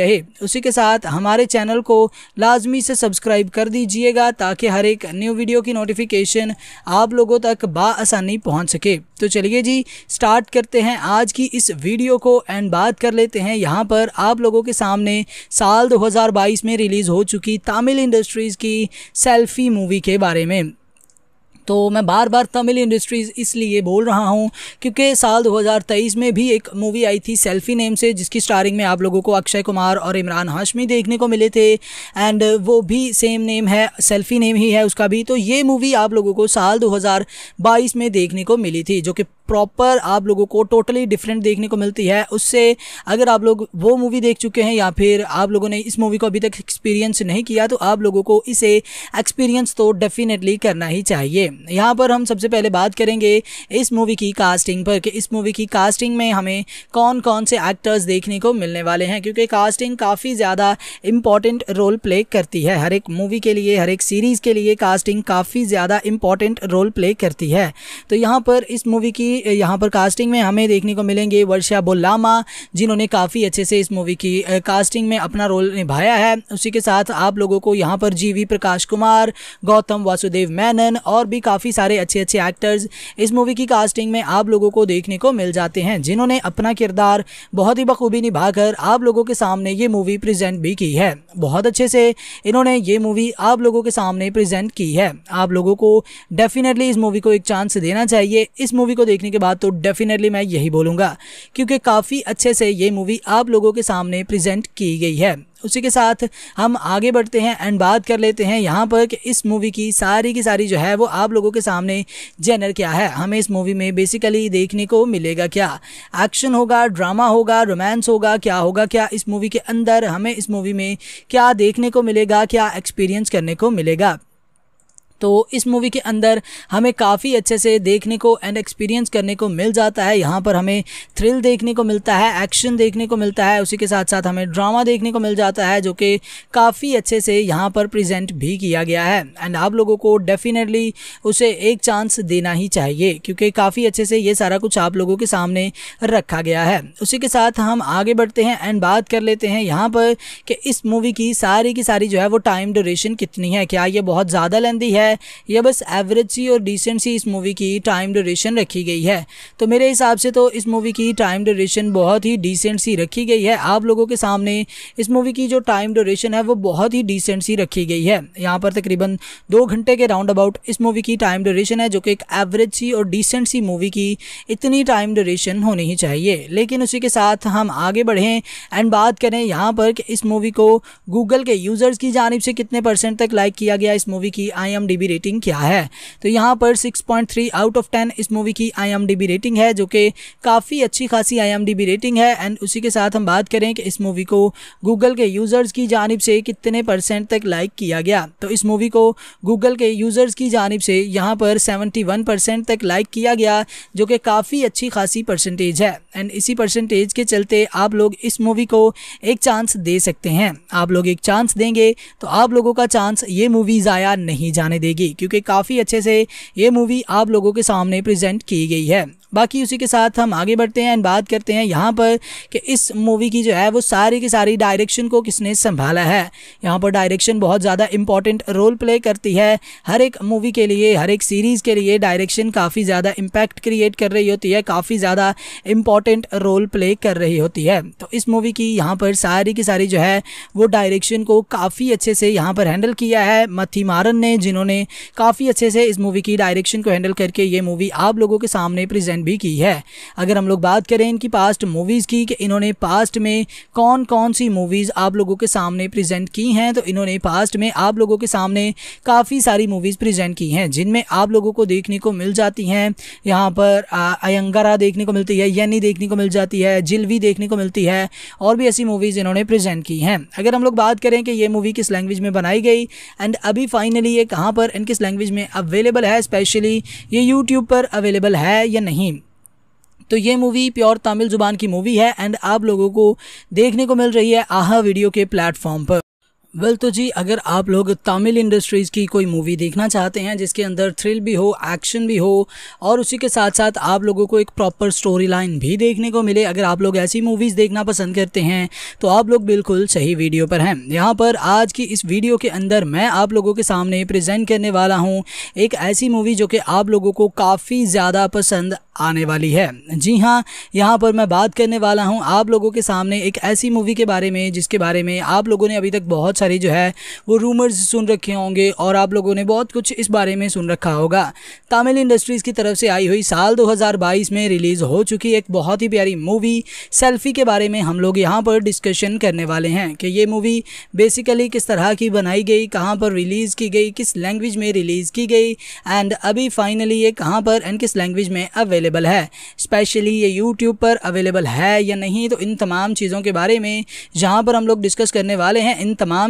रहे उसी के साथ हमारे चैनल को लाजमी से सब्सक्राइब कर दीजिएगा ताकि हर एक न्यू वीडियो की नोटिफिकेशन आप लोगों तक बासानी पहुँच सके तो चलिए जी स्टार्ट करते हैं आज की इस वीडियो को एंड बात कर लेते हैं यहाँ पर आप लोगों के सामने साल 2022 में रिलीज़ हो चुकी तमिल इंडस्ट्रीज़ की सेल्फ़ी मूवी के बारे में तो मैं बार बार तमिल इंडस्ट्रीज़ इसलिए बोल रहा हूँ क्योंकि साल 2023 में भी एक मूवी आई थी सेल्फी नेम से जिसकी स्टारिंग में आप लोगों को अक्षय कुमार और इमरान हाशमी देखने को मिले थे एंड वो भी सेम नेम है सेल्फी नेम ही है उसका भी तो ये मूवी आप लोगों को साल 2022 में देखने को मिली थी जो कि प्रॉपर आप लोगों को टोटली डिफरेंट देखने को मिलती है उससे अगर आप लोग वो मूवी देख चुके हैं या फिर आप लोगों ने इस मूवी को अभी तक एक्सपीरियंस नहीं किया तो आप लोगों को इसे एक्सपीरियंस तो डेफिनेटली करना ही चाहिए यहाँ पर हम सबसे पहले बात करेंगे इस मूवी की कास्टिंग पर कि इस मूवी की कास्टिंग में हमें कौन कौन से एक्टर्स देखने को मिलने वाले हैं क्योंकि कास्टिंग काफ़ी ज़्यादा इम्पॉर्टेंट रोल प्ले करती है हर एक मूवी के लिए हर एक सीरीज़ के लिए कास्टिंग काफ़ी ज़्यादा इम्पॉर्टेंट रोल प्ले करती है तो यहाँ पर इस मूवी की यहाँ पर कास्टिंग में हमें देखने को मिलेंगे वर्षा बोलामा जिन्होंने काफ़ी अच्छे से इस मूवी की कास्टिंग में अपना रोल निभाया है उसी के साथ आप लोगों को यहाँ पर जी प्रकाश कुमार गौतम वासुदेव मैनन और भी भी काफ़ी सारे अच्छे अच्छे एक्टर्स इस मूवी की कास्टिंग में आप लोगों को देखने को मिल जाते हैं जिन्होंने अपना किरदार बहुत ही बखूबी निभाकर आप लोगों के सामने ये मूवी प्रेजेंट भी की है बहुत अच्छे से इन्होंने ये मूवी आप लोगों के सामने प्रेजेंट की है आप लोगों को डेफिनेटली इस मूवी को एक चांस देना चाहिए इस मूवी को देखने के बाद तो डेफिनेटली मैं यही बोलूँगा क्योंकि काफ़ी अच्छे से ये मूवी आप लोगों के सामने प्रेजेंट की गई है उसी के साथ हम आगे बढ़ते हैं एंड बात कर लेते हैं यहाँ पर कि इस मूवी की सारी की सारी जो है वो आप लोगों के सामने जेनर क्या है हमें इस मूवी में बेसिकली देखने को मिलेगा क्या एक्शन होगा ड्रामा होगा रोमांस होगा क्या होगा क्या इस मूवी के अंदर हमें इस मूवी में क्या देखने को मिलेगा क्या एक्सपीरियंस करने को मिलेगा तो इस मूवी के अंदर हमें काफ़ी अच्छे से देखने को एंड एक्सपीरियंस करने को मिल जाता है यहाँ पर हमें थ्रिल देखने को मिलता है एक्शन देखने को मिलता है उसी के साथ साथ हमें ड्रामा देखने को मिल जाता है जो कि काफ़ी अच्छे से यहाँ पर प्रजेंट भी किया गया है एंड आप लोगों को डेफिनेटली उसे एक चांस देना ही चाहिए क्योंकि काफ़ी अच्छे से ये सारा कुछ आप लोगों के सामने रखा गया है उसी के साथ हम आगे बढ़ते हैं एंड बात कर लेते हैं यहाँ पर कि इस मूवी की सारी की सारी जो है वो टाइम ड्यूरेशन कितनी है क्या ये बहुत ज़्यादा लेंदी है है या बस एवरेज सी और डिसेंट सी इस मूवी की टाइम ड्यूरेशन रखी गई है तो मेरे हिसाब से तो इस मूवी की टाइम ड्यूरेशन बहुत ही डिसेंट सी रखी गई है आप लोगों के सामने इस मूवी की जो टाइम ड्यूरेशन है वो बहुत ही डिसेंट सी रखी गई है यहाँ पर तकरीबन दो घंटे के राउंड अबाउट इस मूवी की टाइम ड्यूरेशन है जो कि एक एवरेज सी और डिसेंट सी मूवी की इतनी टाइम ड्यूरेशन होनी ही चाहिए लेकिन उसी के साथ हम आगे बढ़ें एंड बात करें यहाँ पर कि इस मूवी को गूगल के यूज़र्स की जानब से कितने परसेंट तक लाइक किया गया इस मूवी की आई आई रेटिंग क्या है तो यहाँ पर 6.3 आउट ऑफ 10 इस मूवी की आई रेटिंग है जो कि काफ़ी अच्छी खासी आई रेटिंग है एंड उसी के साथ हम बात करें कि इस मूवी को गूगल के यूज़र्स की जानब से कितने परसेंट तक लाइक किया गया तो इस मूवी को गूगल के यूज़र्स की जानब से यहाँ पर 71 परसेंट तक लाइक किया गया जो कि काफ़ी अच्छी खासी परसेंटेज है एंड इसी परसेंटेज के चलते आप लोग इस मूवी को एक चांस दे सकते हैं आप लोग एक चांस देंगे तो आप लोगों का चांस ये मूवी ज़ाया नहीं जाने देगी लगेगी क्योंकि काफ़ी अच्छे से ये मूवी आप लोगों के सामने प्रेजेंट की गई है बाकी उसी के साथ हम आगे बढ़ते हैं एंड बात करते हैं यहाँ पर कि इस मूवी की जो है वो सारी की सारी डायरेक्शन को किसने संभाला है यहाँ पर डायरेक्शन बहुत ज़्यादा इंपॉर्टेंट रोल प्ले करती है हर एक मूवी के लिए हर एक सीरीज़ के लिए डायरेक्शन काफ़ी ज़्यादा इम्पैक्ट क्रिएट कर रही होती है काफ़ी ज़्यादा इम्पॉर्टेंट रोल प्ले कर रही होती है तो इस मूवी की यहाँ पर सारी की सारी जो है वो डायरेक्शन को काफ़ी अच्छे से यहाँ पर हैंडल किया है मथी मारन ने जिन्होंने काफ़ी अच्छे से इस मूवी की डायरेक्शन को हैंडल करके ये मूवी आप लोगों के सामने प्रजेंट रिकमेंड भी की है अगर हम लोग बात करें इनकी पास्ट मूवीज़ की कि इन्होंने पास्ट में कौन कौन सी मूवीज़ आप लोगों के सामने प्रेजेंट की हैं तो इन्होंने पास्ट में आप लोगों के सामने काफ़ी सारी मूवीज़ प्रेजेंट की हैं जिनमें आप लोगों को देखने को मिल जाती हैं यहाँ पर अयंगारा देखने को मिलती है यनी देखने को मिल जाती है जिलवी देखने को मिलती है और भी ऐसी मूवीज़ इन्होंने प्रेजेंट की हैं अगर हम लोग बात करें कि ये मूवी किस लैंग्वेज में बनाई गई एंड अभी फाइनली ये कहाँ पर एंड किस लैंग्वेज में अवेलेबल है स्पेशली ये यूट्यूब पर अवेलेबल है या नहीं तो ये मूवी प्योर तमिल ज़ुबान की मूवी है एंड आप लोगों को देखने को मिल रही है आहा वीडियो के प्लेटफॉर्म पर वेल well, तो जी अगर आप लोग तमिल इंडस्ट्रीज़ की कोई मूवी देखना चाहते हैं जिसके अंदर थ्रिल भी हो एक्शन भी हो और उसी के साथ साथ आप लोगों को एक प्रॉपर स्टोरी लाइन भी देखने को मिले अगर आप लोग ऐसी मूवीज़ देखना पसंद करते हैं तो आप लोग बिल्कुल सही वीडियो पर हैं यहाँ पर आज की इस वीडियो के अंदर मैं आप लोगों के सामने प्रजेंट करने वाला हूँ एक ऐसी मूवी जो कि आप लोगों को काफ़ी ज़्यादा पसंद आने वाली है जी हाँ यहाँ पर मैं बात करने वाला हूँ आप लोगों के सामने एक ऐसी मूवी के बारे में जिसके बारे में आप लोगों ने अभी तक बहुत सारे जो है वो रूमर्स सुन रखे होंगे और आप लोगों ने बहुत कुछ इस बारे में सुन रखा होगा तमिल इंडस्ट्रीज़ की तरफ से आई हुई साल 2022 में रिलीज़ हो चुकी एक बहुत ही प्यारी मूवी सेल्फी के बारे में हम लोग यहाँ पर डिस्कशन करने वाले हैं कि ये मूवी बेसिकली किस तरह की बनाई गई कहाँ पर रिलीज़ की गई किस लैंग्वेज में रिलीज़ की गई एंड अभी फाइनली ये कहाँ पर एंड किस लैंग्वेज में अवेलेबल है स्पेशली ये यूट्यूब पर अवेलेबल है या नहीं तो इन तमाम चीज़ों के बारे में जहाँ पर हम लोग डिस्कस करने वाले हैं इन तमाम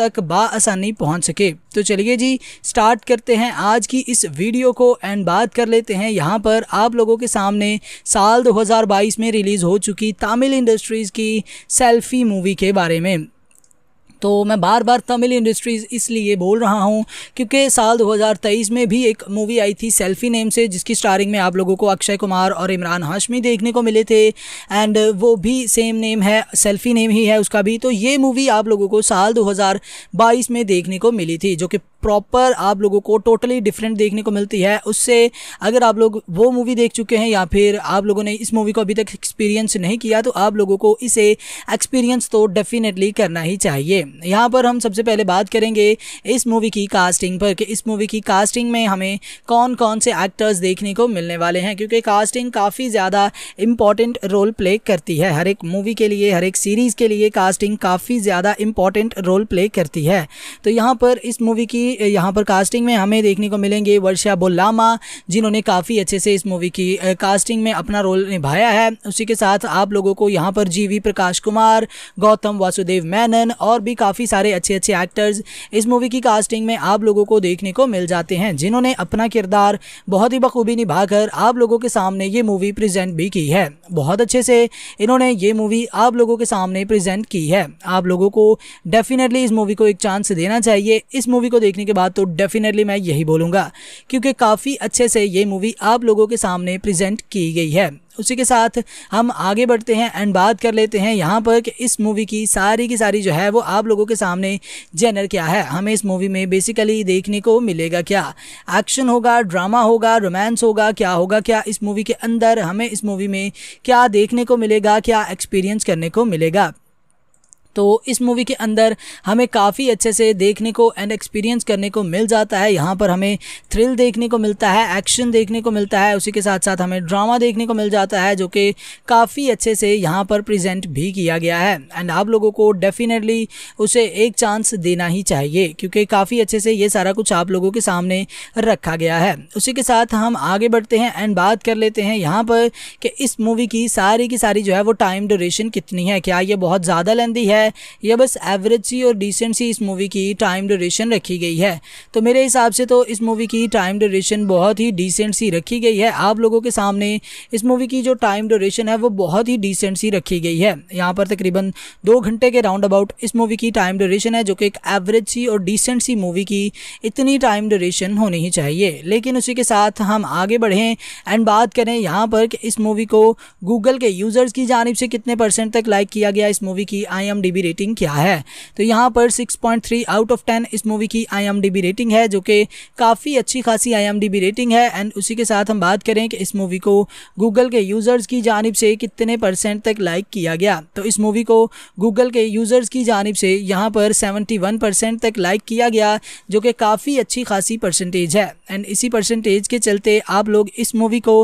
तक बासानी पहुंच सके तो चलिए जी स्टार्ट करते हैं आज की इस वीडियो को एंड बात कर लेते हैं यहाँ पर आप लोगों के सामने साल 2022 में रिलीज़ हो चुकी तमिल इंडस्ट्रीज़ की सेल्फी मूवी के बारे में तो मैं बार बार तमिल इंडस्ट्रीज़ इसलिए बोल रहा हूँ क्योंकि साल 2023 में भी एक मूवी आई थी सेल्फी नेम से जिसकी स्टारिंग में आप लोगों को अक्षय कुमार और इमरान हाशमी देखने को मिले थे एंड वो भी सेम नेम है सेल्फी नेम ही है उसका भी तो ये मूवी आप लोगों को साल 2022 में देखने को मिली थी जो कि प्रॉपर आप लोगों को टोटली डिफरेंट देखने को मिलती है उससे अगर आप लोग वो मूवी देख चुके हैं या फिर आप लोगों ने इस मूवी को अभी तक एक्सपीरियंस नहीं किया तो आप लोगों को इसे एक्सपीरियंस तो डेफिनेटली करना ही चाहिए यहाँ पर हम सबसे पहले बात करेंगे इस मूवी की कास्टिंग पर कि इस मूवी की कास्टिंग में हमें कौन कौन से एक्टर्स देखने को मिलने वाले हैं क्योंकि कास्टिंग काफ़ी ज़्यादा इम्पॉर्टेंट रोल प्ले करती है हर एक मूवी के लिए हर एक सीरीज़ के लिए कास्टिंग काफ़ी ज़्यादा इम्पॉर्टेंट रोल प्ले करती है तो यहाँ पर इस मूवी की यहाँ पर कास्टिंग में हमें देखने को मिलेंगे वर्षा बोलामा जिन्होंने काफ़ी अच्छे से इस मूवी की कास्टिंग में अपना रोल निभाया है उसी के साथ आप लोगों को यहाँ पर जी प्रकाश कुमार गौतम वासुदेव मैनन और भी काफ़ी सारे अच्छे अच्छे एक्टर्स इस मूवी की कास्टिंग में आप लोगों को देखने को मिल जाते हैं जिन्होंने अपना किरदार बहुत ही बखूबी निभाकर आप लोगों के सामने ये मूवी प्रेजेंट भी की है बहुत अच्छे से इन्होंने ये मूवी आप लोगों के सामने प्रेजेंट की है आप लोगों को डेफिनेटली इस मूवी को एक चांस देना चाहिए इस मूवी को देखने देखने के बाद तो डेफिनेटली मैं यही बोलूँगा क्योंकि काफ़ी अच्छे से ये मूवी आप लोगों के सामने प्रजेंट की गई है उसी के साथ हम आगे बढ़ते हैं एंड बात कर लेते हैं यहाँ पर कि इस मूवी की सारी की सारी जो है वो आप लोगों के सामने जेनर क्या है हमें इस मूवी में बेसिकली देखने को मिलेगा क्या एक्शन होगा ड्रामा होगा रोमांस होगा क्या होगा क्या इस मूवी के अंदर हमें इस मूवी में क्या देखने को मिलेगा क्या एक्सपीरियंस करने को मिलेगा तो इस मूवी के अंदर हमें काफ़ी अच्छे से देखने को एंड एक्सपीरियंस करने को मिल जाता है यहाँ पर हमें थ्रिल देखने को मिलता है एक्शन देखने को मिलता है उसी के साथ साथ हमें ड्रामा देखने को मिल जाता है जो कि काफ़ी अच्छे से यहाँ पर प्रेजेंट भी किया गया है एंड आप लोगों को डेफिनेटली उसे एक चांस देना ही चाहिए क्योंकि काफ़ी अच्छे से ये सारा कुछ आप लोगों के सामने रखा गया है उसी के साथ हम आगे बढ़ते हैं एंड बात कर लेते हैं यहाँ पर कि इस मूवी की सारी की सारी जो है वो टाइम ड्यूरेशन कितनी है क्या ये बहुत ज़्यादा लेंदी है है या बस एवरेज सी और डिसेंट सी इस मूवी की टाइम ड्यूरेशन रखी गई है तो मेरे हिसाब से तो इस मूवी की टाइम ड्यूरेशन बहुत ही डिसेंट सी रखी गई है आप लोगों के सामने इस मूवी की जो टाइम ड्यूरेशन है वो बहुत ही डिसेंट सी रखी गई है यहाँ पर तकरीबन दो घंटे के राउंड अबाउट इस मूवी की टाइम ड्यूरेशन है जो कि एक एवरेज सी और डिसेंट सी मूवी की इतनी टाइम ड्यूरेशन होनी ही चाहिए लेकिन उसी के साथ हम आगे बढ़ें एंड बात करें यहाँ पर कि इस मूवी को गूगल के यूज़र्स की जानब से कितने परसेंट तक लाइक किया गया इस मूवी की आई आई रेटिंग क्या है तो यहाँ पर 6.3 आउट ऑफ 10 इस मूवी की आई रेटिंग है जो कि काफ़ी अच्छी खासी आई रेटिंग है एंड उसी के साथ हम बात करें कि इस मूवी को गूगल के यूज़र्स की जानब से कितने परसेंट तक लाइक किया गया तो इस मूवी को गूगल के यूज़र्स की जानब से यहाँ पर 71 परसेंट तक लाइक किया गया जो कि काफ़ी अच्छी खासी परसेंटेज है एंड इसी परसेंटेज के चलते आप लोग इस मूवी को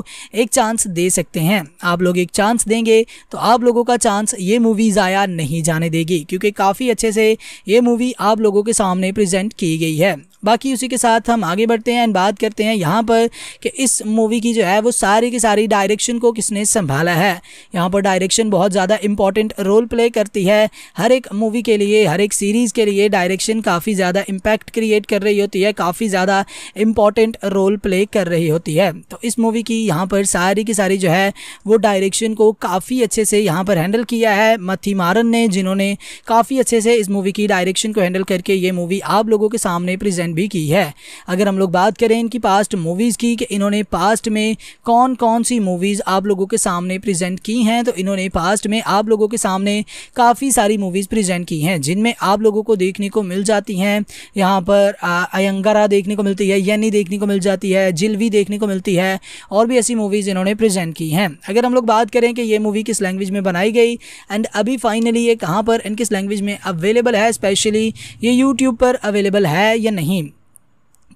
एक चांस दे सकते हैं आप लोग एक चांस देंगे तो आप लोगों का चांस ये मूवी ज़ाया नहीं जाने देगी क्योंकि काफ़ी अच्छे से ये मूवी आप लोगों के सामने प्रेजेंट की गई है बाकी उसी के साथ हम आगे बढ़ते हैं एंड बात करते हैं यहाँ पर कि इस मूवी की जो है वो सारी की सारी डायरेक्शन को किसने संभाला है यहाँ पर डायरेक्शन बहुत ज़्यादा इंपॉर्टेंट रोल प्ले करती है हर एक मूवी के लिए हर एक सीरीज़ के लिए डायरेक्शन काफ़ी ज़्यादा इम्पैक्ट क्रिएट कर रही होती है काफ़ी ज़्यादा इम्पॉर्टेंट रोल प्ले कर रही होती है तो इस मूवी की यहाँ पर सारी की सारी जो है वो डायरेक्शन को काफ़ी अच्छे से यहाँ पर हैंडल किया है मथी मारन ने जिन्होंने काफ़ी अच्छे से इस मूवी की डायरेक्शन को हैंडल करके ये मूवी आप लोगों के सामने प्रेजेंट मेंशन भी की है अगर हम लोग बात करें इनकी पास्ट मूवीज़ की कि इन्होंने पास्ट में कौन कौन सी मूवीज़ आप लोगों के सामने प्रेजेंट की हैं तो इन्होंने पास्ट में आप लोगों के सामने काफ़ी सारी मूवीज़ प्रेजेंट की हैं जिनमें आप लोगों को देखने को मिल जाती हैं यहाँ पर अयंगारा देखने को मिलती है यनी देखने को मिल जाती है जिलवी देखने को मिलती है और भी ऐसी मूवीज़ इन्होंने प्रेजेंट की हैं अगर हम लोग बात करें कि ये मूवी किस लैंग्वेज में बनाई गई एंड अभी फाइनली ये कहाँ पर एंड किस लैंग्वेज में अवेलेबल है स्पेशली ये यूट्यूब पर अवेलेबल है या नहीं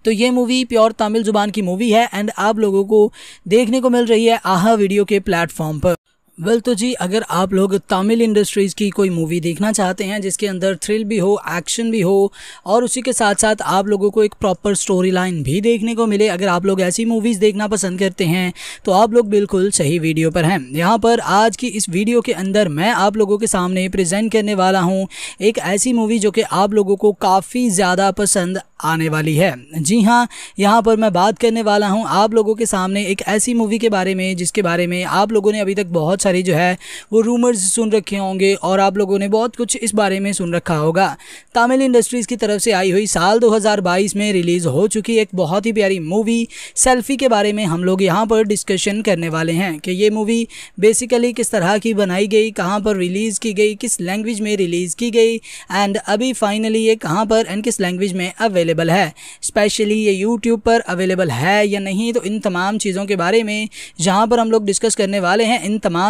तो ये मूवी प्योर तमिल जुबान की मूवी है एंड आप लोगों को देखने को मिल रही है आहा वीडियो के प्लेटफॉर्म पर वेल well, तो जी अगर आप लोग तमिल इंडस्ट्रीज़ की कोई मूवी देखना चाहते हैं जिसके अंदर थ्रिल भी हो एक्शन भी हो और उसी के साथ साथ आप लोगों को एक प्रॉपर स्टोरी लाइन भी देखने को मिले अगर आप लोग ऐसी मूवीज़ देखना पसंद करते हैं तो आप लोग बिल्कुल सही वीडियो पर हैं यहाँ पर आज की इस वीडियो के अंदर मैं आप लोगों के सामने प्रजेंट करने वाला हूँ एक ऐसी मूवी जो कि आप लोगों को काफ़ी ज़्यादा पसंद आने वाली है जी हाँ यहाँ पर मैं बात करने वाला हूँ आप लोगों के सामने एक ऐसी मूवी के बारे में जिसके बारे में आप लोगों ने अभी तक बहुत सारी जो है वो रूमर्स सुन रखे होंगे और आप लोगों ने बहुत कुछ इस बारे में सुन रखा होगा तमिल इंडस्ट्रीज़ की तरफ से आई हुई साल 2022 में रिलीज़ हो चुकी एक बहुत ही प्यारी मूवी सेल्फी के बारे में हम लोग यहाँ पर डिस्कशन करने वाले हैं कि ये मूवी बेसिकली किस तरह की बनाई गई कहाँ पर रिलीज़ की गई किस लैंग्वेज में रिलीज़ की गई एंड अभी फाइनली ये कहाँ पर एंड किस लैंग्वेज में अवेलेबल है स्पेशली ये यूट्यूब पर अवेलेबल है या नहीं तो इन तमाम चीज़ों के बारे में जहाँ पर हम लोग डिस्कस करने वाले हैं इन तमाम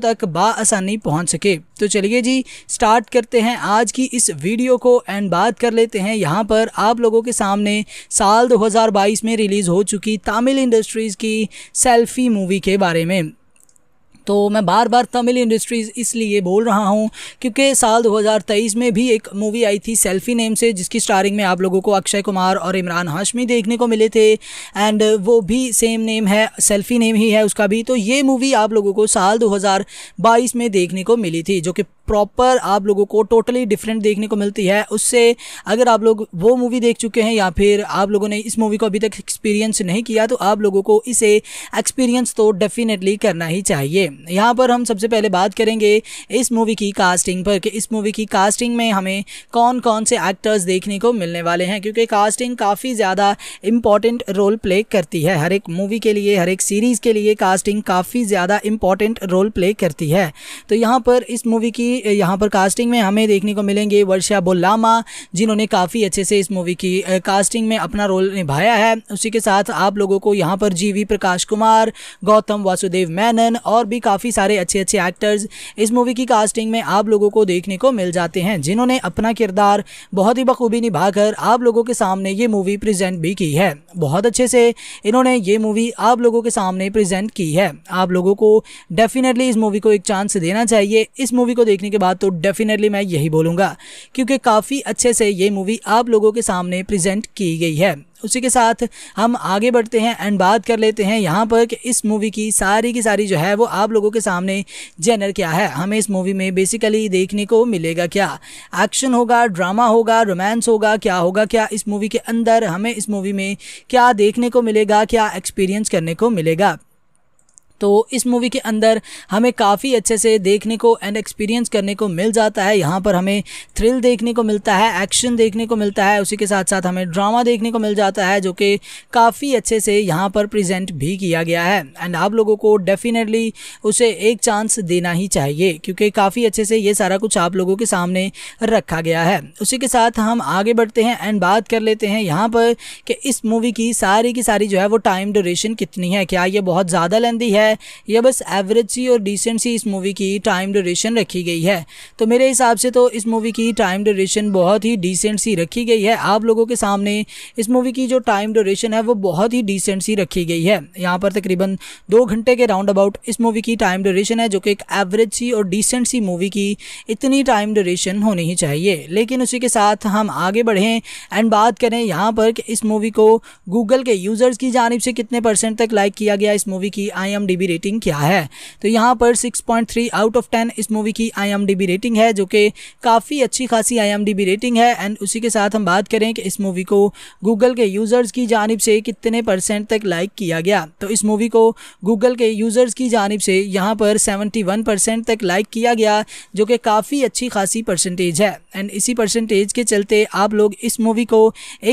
तक बासानी पहुँच सके तो चलिए जी स्टार्ट करते हैं आज की इस वीडियो को एंड बात कर लेते हैं यहाँ पर आप लोगों के सामने साल 2022 में रिलीज़ हो चुकी तमिल इंडस्ट्रीज़ की सेल्फ़ी मूवी के बारे में तो मैं बार बार तमिल इंडस्ट्रीज़ इसलिए बोल रहा हूँ क्योंकि साल 2023 में भी एक मूवी आई थी सेल्फी नेम से जिसकी स्टारिंग में आप लोगों को अक्षय कुमार और इमरान हाशमी देखने को मिले थे एंड वो भी सेम नेम है सेल्फी नेम ही है उसका भी तो ये मूवी आप लोगों को साल दो में देखने को मिली थी जो कि प्रॉपर आप लोगों को टोटली डिफरेंट देखने को मिलती है उससे अगर आप लोग वो मूवी देख चुके हैं या फिर आप लोगों ने इस मूवी को अभी तक एक्सपीरियंस नहीं किया तो आप लोगों को इसे एक्सपीरियंस तो डेफिनेटली करना ही चाहिए यहाँ पर हम सबसे पहले बात करेंगे इस मूवी की कास्टिंग पर कि इस मूवी की कास्टिंग में हमें कौन कौन से एक्टर्स देखने को मिलने वाले हैं क्योंकि कास्टिंग काफ़ी ज़्यादा इम्पॉर्टेंट रोल प्ले करती है हर एक मूवी के लिए हर एक सीरीज़ के लिए कास्टिंग काफ़ी ज़्यादा इम्पॉर्टेंट रोल प्ले करती है तो यहाँ पर इस मूवी की यहाँ पर कास्टिंग में हमें देखने को मिलेंगे वर्षा बोलामा जिन्होंने काफ़ी अच्छे से इस मूवी की कास्टिंग में अपना रोल निभाया है उसी के साथ आप लोगों को यहाँ पर जीवी प्रकाश कुमार गौतम वासुदेव मैनन और भी काफ़ी सारे अच्छे अच्छे एक्टर्स इस मूवी की कास्टिंग में आप लोगों को देखने को मिल जाते हैं जिन्होंने अपना किरदार बहुत ही बखूबी निभाकर आप लोगों के सामने ये मूवी प्रेजेंट भी की है बहुत अच्छे से इन्होंने ये मूवी आप लोगों के सामने प्रेजेंट की है आप लोगों को डेफिनेटली इस मूवी को एक चांस देना चाहिए इस मूवी को देख देखने के बाद तो डेफिनेटली मैं यही बोलूँगा क्योंकि काफ़ी अच्छे से ये मूवी आप लोगों के सामने प्रेजेंट की गई है उसी के साथ हम आगे बढ़ते हैं एंड बात कर लेते हैं यहाँ पर कि इस मूवी की सारी की सारी जो है वो आप लोगों के सामने जेनर क्या है हमें इस मूवी में बेसिकली देखने को मिलेगा क्या एक्शन होगा ड्रामा होगा रोमांस होगा क्या होगा क्या इस मूवी के अंदर हमें इस मूवी में क्या देखने को मिलेगा क्या एक्सपीरियंस करने को मिलेगा तो इस मूवी के अंदर हमें काफ़ी अच्छे से देखने को एंड एक्सपीरियंस करने को मिल जाता है यहाँ पर हमें थ्रिल देखने को मिलता है एक्शन देखने को मिलता है उसी के साथ साथ हमें ड्रामा देखने को मिल जाता है जो कि काफ़ी अच्छे से यहाँ पर प्रेजेंट भी किया गया है एंड आप लोगों को डेफिनेटली उसे एक चांस देना ही चाहिए क्योंकि काफ़ी अच्छे से ये सारा कुछ आप लोगों के सामने रखा गया है उसी के साथ हम आगे बढ़ते हैं एंड बात कर लेते हैं यहाँ पर कि इस मूवी की सारी की सारी जो है वो टाइम ड्यूरेशन कितनी है क्या ये बहुत ज़्यादा लेंदी है है या बस एवरेज सी और डिसेंट सी इस मूवी की टाइम ड्यूरेशन रखी गई है तो मेरे हिसाब से तो इस मूवी की टाइम ड्यूरेशन बहुत ही डिसेंट सी रखी गई है आप लोगों के सामने इस मूवी की जो टाइम ड्यूरेशन है वो बहुत ही डिसेंट सी रखी गई है यहाँ पर तकरीबन दो घंटे के राउंड अबाउट इस मूवी की टाइम ड्यूरेशन है जो कि एक एवरेज सी और डिसेंट सी मूवी की इतनी टाइम ड्यूरेशन होनी ही चाहिए लेकिन उसी के साथ हम आगे बढ़ें एंड बात करें यहाँ पर कि इस मूवी को गूगल के यूज़र्स की जानब से कितने परसेंट तक लाइक किया गया इस मूवी की आई आई रेटिंग क्या है तो यहाँ पर 6.3 आउट ऑफ 10 इस मूवी की आई रेटिंग है जो कि काफ़ी अच्छी खासी आई रेटिंग है एंड उसी के साथ हम बात करें कि इस मूवी को गूगल के यूज़र्स की जानब से कितने परसेंट तक लाइक किया गया तो इस मूवी को गूगल के यूज़र्स की जानब से यहाँ पर 71 परसेंट तक लाइक किया गया जो कि काफ़ी अच्छी खासी परसेंटेज है एंड इसी परसेंटेज के चलते आप लोग इस मूवी को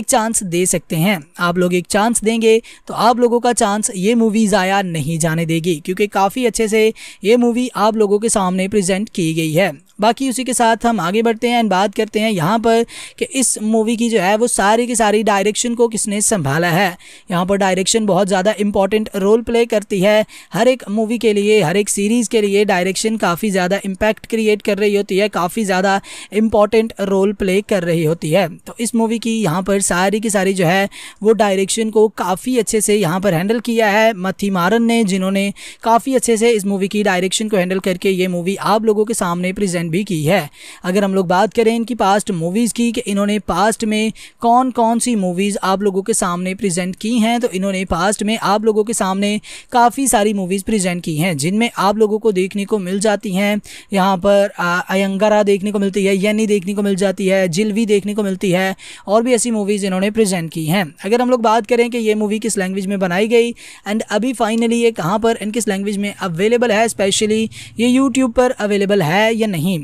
एक चांस दे सकते हैं आप लोग एक चांस देंगे तो आप लोगों का चांस ये मूवी ज़ाया नहीं जाने देगी मिलेगी क्योंकि काफ़ी अच्छे से ये मूवी आप लोगों के सामने प्रेजेंट की गई है बाकी उसी के साथ हम आगे बढ़ते हैं एंड बात करते हैं यहाँ पर कि इस मूवी की जो है वो सारी की सारी डायरेक्शन को किसने संभाला है यहाँ पर डायरेक्शन बहुत ज़्यादा इंपॉर्टेंट रोल प्ले करती है हर एक मूवी के लिए हर एक सीरीज़ के लिए डायरेक्शन काफ़ी ज़्यादा इम्पैक्ट क्रिएट कर रही होती है काफ़ी ज़्यादा इम्पॉर्टेंट रोल प्ले कर रही होती है तो इस मूवी की यहाँ पर सारी की सारी जो है वो डायरेक्शन को काफ़ी अच्छे से यहाँ पर हैंडल किया है मथी मारन ने जिन्होंने काफ़ी अच्छे से इस मूवी की डायरेक्शन को हैंडल करके ये मूवी आप लोगों के सामने प्रेजेंट मेंशन भी की है अगर हम लोग बात करें इनकी पास्ट मूवीज़ की कि इन्होंने पास्ट में कौन कौन सी मूवीज़ आप लोगों के सामने प्रेजेंट की हैं तो इन्होंने पास्ट में आप लोगों के सामने काफ़ी सारी मूवीज़ प्रेजेंट की हैं जिनमें आप लोगों को देखने को मिल जाती हैं यहाँ पर अयंगरा देखने को मिलती है यनी देखने को मिल जाती है जिलवी देखने को मिलती है और भी ऐसी मूवीज़ इन्होंने प्रेजेंट की हैं अगर हम लोग बात करें कि ये मूवी किस लैंग्वेज में बनाई गई एंड अभी फाइनली ये कहाँ पर एंड किस लैंग्वेज में अवेलेबल है स्पेशली ये यूट्यूब पर अवेलेबल है या नहीं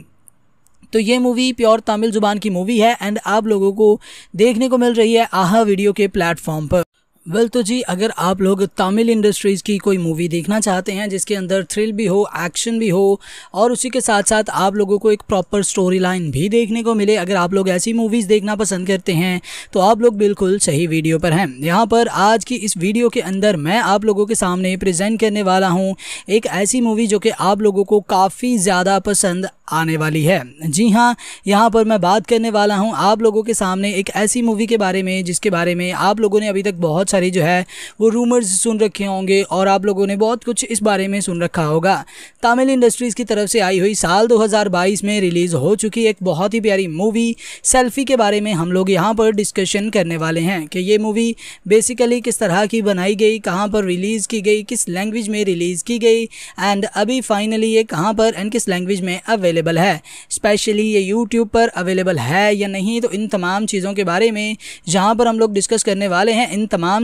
तो ये मूवी प्योर तमिल ज़ुबान की मूवी है एंड आप लोगों को देखने को मिल रही है आहा वीडियो के प्लेटफॉर्म पर वेल well, तो जी अगर आप लोग तमिल इंडस्ट्रीज़ की कोई मूवी देखना चाहते हैं जिसके अंदर थ्रिल भी हो एक्शन भी हो और उसी के साथ साथ आप लोगों को एक प्रॉपर स्टोरी लाइन भी देखने को मिले अगर आप लोग ऐसी मूवीज़ देखना पसंद करते हैं तो आप लोग बिल्कुल सही वीडियो पर हैं यहाँ पर आज की इस वीडियो के अंदर मैं आप लोगों के सामने प्रजेंट करने वाला हूँ एक ऐसी मूवी जो कि आप लोगों को काफ़ी ज़्यादा पसंद आने वाली है जी हाँ यहाँ पर मैं बात करने वाला हूँ आप लोगों के सामने एक ऐसी मूवी के बारे में जिसके बारे में आप लोगों ने अभी तक बहुत सारी जो है वो रूमर्स सुन रखे होंगे और आप लोगों ने बहुत कुछ इस बारे में सुन रखा होगा तमिल इंडस्ट्रीज़ की तरफ से आई हुई साल 2022 में रिलीज़ हो चुकी एक बहुत ही प्यारी मूवी सेल्फी के बारे में हम लोग यहाँ पर डिस्कशन करने वाले हैं कि ये मूवी बेसिकली किस तरह की बनाई गई कहाँ पर रिलीज़ की गई किस लैंग्वेज में रिलीज़ की गई एंड अभी फाइनली ये कहाँ पर एंड किस लैंग्वेज में अवेलेबल है स्पेशली ये यूट्यूब पर अवेलेबल है या नहीं तो इन तमाम चीज़ों के बारे में जहाँ पर हम लोग डिस्कस करने वाले हैं इन तमाम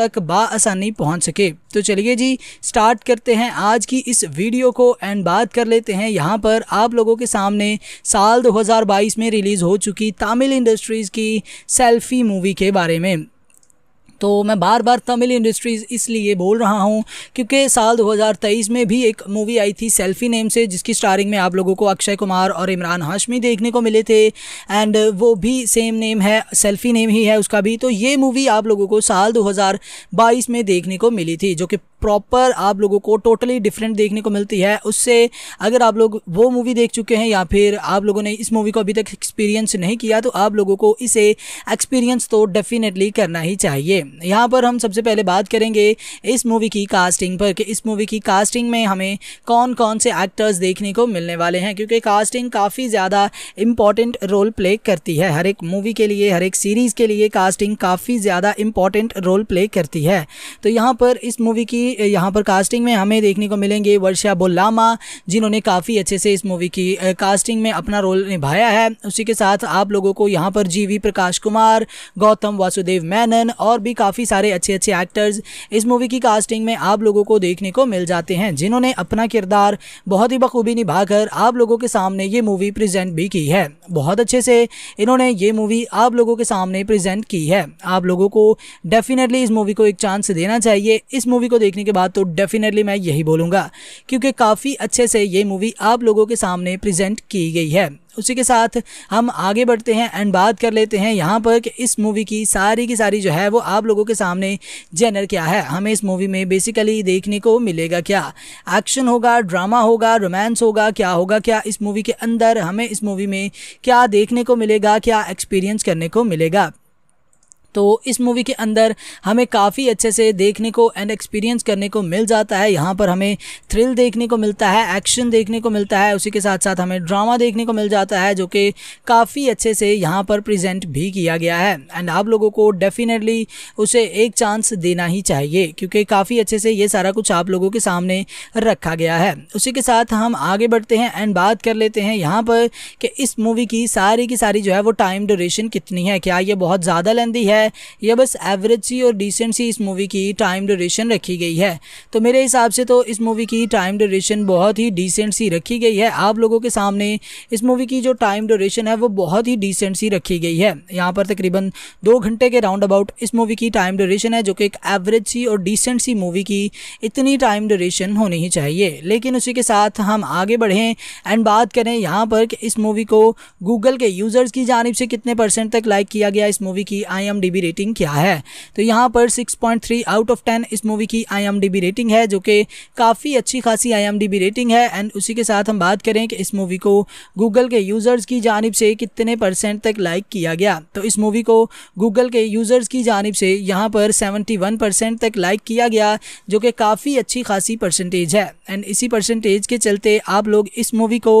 तक बासानी पहुंच सके तो चलिए जी स्टार्ट करते हैं आज की इस वीडियो को एंड बात कर लेते हैं यहाँ पर आप लोगों के सामने साल 2022 में रिलीज़ हो चुकी तमिल इंडस्ट्रीज़ की सेल्फी मूवी के बारे में तो मैं बार बार तमिल इंडस्ट्रीज़ इसलिए बोल रहा हूँ क्योंकि साल 2023 में भी एक मूवी आई थी सेल्फी नेम से जिसकी स्टारिंग में आप लोगों को अक्षय कुमार और इमरान हाशमी देखने को मिले थे एंड वो भी सेम नेम है सेल्फी नेम ही है उसका भी तो ये मूवी आप लोगों को साल 2022 में देखने को मिली थी जो कि प्रॉपर आप लोगों को टोटली डिफरेंट देखने को मिलती है उससे अगर आप लोग वो मूवी देख चुके हैं या फिर आप लोगों ने इस मूवी को अभी तक एक्सपीरियंस नहीं किया तो आप लोगों को इसे एक्सपीरियंस तो डेफिनेटली करना ही चाहिए यहाँ पर हम सबसे पहले बात करेंगे इस मूवी की कास्टिंग पर कि इस मूवी की कास्टिंग में हमें कौन कौन से एक्टर्स देखने को मिलने वाले हैं क्योंकि कास्टिंग काफ़ी ज़्यादा इम्पॉर्टेंट रोल प्ले करती है हर एक मूवी के लिए हर एक सीरीज़ के लिए कास्टिंग काफ़ी ज़्यादा इम्पॉर्टेंट रोल प्ले करती है तो यहाँ पर इस मूवी की यहाँ पर कास्टिंग में हमें देखने को मिलेंगे वर्षा बोलामा जिन्होंने काफ़ी अच्छे से इस मूवी की कास्टिंग में अपना रोल निभाया है उसी के साथ आप लोगों को यहाँ पर जी प्रकाश कुमार गौतम वासुदेव मैनन और भी काफ़ी सारे अच्छे अच्छे एक्टर्स इस मूवी की कास्टिंग में आप लोगों को देखने को मिल जाते हैं जिन्होंने अपना किरदार बहुत ही बखूबी निभाकर आप लोगों के सामने ये मूवी प्रेजेंट भी की है बहुत अच्छे से इन्होंने ये मूवी आप लोगों के सामने प्रेजेंट की है आप लोगों को डेफिनेटली इस मूवी को एक चांस देना चाहिए इस मूवी को देखने देखने के बाद तो डेफिनेटली मैं यही बोलूँगा क्योंकि काफ़ी अच्छे से ये मूवी आप लोगों के सामने प्रेजेंट की गई है उसी के साथ हम आगे बढ़ते हैं एंड बात कर लेते हैं यहाँ पर कि इस मूवी की सारी की सारी जो है वो आप लोगों के सामने जेनर क्या है हमें इस मूवी में बेसिकली देखने को मिलेगा क्या एक्शन होगा ड्रामा होगा रोमांस होगा क्या होगा क्या इस मूवी के अंदर हमें इस मूवी में क्या देखने को मिलेगा क्या एक्सपीरियंस करने को मिलेगा तो इस मूवी के अंदर हमें काफ़ी अच्छे से देखने को एंड एक्सपीरियंस करने को मिल जाता है यहाँ पर हमें थ्रिल देखने को मिलता है एक्शन देखने को मिलता है उसी के साथ साथ हमें ड्रामा देखने को मिल जाता है जो कि काफ़ी अच्छे से यहाँ पर प्रेजेंट भी किया गया है एंड आप लोगों को डेफिनेटली उसे एक चांस देना ही चाहिए क्योंकि काफ़ी अच्छे से ये सारा कुछ आप लोगों के सामने रखा गया है उसी के साथ हम आगे बढ़ते हैं एंड बात कर लेते हैं यहाँ पर कि इस मूवी की सारी की सारी जो है वो टाइम ड्यूरेशन कितनी है क्या ये बहुत ज़्यादा लेंदी है है या बस एवरेज सी और डिसेंट सी इस मूवी की टाइम ड्यूरेशन रखी गई है तो मेरे हिसाब से तो इस मूवी की टाइम ड्यूरेशन बहुत ही डिसेंट सी रखी गई है आप लोगों के सामने इस मूवी की जो टाइम ड्यूरेशन है वो बहुत ही डिसेंट सी रखी गई है यहाँ पर तकरीबन दो घंटे के राउंड अबाउट इस मूवी की टाइम ड्यूरेशन है जो कि एक एवरेज सी और डिसेंट सी मूवी की इतनी टाइम ड्यूरेशन होनी ही चाहिए लेकिन उसी के साथ हम आगे बढ़ें एंड बात करें यहाँ पर कि इस मूवी को गूगल के यूज़र्स की जानब से कितने परसेंट तक लाइक किया गया इस मूवी की आई आई रेटिंग क्या है तो यहाँ पर 6.3 आउट ऑफ 10 इस मूवी की आई रेटिंग है जो कि काफ़ी अच्छी खासी आई रेटिंग है एंड उसी के साथ हम बात करें कि इस मूवी को गूगल के यूज़र्स की जानब से कितने परसेंट तक लाइक किया गया तो इस मूवी को गूगल के यूज़र्स की जानब से यहाँ पर 71 परसेंट तक लाइक किया गया जो कि काफ़ी अच्छी खासी परसेंटेज है एंड इसी परसेंटेज के चलते आप लोग इस मूवी को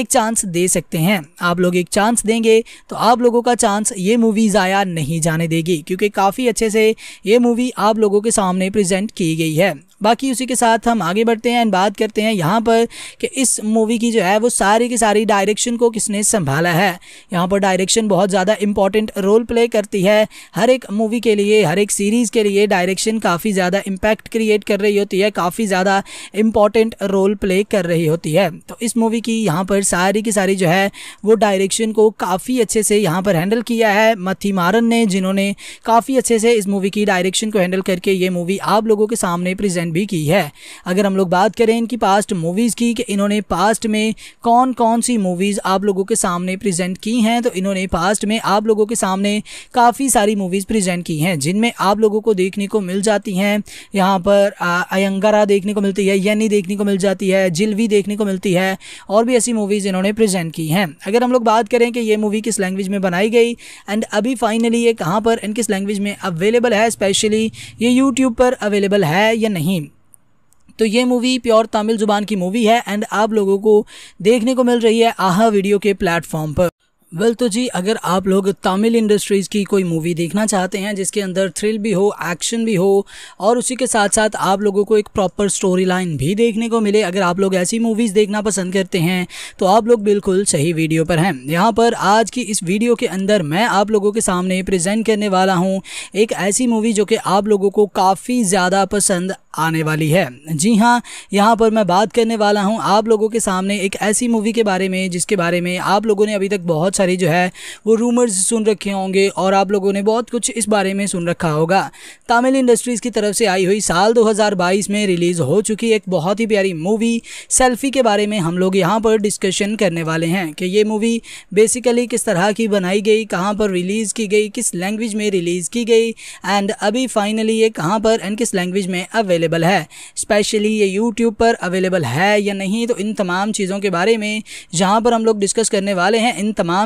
एक चांस दे सकते हैं आप लोग एक चांस देंगे तो आप लोगों का चांस ये मूवी ज़ाया नहीं जाने दे देगी क्योंकि काफ़ी अच्छे से ये मूवी आप लोगों के सामने प्रेजेंट की गई है बाकी उसी के साथ हम आगे बढ़ते हैं एंड बात करते हैं यहाँ पर कि इस मूवी की जो है वो सारी की सारी डायरेक्शन को किसने संभाला है यहाँ पर डायरेक्शन बहुत ज़्यादा इंपॉर्टेंट रोल प्ले करती है हर एक मूवी के लिए हर एक सीरीज़ के लिए डायरेक्शन काफ़ी ज़्यादा इम्पैक्ट क्रिएट कर रही होती है काफ़ी ज़्यादा इम्पॉर्टेंट रोल प्ले कर रही होती है तो इस मूवी की यहाँ पर सारी की सारी जो है वो डायरेक्शन को काफ़ी अच्छे से यहाँ पर हैंडल किया है मथी मारन ने जिन्होंने काफ़ी अच्छे से इस मूवी की डायरेक्शन को हैंडल करके ये मूवी आप लोगों के सामने प्रेजेंट बैन भी की है अगर हम लोग बात करें इनकी पास्ट मूवीज़ की कि इन्होंने पास्ट में कौन कौन सी मूवीज़ आप लोगों के सामने प्रेजेंट की हैं तो इन्होंने पास्ट में आप लोगों के सामने काफ़ी सारी मूवीज़ प्रेजेंट की हैं जिनमें आप लोगों को देखने को मिल जाती हैं यहाँ पर अयंगारा देखने को मिलती है यनी देखने को मिल जाती है जिलवी देखने को मिलती है और भी ऐसी मूवीज़ इन्होंने प्रेजेंट की हैं अगर हम लोग बात करें कि ये मूवी किस लैंग्वेज में बनाई गई एंड अभी फाइनली ये कहाँ पर एंड किस लैंग्वेज में अवेलेबल है स्पेशली ये यूट्यूब पर अवेलेबल है या नहीं तो ये मूवी प्योर तमिल ज़ुबान की मूवी है एंड आप लोगों को देखने को मिल रही है आहा वीडियो के प्लेटफॉर्म पर वेल well, तो जी अगर आप लोग तमिल इंडस्ट्रीज़ की कोई मूवी देखना चाहते हैं जिसके अंदर थ्रिल भी हो एक्शन भी हो और उसी के साथ साथ आप लोगों को एक प्रॉपर स्टोरी लाइन भी देखने को मिले अगर आप लोग ऐसी मूवीज़ देखना पसंद करते हैं तो आप लोग बिल्कुल सही वीडियो पर हैं यहाँ पर आज की इस वीडियो के अंदर मैं आप लोगों के सामने प्रजेंट करने वाला हूँ एक ऐसी मूवी जो कि आप लोगों को काफ़ी ज़्यादा पसंद आने वाली है जी हाँ यहाँ पर मैं बात करने वाला हूँ आप लोगों के सामने एक ऐसी मूवी के बारे में जिसके बारे में आप लोगों ने अभी तक बहुत सारे जो है वो रूमर्स सुन रखे होंगे और आप लोगों ने बहुत कुछ इस बारे में सुन रखा होगा तमिल इंडस्ट्रीज़ की तरफ से आई हुई साल 2022 में रिलीज़ हो चुकी एक बहुत ही प्यारी मूवी सेल्फी के बारे में हम लोग यहाँ पर डिस्कशन करने वाले हैं कि ये मूवी बेसिकली किस तरह की बनाई गई कहाँ पर रिलीज़ की गई किस लैंग्वेज में रिलीज़ की गई एंड अभी फाइनली ये कहाँ पर एंड किस लैंग्वेज में अवेलेबल है स्पेशली ये यूट्यूब पर अवेलेबल है या नहीं तो इन तमाम चीज़ों के बारे में जहाँ पर हम लोग डिस्कस करने वाले हैं इन तमाम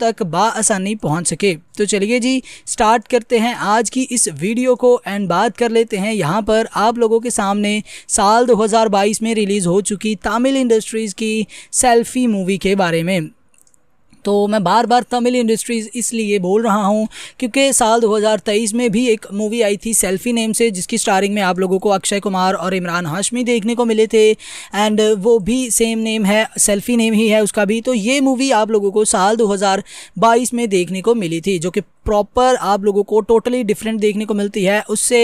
तक बासानी पहुँच सके तो चलिए जी स्टार्ट करते हैं आज की इस वीडियो को एंड बात कर लेते हैं यहाँ पर आप लोगों के सामने साल 2022 में रिलीज़ हो चुकी तमिल इंडस्ट्रीज़ की सेल्फ़ी मूवी के बारे में तो मैं बार बार तमिल इंडस्ट्रीज़ इसलिए बोल रहा हूँ क्योंकि साल 2023 में भी एक मूवी आई थी सेल्फी नेम से जिसकी स्टारिंग में आप लोगों को अक्षय कुमार और इमरान हाशमी देखने को मिले थे एंड वो भी सेम नेम है सेल्फी नेम ही है उसका भी तो ये मूवी आप लोगों को साल 2022 में देखने को मिली थी जो कि प्रॉपर आप लोगों को टोटली डिफरेंट देखने को मिलती है उससे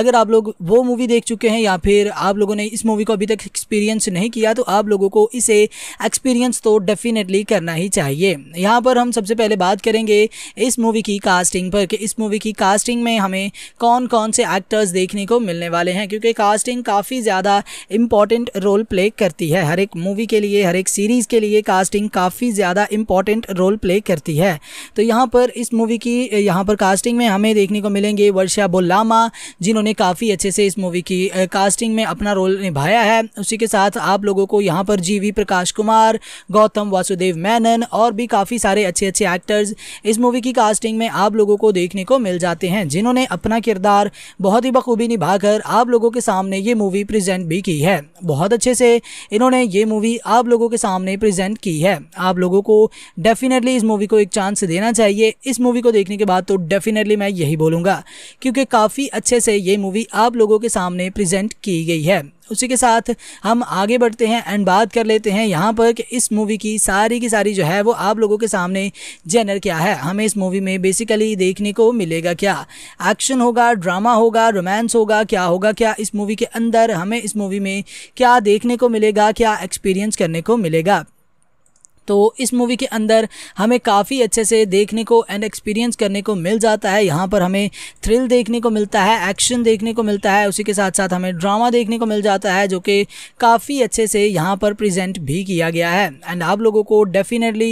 अगर आप लोग वो मूवी देख चुके हैं या फिर आप लोगों ने इस मूवी को अभी तक एक्सपीरियंस नहीं किया तो आप लोगों को इसे एक्सपीरियंस तो डेफिनेटली करना ही चाहिए यहाँ पर हम सबसे पहले बात करेंगे इस मूवी की कास्टिंग पर कि इस मूवी की कास्टिंग में हमें कौन कौन से एक्टर्स देखने को मिलने वाले हैं क्योंकि कास्टिंग काफ़ी ज़्यादा इम्पॉर्टेंट रोल प्ले करती है हर एक मूवी के लिए हर एक सीरीज़ के लिए कास्टिंग काफ़ी ज़्यादा इम्पॉर्टेंट रोल प्ले करती है तो यहाँ पर इस मूवी की यहाँ पर कास्टिंग में हमें देखने को मिलेंगे वर्षा बोलामा जिन्होंने काफ़ी अच्छे से इस मूवी की कास्टिंग में अपना रोल निभाया है उसी के साथ आप लोगों को यहाँ पर जीवी प्रकाश कुमार गौतम वासुदेव मैनन और भी काफ़ी सारे अच्छे अच्छे एक्टर्स इस मूवी की कास्टिंग में आप लोगों को देखने को मिल जाते हैं जिन्होंने अपना किरदार बहुत ही बखूबी निभाकर आप लोगों के सामने ये मूवी प्रजेंट भी की है बहुत अच्छे से इन्होंने ये मूवी आप लोगों के सामने प्रजेंट की है आप लोगों को डेफिनेटली इस मूवी को एक चांस देना चाहिए इस मूवी को देखने देखने के बाद तो डेफिनेटली मैं यही बोलूँगा क्योंकि काफ़ी अच्छे से ये मूवी आप लोगों के सामने प्रजेंट की गई है उसी के साथ हम आगे बढ़ते हैं एंड बात कर लेते हैं यहाँ पर कि इस मूवी की सारी की सारी जो है वो आप लोगों के सामने जेनर क्या है हमें इस मूवी में बेसिकली देखने को मिलेगा क्या एक्शन होगा ड्रामा होगा रोमांस होगा क्या होगा क्या इस मूवी के अंदर हमें इस मूवी में क्या देखने को मिलेगा क्या एक्सपीरियंस करने को मिलेगा तो इस मूवी के अंदर हमें काफ़ी अच्छे से देखने को एंड एक्सपीरियंस करने को मिल जाता है यहाँ पर हमें थ्रिल देखने को मिलता है एक्शन देखने को मिलता है उसी के साथ साथ हमें ड्रामा देखने को मिल जाता है जो कि काफ़ी अच्छे से यहाँ पर प्रजेंट भी किया गया है एंड आप लोगों को डेफिनेटली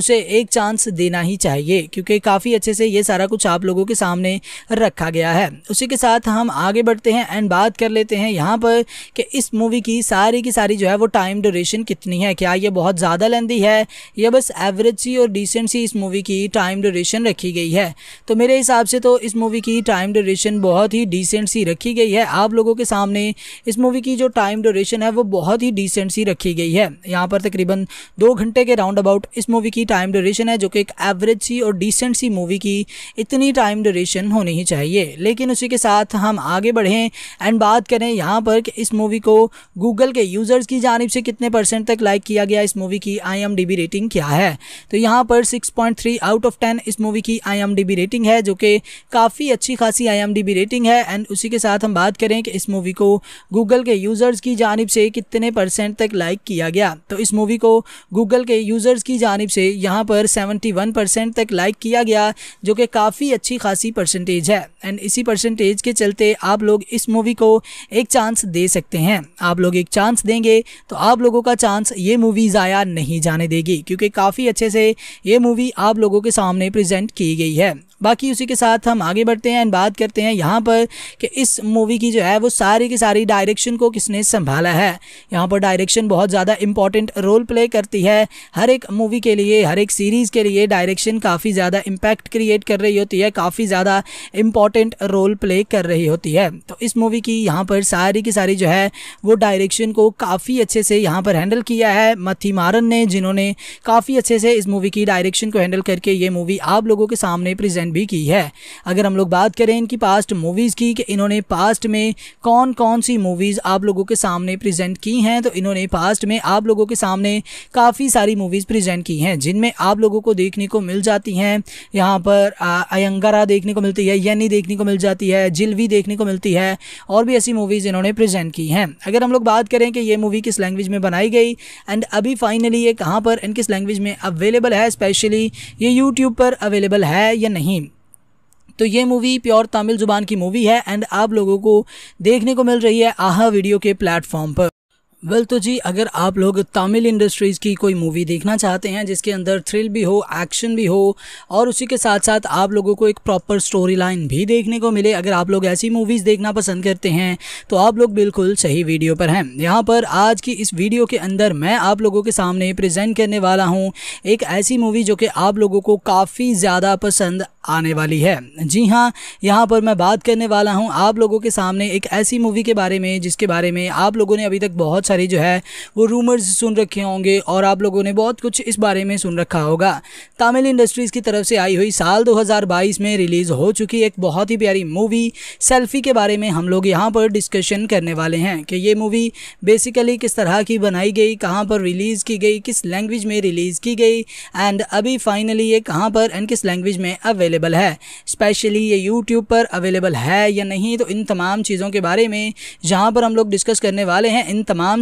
उसे एक चांस देना ही चाहिए क्योंकि काफ़ी अच्छे से ये सारा कुछ आप लोगों के सामने रखा गया है उसी के साथ हम आगे बढ़ते हैं एंड बात कर लेते हैं यहाँ पर कि इस मूवी की सारी की सारी जो है वो टाइम ड्यूरेशन कितनी है क्या ये बहुत ज़्यादा लेंदी है है यह बस एवरेज सी और डिसेंट सी इस मूवी की टाइम ड्यूरेशन रखी गई है तो मेरे हिसाब से तो इस मूवी की टाइम ड्यूरेशन बहुत ही डिसेंट सी रखी गई है आप लोगों के सामने इस मूवी की जो टाइम ड्यूरेशन है वो बहुत ही डिसेंट सी रखी गई है यहाँ पर तकरीबन दो घंटे के राउंड अबाउट इस मूवी की टाइम ड्यूरेशन है जो कि एक एवरेज सी और डिसेंट सी मूवी की इतनी टाइम ड्यूरेशन होनी ही चाहिए लेकिन उसी के साथ हम आगे बढ़ें एंड बात करें यहाँ पर कि इस मूवी को गूगल के यूज़र्स की जानब से कितने परसेंट तक लाइक किया गया इस मूवी की आई आई रेटिंग क्या है तो यहाँ पर 6.3 आउट ऑफ 10 इस मूवी की आई रेटिंग है जो कि काफ़ी अच्छी खासी आई रेटिंग है एंड उसी के साथ हम बात करें कि इस मूवी को गूगल के यूज़र्स की जानब से कितने परसेंट तक लाइक किया गया तो इस मूवी को गूगल के यूज़र्स की जानब से यहाँ पर 71 परसेंट तक लाइक किया गया जो कि काफ़ी अच्छी खासी परसेंटेज है एंड इसी परसेंटेज के चलते आप लोग इस मूवी को एक चांस दे सकते हैं आप लोग एक चांस देंगे तो आप लोगों का चांस ये मूवी ज़ाया नहीं जाने देगी क्योंकि काफ़ी अच्छे से ये मूवी आप लोगों के सामने प्रेजेंट की गई है बाकी उसी के साथ हम आगे बढ़ते हैं एंड बात करते हैं यहाँ पर कि इस मूवी की जो है वो सारी की सारी डायरेक्शन को किसने संभाला है यहाँ पर डायरेक्शन बहुत ज़्यादा इंपॉर्टेंट रोल प्ले करती है हर एक मूवी के लिए हर एक सीरीज़ के लिए डायरेक्शन काफ़ी ज़्यादा इम्पैक्ट क्रिएट कर रही होती है काफ़ी ज़्यादा इम्पॉर्टेंट रोल प्ले कर रही होती है तो इस मूवी की यहाँ पर सारी की सारी जो है वो डायरेक्शन को काफ़ी अच्छे से यहाँ पर हैंडल किया है मथी मारन ने जिन्होंने काफ़ी अच्छे से इस मूवी की डायरेक्शन को हैंडल करके ये मूवी आप लोगों के सामने प्रेजेंट भी की है अगर हम लोग बात करें इनकी पास्ट मूवीज़ की कि इन्होंने पास्ट में कौन कौन सी मूवीज़ आप लोगों के सामने प्रेजेंट की हैं तो इन्होंने पास्ट में आप लोगों के सामने काफ़ी सारी मूवीज़ प्रेजेंट की हैं जिनमें आप लोगों को देखने को मिल जाती हैं यहाँ पर अयंगरा देखने को मिलती है यनी देखने को मिल जाती है जिलवी देखने को मिलती है और भी ऐसी मूवीज़ इन्होंने प्रजेंट की हैं अगर हम लोग बात करें कि ये मूवी किस लैंग्वेज में बनाई गई एंड अभी फाइनली ये कहाँ पर इन किस लैंग्वेज में अवेलेबल है स्पेशली ये यूट्यूब पर अवेलेबल है या नहीं तो ये मूवी प्योर तमिल जुबान की मूवी है एंड आप लोगों को देखने को मिल रही है आहा वीडियो के प्लेटफॉर्म पर वेल तो जी अगर आप लोग तमिल इंडस्ट्रीज़ की कोई मूवी देखना चाहते हैं जिसके अंदर थ्रिल भी हो एक्शन भी हो और उसी के साथ साथ आप लोगों को एक प्रॉपर स्टोरी लाइन भी देखने को मिले अगर आप लोग ऐसी मूवीज़ देखना पसंद करते हैं तो आप लोग बिल्कुल सही वीडियो पर हैं यहाँ पर आज की इस वीडियो के अंदर मैं आप लोगों के सामने प्रजेंट करने वाला हूँ एक ऐसी मूवी जो कि आप लोगों को काफ़ी ज़्यादा पसंद आने वाली है जी हाँ यहाँ पर मैं बात करने वाला हूँ आप लोगों के सामने एक ऐसी मूवी के बारे में जिसके बारे में आप लोगों ने अभी तक बहुत सारी जो है वो रूमर्स सुन रखे होंगे और आप लोगों ने बहुत कुछ इस बारे में सुन रखा होगा तमिल इंडस्ट्रीज़ की तरफ से आई हुई साल 2022 में रिलीज़ हो चुकी एक बहुत ही प्यारी मूवी सेल्फी के बारे में हम लोग यहाँ पर डिस्कशन करने वाले हैं कि ये मूवी बेसिकली किस तरह की बनाई गई कहाँ पर रिलीज़ की गई किस लैंग्वेज में रिलीज़ की गई एंड अभी फाइनली ये कहाँ पर एंड किस लैंग्वेज में अवेलेबल है स्पेशली ये यूट्यूब पर अवेलेबल है या नहीं तो इन तमाम चीज़ों के बारे में जहाँ पर हम लोग डिस्कस करने वाले हैं इन तमाम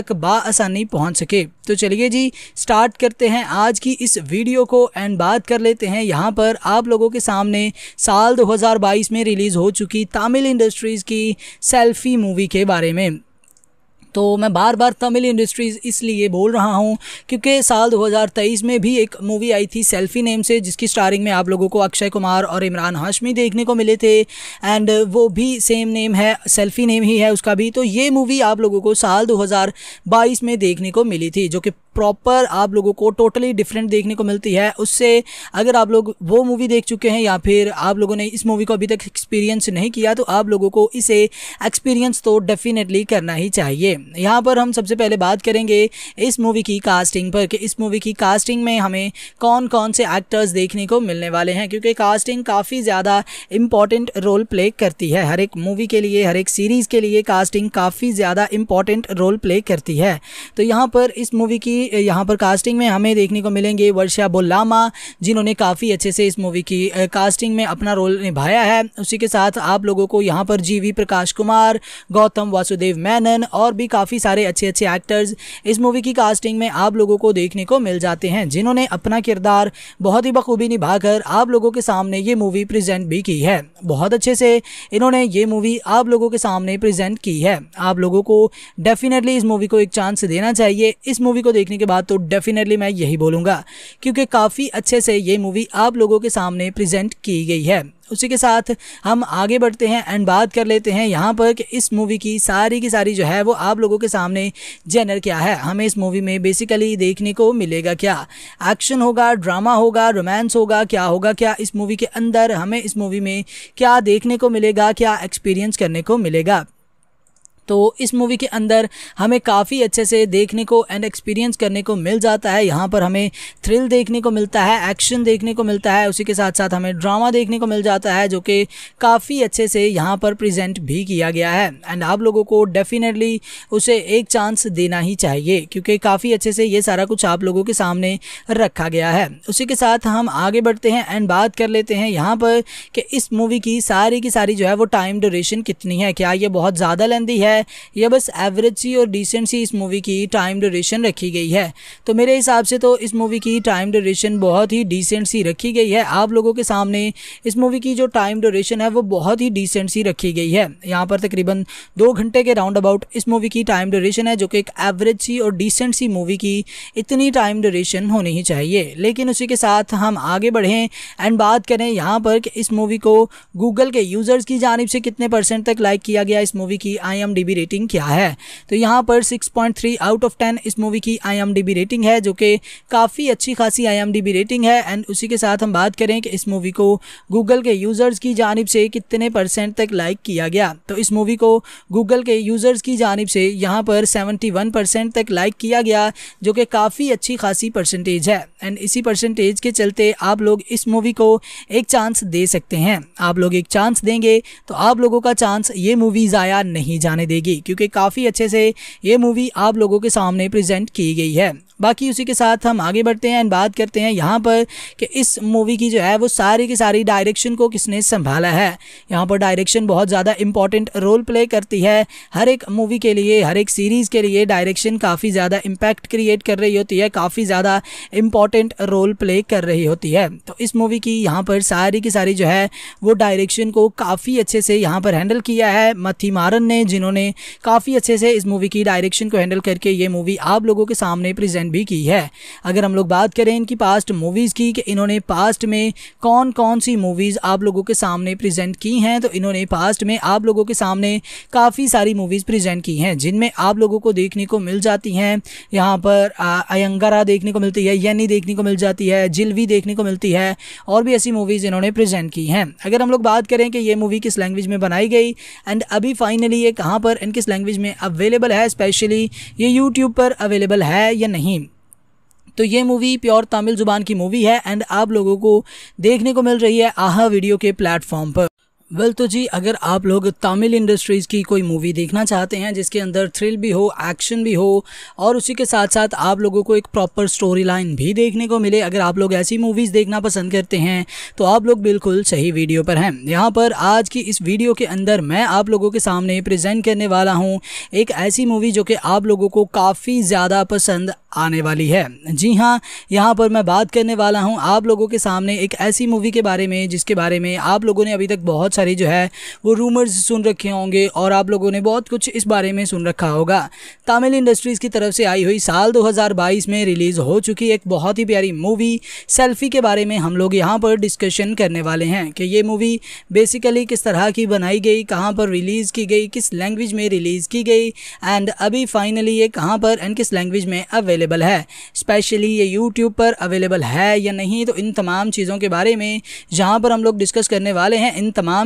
तक बासानी पहुंच सके तो चलिए जी स्टार्ट करते हैं आज की इस वीडियो को एंड बात कर लेते हैं यहाँ पर आप लोगों के सामने साल 2022 में रिलीज़ हो चुकी तमिल इंडस्ट्रीज़ की सेल्फी मूवी के बारे में तो मैं बार बार तमिल इंडस्ट्रीज़ इसलिए बोल रहा हूँ क्योंकि साल 2023 में भी एक मूवी आई थी सेल्फी नेम से जिसकी स्टारिंग में आप लोगों को अक्षय कुमार और इमरान हाशमी देखने को मिले थे एंड वो भी सेम नेम है सेल्फी नेम ही है उसका भी तो ये मूवी आप लोगों को साल 2022 में देखने को मिली थी जो कि प्रॉपर आप लोगों को टोटली डिफरेंट देखने को मिलती है उससे अगर आप लोग वो मूवी देख चुके हैं या फिर आप लोगों ने इस मूवी को अभी तक एक्सपीरियंस नहीं किया तो आप लोगों को इसे एक्सपीरियंस तो डेफिनेटली करना ही चाहिए यहाँ पर हम सबसे पहले बात करेंगे इस मूवी की कास्टिंग पर कि इस मूवी की कास्टिंग में हमें कौन कौन से एक्टर्स देखने को मिलने वाले हैं क्योंकि कास्टिंग काफ़ी ज़्यादा इम्पॉर्टेंट रोल प्ले करती है हर एक मूवी के लिए हर एक सीरीज़ के लिए कास्टिंग काफ़ी ज़्यादा इम्पॉर्टेंट रोल प्ले करती है तो यहाँ पर इस मूवी की यहाँ पर कास्टिंग में हमें देखने को मिलेंगे वर्षा बोलामा जिन्होंने काफ़ी अच्छे से इस मूवी की कास्टिंग में अपना रोल निभाया है उसी के साथ आप लोगों को यहाँ पर जी प्रकाश कुमार गौतम वासुदेव मैनन और भी काफ़ी सारे अच्छे अच्छे एक्टर्स इस मूवी की कास्टिंग में आप लोगों को देखने को मिल जाते हैं जिन्होंने अपना किरदार बहुत ही बखूबी निभाकर आप लोगों के सामने ये मूवी प्रेजेंट भी की है बहुत अच्छे से इन्होंने ये मूवी आप लोगों के सामने प्रेजेंट की है आप लोगों को डेफिनेटली इस मूवी को एक चांस देना चाहिए इस मूवी को देखने देखने के बाद तो डेफिनेटली मैं यही बोलूँगा क्योंकि काफ़ी अच्छे से ये मूवी आप लोगों के सामने प्रेजेंट की गई है उसी के साथ हम आगे बढ़ते हैं एंड बात कर लेते हैं यहाँ पर कि इस मूवी की सारी की सारी जो है वो आप लोगों के सामने जेनर क्या है हमें इस मूवी में बेसिकली देखने को मिलेगा क्या एक्शन होगा ड्रामा होगा रोमांस होगा क्या होगा क्या इस मूवी के अंदर हमें इस मूवी में क्या देखने को मिलेगा क्या एक्सपीरियंस करने को मिलेगा तो इस मूवी के अंदर हमें काफ़ी अच्छे से देखने को एंड एक्सपीरियंस करने को मिल जाता है यहाँ पर हमें थ्रिल देखने को मिलता है एक्शन देखने को मिलता है उसी के साथ साथ हमें ड्रामा देखने को मिल जाता है जो कि काफ़ी अच्छे से यहाँ पर प्रेजेंट भी किया गया है एंड आप लोगों को डेफिनेटली उसे एक चांस देना ही चाहिए क्योंकि काफ़ी अच्छे से ये सारा कुछ आप लोगों के सामने रखा गया है उसी के साथ हम आगे बढ़ते हैं एंड बात कर लेते हैं यहाँ पर कि इस मूवी की सारी की सारी जो है वो टाइम ड्यूरेशन कितनी है क्या ये बहुत ज़्यादा लेंदी है है यह बस एवरेज सी और डिसेंट सी इस मूवी की टाइम ड्यूरेशन रखी गई है तो मेरे हिसाब से तो इस मूवी की टाइम ड्यूरेशन बहुत ही डिसेंट सी रखी गई है आप लोगों के सामने इस मूवी की जो टाइम ड्यूरेशन है वो बहुत ही डिसेंट सी रखी गई है यहाँ पर तकरीबन दो घंटे के राउंड अबाउट इस मूवी की टाइम ड्यूरेशन है जो कि एक एवरेज सी और डिसेंट सी मूवी की इतनी टाइम ड्यूरेशन होनी ही चाहिए लेकिन उसी के साथ हम आगे बढ़ें एंड बात करें यहाँ पर कि इस मूवी को गूगल के यूज़र्स की जानब से कितने परसेंट तक लाइक किया गया इस मूवी की आई आई रेटिंग क्या है तो यहाँ पर 6.3 आउट ऑफ 10 इस मूवी की आई रेटिंग है जो कि काफ़ी अच्छी खासी आई रेटिंग है एंड उसी के साथ हम बात करें कि इस मूवी को गूगल के यूज़र्स की जानब से कितने परसेंट तक लाइक किया गया तो इस मूवी को गूगल के यूज़र्स की जानब से यहाँ पर सेवेंटी तक लाइक किया गया जो कि काफ़ी अच्छी खासी परसेंटेज है एंड इसी परसेंटेज के चलते आप लोग इस मूवी को एक चांस दे सकते हैं आप लोग एक चांस देंगे तो आप लोगों का चांस ये मूवी ज़ाया नहीं जाने देगा देगी क्योंकि काफ़ी अच्छे से ये मूवी आप लोगों के सामने प्रेजेंट की गई है बाकी उसी के साथ हम आगे बढ़ते हैं एंड बात करते हैं यहाँ पर कि इस मूवी की जो है वो सारी की सारी डायरेक्शन को किसने संभाला है यहाँ पर डायरेक्शन बहुत ज़्यादा इंपॉर्टेंट रोल प्ले करती है हर एक मूवी के लिए हर एक सीरीज़ के लिए डायरेक्शन काफ़ी ज़्यादा इम्पैक्ट क्रिएट कर रही होती है काफ़ी ज़्यादा इम्पॉर्टेंट रोल प्ले कर रही होती है तो इस मूवी की यहाँ पर सारी की सारी जो है वो डायरेक्शन को काफ़ी अच्छे से यहाँ पर हैंडल किया है मथी मारन ने जिन्होंने काफ़ी अच्छे से इस मूवी की डायरेक्शन को हैंडल करके ये मूवी आप लोगों के सामने प्रजेंट रिकमेंड भी की है अगर हम लोग बात करें इनकी पास्ट मूवीज़ की कि इन्होंने पास्ट में कौन कौन सी मूवीज़ आप लोगों के सामने प्रेजेंट की हैं तो इन्होंने पास्ट में आप लोगों के सामने काफ़ी सारी मूवीज़ प्रेजेंट की हैं जिनमें आप लोगों को देखने को मिल जाती हैं यहाँ पर अयंगरा देखने को मिलती है यनी देखने को मिल जाती है जिलवी देखने को मिलती है और भी ऐसी मूवीज़ इन्होंने प्रेजेंट की हैं अगर हम लोग बात करें कि ये मूवी किस लैंग्वेज में बनाई गई एंड अभी फाइनली ये कहाँ पर एंड किस लैंग्वेज में अवेलेबल है स्पेशली ये यूट्यूब पर अवेलेबल है या नहीं तो ये मूवी प्योर तमिल ज़ुबान की मूवी है एंड आप लोगों को देखने को मिल रही है आहा वीडियो के प्लेटफॉर्म पर वेल तो जी अगर आप लोग तमिल इंडस्ट्रीज़ की कोई मूवी देखना चाहते हैं जिसके अंदर थ्रिल भी हो एक्शन भी हो और उसी के साथ साथ आप लोगों को एक प्रॉपर स्टोरी लाइन भी देखने को मिले अगर आप लोग ऐसी मूवीज़ देखना पसंद करते हैं तो आप लोग बिल्कुल सही वीडियो पर हैं यहाँ पर आज की इस वीडियो के अंदर मैं आप लोगों के सामने प्रजेंट करने वाला हूँ एक ऐसी मूवी जो कि आप लोगों को काफ़ी ज़्यादा पसंद आने वाली है जी हाँ यहाँ पर मैं बात करने वाला हूँ आप लोगों के सामने एक ऐसी मूवी के बारे में जिसके बारे में आप लोगों ने अभी तक बहुत सारे जो है वो रूमर्स सुन रखे होंगे और आप लोगों ने बहुत कुछ इस बारे में सुन रखा होगा तमिल इंडस्ट्रीज़ की तरफ से आई हुई साल 2022 में रिलीज़ हो चुकी एक बहुत ही प्यारी मूवी सेल्फी के बारे में हम लोग यहाँ पर डिस्कशन करने वाले हैं कि ये मूवी बेसिकली किस तरह की बनाई गई कहाँ पर रिलीज़ की गई किस लैंग्वेज में रिलीज़ की गई एंड अभी फाइनली ये कहाँ पर एंड किस लैंग्वेज में अवेलेबल है स्पेशली ये यूट्यूब पर अवेलेबल है या नहीं तो इन तमाम चीज़ों के बारे में जहाँ पर हम लोग डिस्कस करने वाले हैं इन तमाम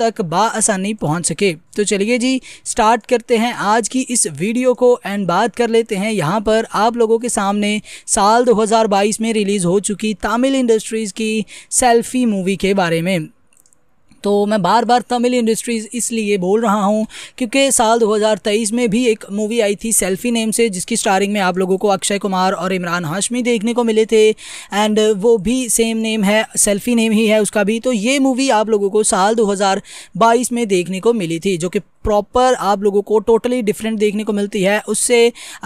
तक बासानी पहुंच सके तो चलिए जी स्टार्ट करते हैं आज की इस वीडियो को एंड बात कर लेते हैं यहाँ पर आप लोगों के सामने साल 2022 में रिलीज़ हो चुकी तमिल इंडस्ट्रीज़ की सेल्फी मूवी के बारे में तो मैं बार बार तमिल इंडस्ट्रीज़ इसलिए बोल रहा हूँ क्योंकि साल 2023 में भी एक मूवी आई थी सेल्फी नेम से जिसकी स्टारिंग में आप लोगों को अक्षय कुमार और इमरान हाशमी देखने को मिले थे एंड वो भी सेम नेम है सेल्फी नेम ही है उसका भी तो ये मूवी आप लोगों को साल 2022 में देखने को मिली थी जो कि प्रॉपर आप लोगों को टोटली डिफरेंट देखने को मिलती है उससे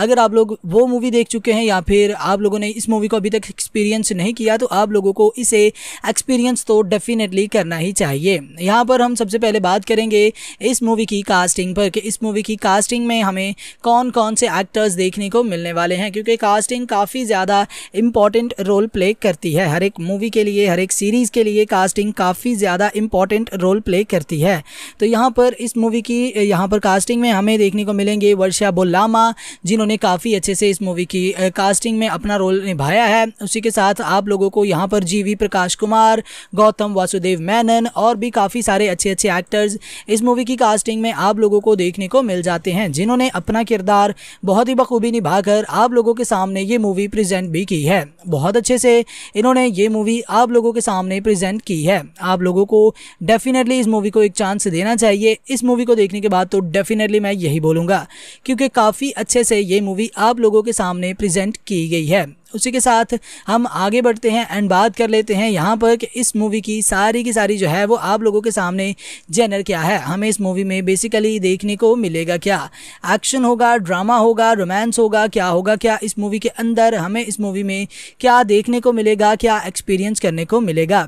अगर आप लोग वो मूवी देख चुके हैं या फिर आप लोगों ने इस मूवी को अभी तक एक्सपीरियंस नहीं किया तो आप लोगों को इसे एक्सपीरियंस तो डेफिनेटली करना ही चाहिए यहाँ पर हम सबसे पहले बात करेंगे इस मूवी की कास्टिंग पर कि इस मूवी की कास्टिंग में हमें कौन कौन से एक्टर्स देखने को मिलने वाले हैं क्योंकि कास्टिंग काफ़ी ज़्यादा इम्पॉर्टेंट रोल प्ले करती है हर एक मूवी के लिए हर एक सीरीज़ के लिए कास्टिंग काफ़ी ज़्यादा इम्पॉर्टेंट रोल प्ले करती है तो यहाँ पर इस मूवी की यहाँ पर कास्टिंग में हमें देखने को मिलेंगे वर्षा बोलामा जिन्होंने काफ़ी अच्छे से इस मूवी की कास्टिंग में अपना रोल निभाया है उसी के साथ आप लोगों को यहाँ पर जी प्रकाश कुमार गौतम वासुदेव मैनन और भी काफ़ी सारे अच्छे अच्छे एक्टर्स इस मूवी की कास्टिंग में आप लोगों को देखने को मिल जाते हैं जिन्होंने अपना किरदार बहुत ही बखूबी निभाकर आप लोगों के सामने ये मूवी प्रेजेंट भी की है बहुत अच्छे से इन्होंने ये मूवी आप लोगों के सामने प्रेजेंट की है आप लोगों को डेफिनेटली इस मूवी को एक चांस देना चाहिए इस मूवी को देखने देखने के बाद तो डेफिनेटली मैं यही बोलूँगा क्योंकि काफ़ी अच्छे से ये मूवी आप लोगों के सामने प्रजेंट की गई है उसी के साथ हम आगे बढ़ते हैं एंड बात कर लेते हैं यहाँ पर कि इस मूवी की सारी की सारी जो है वो आप लोगों के सामने जेनर क्या है हमें इस मूवी में बेसिकली देखने को मिलेगा क्या एक्शन होगा ड्रामा होगा रोमांस होगा क्या होगा क्या इस मूवी के अंदर हमें इस मूवी में क्या देखने को मिलेगा क्या एक्सपीरियंस करने को मिलेगा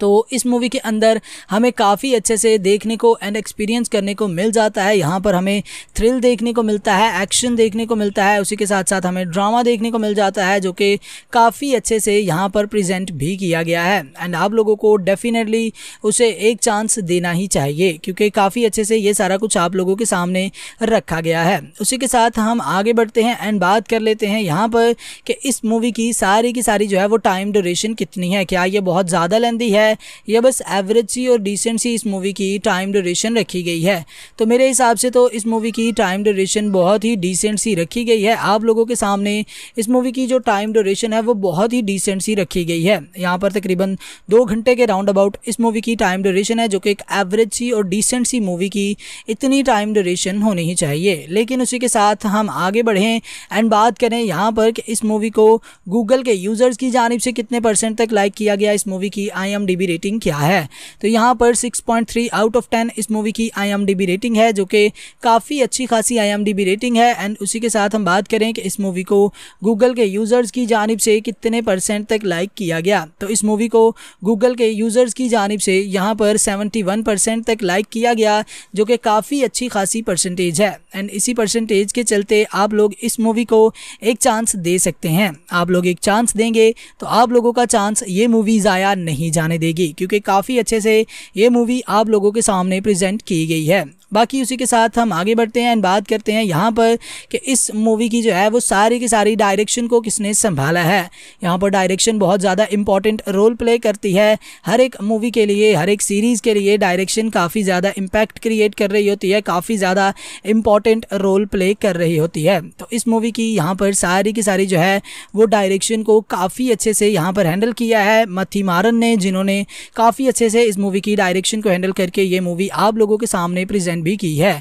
तो इस मूवी के अंदर हमें काफ़ी अच्छे से देखने को एंड एक्सपीरियंस करने को मिल जाता है यहाँ पर हमें थ्रिल देखने को मिलता है एक्शन देखने को मिलता है उसी के साथ साथ हमें ड्रामा देखने को मिल जाता है जो कि काफ़ी अच्छे से यहाँ पर प्रेजेंट भी किया गया है एंड आप लोगों को डेफिनेटली उसे एक चांस देना ही चाहिए क्योंकि काफ़ी अच्छे से ये सारा कुछ आप लोगों के सामने रखा गया है उसी के साथ हम आगे बढ़ते हैं एंड बात कर लेते हैं यहाँ पर कि इस मूवी की सारी की सारी जो है वो टाइम ड्यूरेशन कितनी है क्या ये बहुत ज़्यादा लेंदी है है या बस एवरेज सी और डिसेंट सी इस मूवी की टाइम ड्यूरेशन रखी गई है तो मेरे हिसाब से तो इस मूवी की टाइम ड्यूरेशन बहुत ही डिसेंट सी रखी गई है आप लोगों के सामने इस मूवी की जो टाइम ड्यूरेशन है वो बहुत ही डिसेंट सी रखी गई है यहाँ पर तकरीबन दो घंटे के राउंड अबाउट इस मूवी की टाइम ड्यूरेशन है जो कि एक एवरेज सी और डिसेंट सी मूवी की इतनी टाइम ड्यूरेशन होनी ही चाहिए लेकिन उसी के साथ हम आगे बढ़ें एंड बात करें यहाँ पर कि इस मूवी को गूगल के यूज़र्स की जानब से कितने परसेंट तक लाइक किया गया इस मूवी की आई आई रेटिंग क्या है तो यहाँ पर 6.3 आउट ऑफ 10 इस मूवी की आई रेटिंग है जो कि काफ़ी अच्छी खासी आई रेटिंग है एंड उसी के साथ हम बात करें कि इस मूवी को गूगल के यूज़र्स की जानब से कितने परसेंट तक लाइक किया गया तो इस मूवी को गूगल के यूज़र्स की जानब से यहाँ पर सेवेंटी तक लाइक किया गया जो कि काफ़ी अच्छी खासी परसेंटेज है एंड इसी परसेंटेज के चलते आप लोग इस मूवी को एक चांस दे सकते हैं आप लोग एक चांस देंगे तो आप लोगों का चांस ये मूवी ज़ाया नहीं जाने देगी क्योंकि काफ़ी अच्छे से ये मूवी आप लोगों के सामने प्रेजेंट की गई है बाकी उसी के साथ हम आगे बढ़ते हैं एंड बात करते हैं यहाँ पर कि इस मूवी की जो है वो सारी की सारी डायरेक्शन को किसने संभाला है यहाँ पर डायरेक्शन बहुत ज़्यादा इंपॉर्टेंट रोल प्ले करती है हर एक मूवी के लिए हर एक सीरीज़ के लिए डायरेक्शन काफ़ी ज़्यादा इम्पैक्ट क्रिएट कर रही होती है काफ़ी ज़्यादा इम्पॉर्टेंट रोल प्ले कर रही होती है तो इस मूवी की यहाँ पर सारी की सारी जो है वो डायरेक्शन को काफ़ी अच्छे से यहाँ पर हैंडल किया है मथी मारन ने जिन्होंने काफ़ी अच्छे से इस मूवी की डायरेक्शन को हैंडल करके ये मूवी आप लोगों के सामने प्रेजेंट भी की है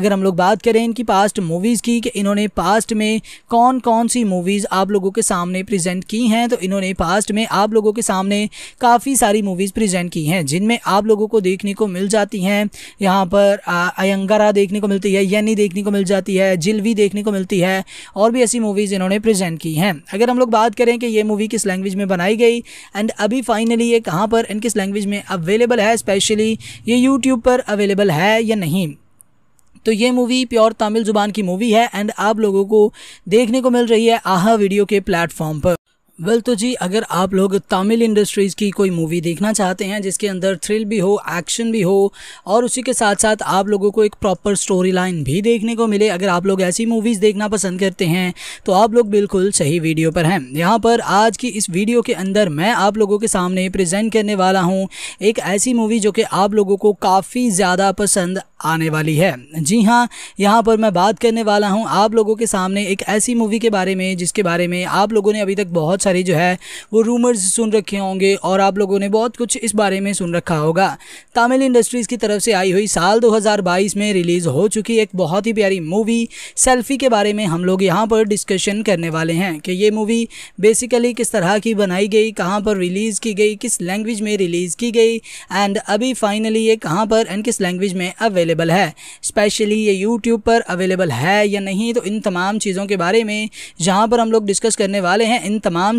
अगर हम लोग बात करें इनकी पास्ट मूवीज़ की कि इन्होंने पास्ट में कौन कौन सी मूवीज़ आप लोगों के सामने प्रेजेंट की हैं तो इन्होंने पास्ट में आप लोगों के सामने काफ़ी सारी मूवीज़ प्रेजेंट की हैं जिनमें आप लोगों को देखने को मिल जाती हैं यहाँ पर अयंगरा देखने को मिलती है यनी देखने को मिल जाती है जिलवी देखने को मिलती है और भी ऐसी मूवीज़ इन्होंने प्रेजेंट की हैं अगर हम लोग बात करें कि ये मूवी किस लैंग्वेज में बनाई गई एंड अभी फाइनली ये कहाँ पर इन किस लैंग्वेज में अवेलेबल है स्पेशली ये यूट्यूब पर अवेलेबल है या नहीं तो ये मूवी प्योर तमिल ज़ुबान की मूवी है एंड आप लोगों को देखने को मिल रही है आहा वीडियो के प्लेटफॉर्म पर वेल well, तो जी अगर आप लोग तमिल इंडस्ट्रीज़ की कोई मूवी देखना चाहते हैं जिसके अंदर थ्रिल भी हो एक्शन भी हो और उसी के साथ साथ आप लोगों को एक प्रॉपर स्टोरी लाइन भी देखने को मिले अगर आप लोग ऐसी मूवीज़ देखना पसंद करते हैं तो आप लोग बिल्कुल सही वीडियो पर हैं यहाँ पर आज की इस वीडियो के अंदर मैं आप लोगों के सामने प्रजेंट करने वाला हूँ एक ऐसी मूवी जो कि आप लोगों को काफ़ी ज़्यादा पसंद आने वाली है जी हाँ यहाँ पर मैं बात करने वाला हूँ आप लोगों के सामने एक ऐसी मूवी के बारे में जिसके बारे में आप लोगों ने अभी तक बहुत सारी जो है वो रूमर्स सुन रखे होंगे और आप लोगों ने बहुत कुछ इस बारे में सुन रखा होगा तमिल इंडस्ट्रीज़ की तरफ से आई हुई साल 2022 में रिलीज़ हो चुकी एक बहुत ही प्यारी मूवी सेल्फी के बारे में हम लोग यहाँ पर डिस्कशन करने वाले हैं कि ये मूवी बेसिकली किस तरह की बनाई गई कहाँ पर रिलीज़ की गई किस लैंग्वेज में रिलीज़ की गई एंड अभी फाइनली ये कहाँ पर एंड किस लैंग्वेज में अवेलेबल है स्पेशली ये यूट्यूब पर अवेलेबल है या नहीं तो इन तमाम चीज़ों के बारे में जहाँ पर हम लोग डिस्कस करने वाले हैं इन तमाम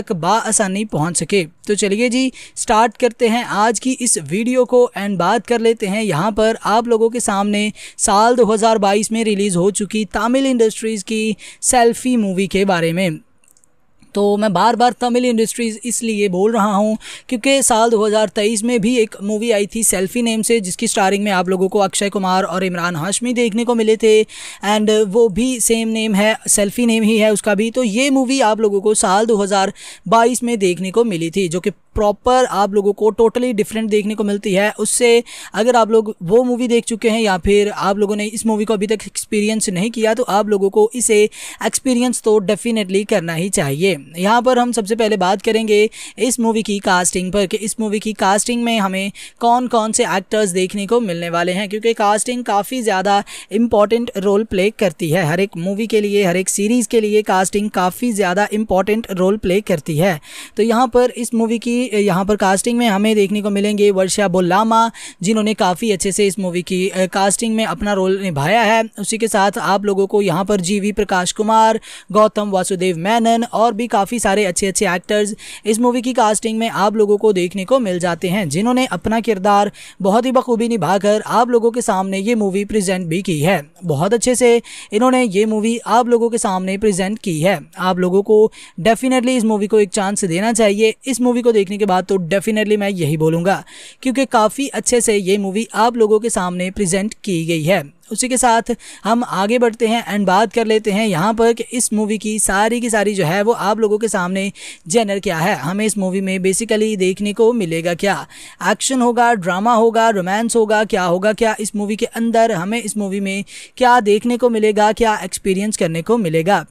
तक बासानी पहुंच सके तो चलिए जी स्टार्ट करते हैं आज की इस वीडियो को एंड बात कर लेते हैं यहाँ पर आप लोगों के सामने साल 2022 में रिलीज़ हो चुकी तमिल इंडस्ट्रीज़ की सेल्फ़ी मूवी के बारे में तो मैं बार बार तमिल इंडस्ट्रीज़ इसलिए बोल रहा हूँ क्योंकि साल 2023 में भी एक मूवी आई थी सेल्फी नेम से जिसकी स्टारिंग में आप लोगों को अक्षय कुमार और इमरान हाशमी देखने को मिले थे एंड वो भी सेम नेम है सेल्फी नेम ही है उसका भी तो ये मूवी आप लोगों को साल 2022 में देखने को मिली थी जो कि प्रॉपर आप लोगों को टोटली डिफरेंट देखने को मिलती है उससे अगर आप लोग वो मूवी देख चुके हैं या फिर आप लोगों ने इस मूवी को अभी तक एक्सपीरियंस नहीं किया तो आप लोगों को इसे एक्सपीरियंस तो डेफिनेटली करना ही चाहिए यहाँ पर हम सबसे पहले बात करेंगे इस मूवी की कास्टिंग पर कि इस मूवी की कास्टिंग में हमें कौन कौन से एक्टर्स देखने को मिलने वाले हैं क्योंकि कास्टिंग काफ़ी ज़्यादा इम्पॉर्टेंट रोल प्ले करती है हर एक मूवी के लिए हर एक सीरीज़ के लिए कास्टिंग काफ़ी ज़्यादा इम्पॉर्टेंट रोल प्ले करती है तो यहाँ पर इस मूवी की यहाँ पर कास्टिंग में हमें देखने को मिलेंगे वर्षा बोलामा जिन्होंने काफ़ी अच्छे से इस मूवी की कास्टिंग में अपना रोल निभाया है उसी के साथ आप लोगों को यहाँ पर जीवी प्रकाश कुमार गौतम वासुदेव मैनन और भी काफ़ी सारे अच्छे अच्छे एक्टर्स इस मूवी की कास्टिंग में आप लोगों को देखने को मिल जाते हैं जिन्होंने अपना किरदार बहुत ही बखूबी निभाकर आप लोगों के सामने ये मूवी प्रेजेंट भी की है बहुत अच्छे से इन्होंने ये मूवी आप लोगों के सामने प्रेजेंट की है आप लोगों को डेफिनेटली इस मूवी को एक चांस देना चाहिए इस मूवी को देखने के बाद तो डेफिनेटली मैं यही बोलूँगा क्योंकि काफ़ी अच्छे से ये मूवी आप लोगों के सामने प्रेजेंट की गई है उसी के साथ हम आगे बढ़ते हैं एंड बात कर लेते हैं यहाँ पर कि इस मूवी की सारी की सारी जो है वो आप लोगों के सामने जेनर क्या है हमें इस मूवी में बेसिकली देखने को मिलेगा क्या एक्शन होगा ड्रामा होगा रोमांस होगा क्या होगा क्या इस मूवी के अंदर हमें इस मूवी में क्या देखने को मिलेगा क्या एक्सपीरियंस करने को मिलेगा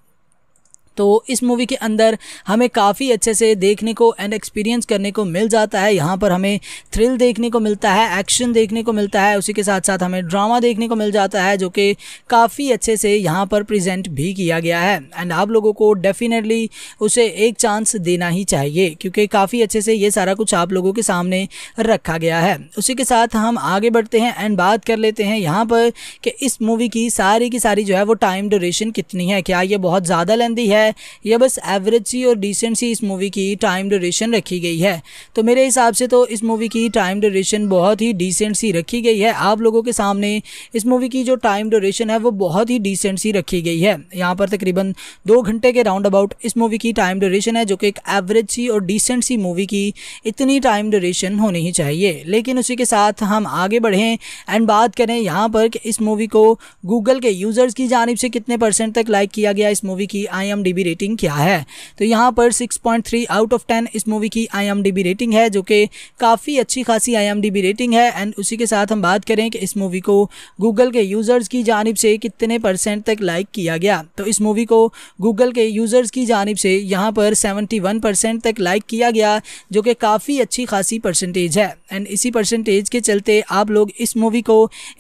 तो इस मूवी के अंदर हमें काफ़ी अच्छे से देखने को एंड एक्सपीरियंस करने को मिल जाता है यहाँ पर हमें थ्रिल देखने को मिलता है एक्शन देखने को मिलता है उसी के साथ साथ हमें ड्रामा देखने को मिल जाता है जो कि काफ़ी अच्छे से यहाँ पर प्रेजेंट भी किया गया है एंड आप लोगों को डेफिनेटली उसे एक चांस देना ही चाहिए क्योंकि काफ़ी अच्छे से ये सारा कुछ आप लोगों के सामने रखा गया है उसी के साथ हम आगे बढ़ते हैं एंड बात कर लेते हैं यहाँ पर कि इस मूवी की सारी की सारी जो है वो टाइम ड्यूरेशन कितनी है क्या ये बहुत ज़्यादा लेंदी है है या बस एवरेज सी और डिसेंट सी इस मूवी की टाइम ड्यूरेशन रखी गई है तो मेरे हिसाब से तो इस मूवी की टाइम ड्यूरेशन बहुत ही डिसेंट सी रखी गई है आप लोगों के सामने इस मूवी की जो टाइम ड्यूरेशन है वो बहुत ही डिसेंट सी रखी गई है यहाँ पर तकरीबन दो घंटे के राउंड अबाउट इस मूवी की टाइम ड्यूरेशन है जो कि एक एवरेज सी और डिसेंट सी मूवी की इतनी टाइम ड्यूरेशन होनी ही चाहिए लेकिन उसी के साथ हम आगे बढ़ें एंड बात करें यहाँ पर कि इस मूवी को गूगल के यूज़र्स की जानब से कितने परसेंट तक लाइक किया गया इस मूवी की आई आई रेटिंग क्या है तो यहाँ पर 6.3 आउट ऑफ 10 इस मूवी की आई रेटिंग है जो कि काफ़ी अच्छी खासी आई रेटिंग है एंड उसी के साथ हम बात करें कि इस मूवी को गूगल के यूज़र्स की जानब से कितने परसेंट तक लाइक किया गया तो इस मूवी को गूगल के यूज़र्स की जानब से यहाँ पर 71 परसेंट तक लाइक किया गया जो कि काफ़ी अच्छी खासी परसेंटेज है एंड इसी परसेंटेज के चलते आप लोग इस मूवी को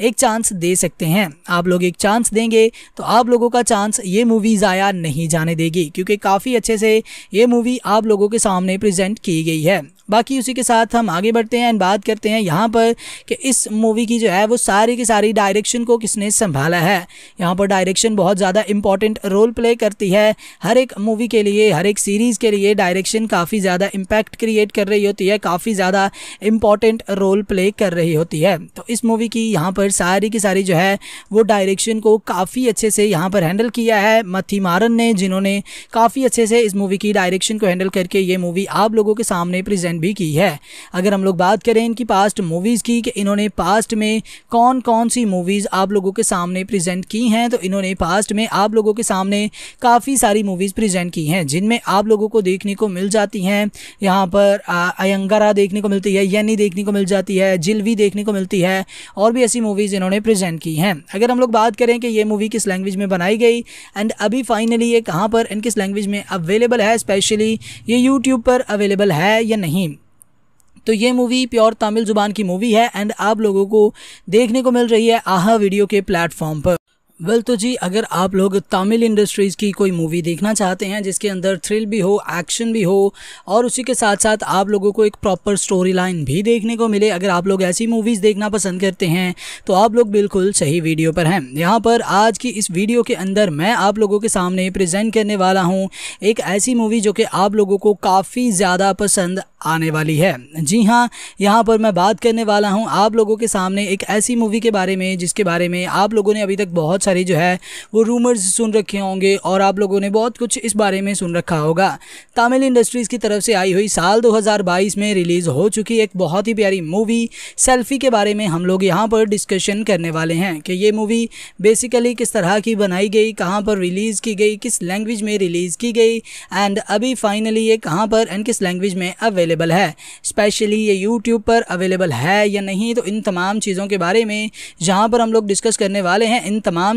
एक चांस दे सकते हैं आप लोग एक चांस देंगे तो आप लोगों का चांस ये मूवी ज़ाया नहीं जाने देगी क्योंकि काफ़ी अच्छे से ये मूवी आप लोगों के सामने प्रेजेंट की गई है बाकी उसी के साथ हम आगे बढ़ते हैं एंड बात करते हैं यहाँ पर कि इस मूवी की जो है वो सारी की सारी डायरेक्शन को किसने संभाला है यहाँ पर डायरेक्शन बहुत ज़्यादा इंपॉर्टेंट रोल प्ले करती है हर एक मूवी के लिए हर एक सीरीज़ के लिए डायरेक्शन काफ़ी ज़्यादा इम्पैक्ट क्रिएट कर रही होती है काफ़ी ज़्यादा इम्पॉर्टेंट रोल प्ले कर रही होती है तो इस मूवी की यहाँ पर सारी की सारी जो है वो डायरेक्शन को काफ़ी अच्छे से यहाँ पर हैंडल किया है मथी मारन ने जिन्होंने काफ़ी अच्छे से इस मूवी की डायरेक्शन को हैंडल करके ये मूवी आप लोगों के सामने प्रेजेंट मेंशन भी की है अगर हम लोग बात करें इनकी पास्ट मूवीज़ की कि इन्होंने पास्ट में कौन कौन सी मूवीज़ आप लोगों के सामने प्रेजेंट की हैं तो इन्होंने पास्ट में आप लोगों के सामने काफ़ी सारी मूवीज़ प्रेजेंट की हैं जिनमें आप लोगों को देखने को मिल जाती हैं यहाँ पर अयंगारा देखने को मिलती है यनी देखने को मिल जाती है जिलवी देखने को मिलती है और भी ऐसी मूवीज़ इन्होंने प्रेजेंट की हैं अगर हम लोग बात करें कि ये मूवी किस लैंग्वेज में बनाई गई एंड अभी फाइनली ये कहाँ पर एंड किस लैंग्वेज में अवेलेबल है स्पेशली ये यूट्यूब पर अवेलेबल है या नहीं तो ये मूवी प्योर तमिल ज़ुबान की मूवी है एंड आप लोगों को देखने को मिल रही है आहा वीडियो के प्लेटफॉर्म पर वेल well, तो जी अगर आप लोग तमिल इंडस्ट्रीज़ की कोई मूवी देखना चाहते हैं जिसके अंदर थ्रिल भी हो एक्शन भी हो और उसी के साथ साथ आप लोगों को एक प्रॉपर स्टोरी लाइन भी देखने को मिले अगर आप लोग ऐसी मूवीज़ देखना पसंद करते हैं तो आप लोग बिल्कुल सही वीडियो पर हैं यहाँ पर आज की इस वीडियो के अंदर मैं आप लोगों के सामने प्रजेंट करने वाला हूँ एक ऐसी मूवी जो कि आप लोगों को काफ़ी ज़्यादा पसंद आने वाली है जी हाँ यहाँ पर मैं बात करने वाला हूँ आप लोगों के सामने एक ऐसी मूवी के बारे में जिसके बारे में आप लोगों ने अभी तक बहुत सारे जो है वो रूमर्स सुन रखे होंगे और आप लोगों ने बहुत कुछ इस बारे में सुन रखा होगा तमिल इंडस्ट्रीज़ की तरफ से आई हुई साल 2022 में रिलीज़ हो चुकी एक बहुत ही प्यारी मूवी सेल्फी के बारे में हम लोग यहाँ पर डिस्कशन करने वाले हैं कि ये मूवी बेसिकली किस तरह की बनाई गई कहाँ पर रिलीज़ की गई किस लैंग्वेज में रिलीज़ की गई एंड अभी फाइनली ये कहाँ पर एंड किस लैंग्वेज में अवेलेबल है स्पेशली ये यूट्यूब पर अवेलेबल है या नहीं तो इन तमाम चीज़ों के बारे में जहाँ पर हम लोग डिस्कस करने वाले हैं इन तमाम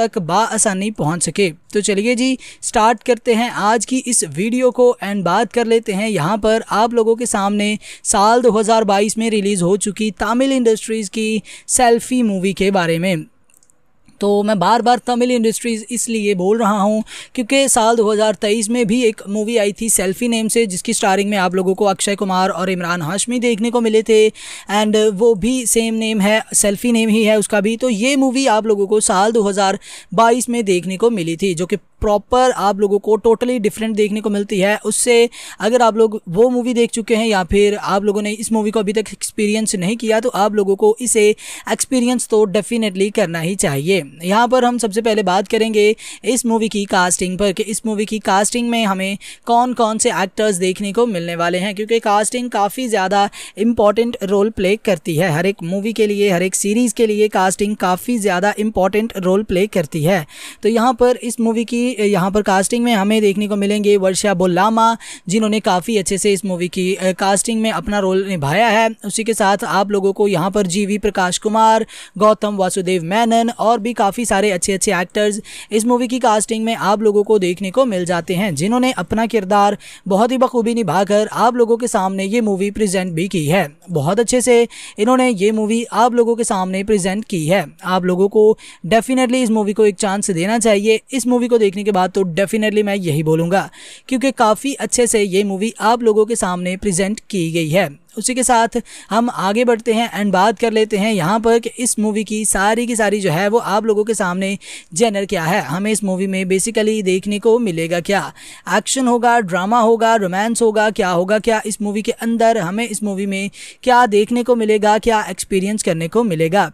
तक बासानी पहुंच सके तो चलिए जी स्टार्ट करते हैं आज की इस वीडियो को एंड बात कर लेते हैं यहाँ पर आप लोगों के सामने साल 2022 में रिलीज़ हो चुकी तमिल इंडस्ट्रीज़ की सेल्फी मूवी के बारे में तो मैं बार बार तमिल इंडस्ट्रीज़ इसलिए बोल रहा हूँ क्योंकि साल 2023 में भी एक मूवी आई थी सेल्फी नेम से जिसकी स्टारिंग में आप लोगों को अक्षय कुमार और इमरान हाशमी देखने को मिले थे एंड वो भी सेम नेम है सेल्फी नेम ही है उसका भी तो ये मूवी आप लोगों को साल 2022 में देखने को मिली थी जो कि प्रॉपर आप लोगों को टोटली डिफरेंट देखने को मिलती है उससे अगर आप लोग वो मूवी देख चुके हैं या फिर आप लोगों ने इस मूवी को अभी तक एक्सपीरियंस नहीं किया तो आप लोगों को इसे एक्सपीरियंस तो डेफिनेटली करना ही चाहिए यहाँ पर हम सबसे पहले बात करेंगे इस मूवी की कास्टिंग पर कि इस मूवी की कास्टिंग में हमें कौन कौन से एक्टर्स देखने को मिलने वाले हैं क्योंकि कास्टिंग काफ़ी ज़्यादा इम्पॉर्टेंट रोल प्ले करती है हर एक मूवी के लिए हर एक सीरीज़ के लिए कास्टिंग काफ़ी ज़्यादा इम्पॉर्टेंट रोल प्ले करती है तो यहाँ पर इस मूवी की यहाँ पर कास्टिंग में हमें देखने को मिलेंगे वर्षा बोलामा जिन्होंने काफ़ी अच्छे से इस मूवी की कास्टिंग में अपना रोल निभाया है उसी के साथ आप लोगों को यहाँ पर जी प्रकाश कुमार गौतम वासुदेव मैनन और भी काफ़ी सारे अच्छे अच्छे एक्टर्स इस मूवी की कास्टिंग में आप लोगों को देखने को मिल जाते हैं जिन्होंने अपना किरदार बहुत ही बखूबी निभाकर आप लोगों के सामने ये मूवी प्रेजेंट भी की है बहुत अच्छे से इन्होंने ये मूवी आप लोगों के सामने प्रेजेंट की है आप लोगों को डेफिनेटली इस मूवी को एक चांस देना चाहिए इस मूवी को देखने देखने के बाद तो डेफिनेटली मैं यही बोलूँगा क्योंकि काफ़ी अच्छे से ये मूवी आप लोगों के सामने प्रेजेंट की गई है उसी के साथ हम आगे बढ़ते हैं एंड बात कर लेते हैं यहाँ पर कि इस मूवी की सारी की सारी जो है वो आप लोगों के सामने जेनर क्या है हमें इस मूवी में बेसिकली देखने को मिलेगा क्या एक्शन होगा ड्रामा होगा रोमांस होगा क्या होगा क्या इस मूवी के अंदर हमें इस मूवी में क्या देखने को मिलेगा क्या एक्सपीरियंस करने को मिलेगा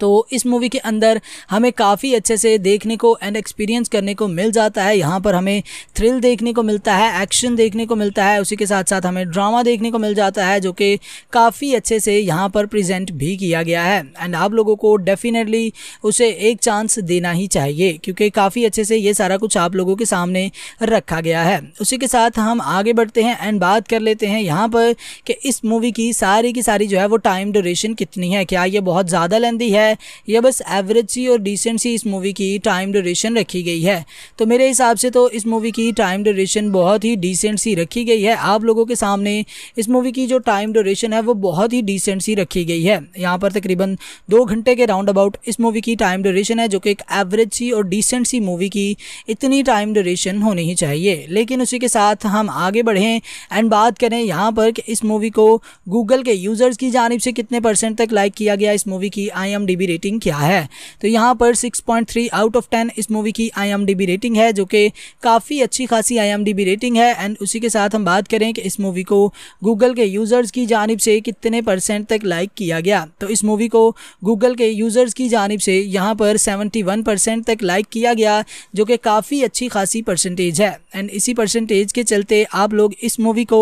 तो इस मूवी के अंदर हमें काफ़ी अच्छे से देखने को एंड एक्सपीरियंस करने को मिल जाता है यहाँ पर हमें थ्रिल देखने को मिलता है एक्शन देखने को मिलता है उसी के साथ साथ हमें ड्रामा देखने को मिल जाता है जो कि काफ़ी अच्छे से यहाँ पर प्रेजेंट भी किया गया है एंड आप लोगों को डेफिनेटली उसे एक चांस देना ही चाहिए क्योंकि काफ़ी अच्छे से ये सारा कुछ आप लोगों के सामने रखा गया है उसी के साथ हम आगे बढ़ते हैं एंड बात कर लेते हैं यहाँ पर कि इस मूवी की सारी की सारी जो है वो टाइम ड्यूरेशन कितनी है क्या ये बहुत ज़्यादा लेंदी है है या बस एवरेज सी और डिसेंट सी इस मूवी की टाइम ड्यूरेशन रखी गई है तो मेरे हिसाब से तो इस मूवी की टाइम ड्यूरेशन बहुत ही डिसेंट सी रखी गई है आप लोगों के सामने इस मूवी की जो टाइम ड्यूरेशन है वो बहुत ही डिसेंट सी रखी गई है यहाँ पर तकरीबन दो घंटे के राउंड अबाउट इस मूवी की टाइम ड्यूरेशन है जो कि एक एवरेज सी और डिसेंट सी मूवी की इतनी टाइम ड्यूरेशन होनी ही चाहिए लेकिन उसी के साथ हम आगे बढ़ें एंड बात करें यहाँ पर कि इस मूवी को गूगल के यूज़र्स की जानब से कितने परसेंट तक लाइक किया गया इस मूवी की आई आई रेटिंग क्या है तो यहाँ पर 6.3 आउट ऑफ 10 इस मूवी की आई रेटिंग है जो कि काफ़ी अच्छी खासी आई रेटिंग है एंड उसी के साथ हम बात करें कि इस मूवी को गूगल के यूज़र्स की जानब से कितने परसेंट तक लाइक किया गया तो इस मूवी को गूगल के यूज़र्स की जानब से यहाँ पर 71 परसेंट तक लाइक किया गया जो कि काफ़ी अच्छी खासी परसेंटेज है एंड इसी परसेंटेज के चलते आप लोग इस मूवी को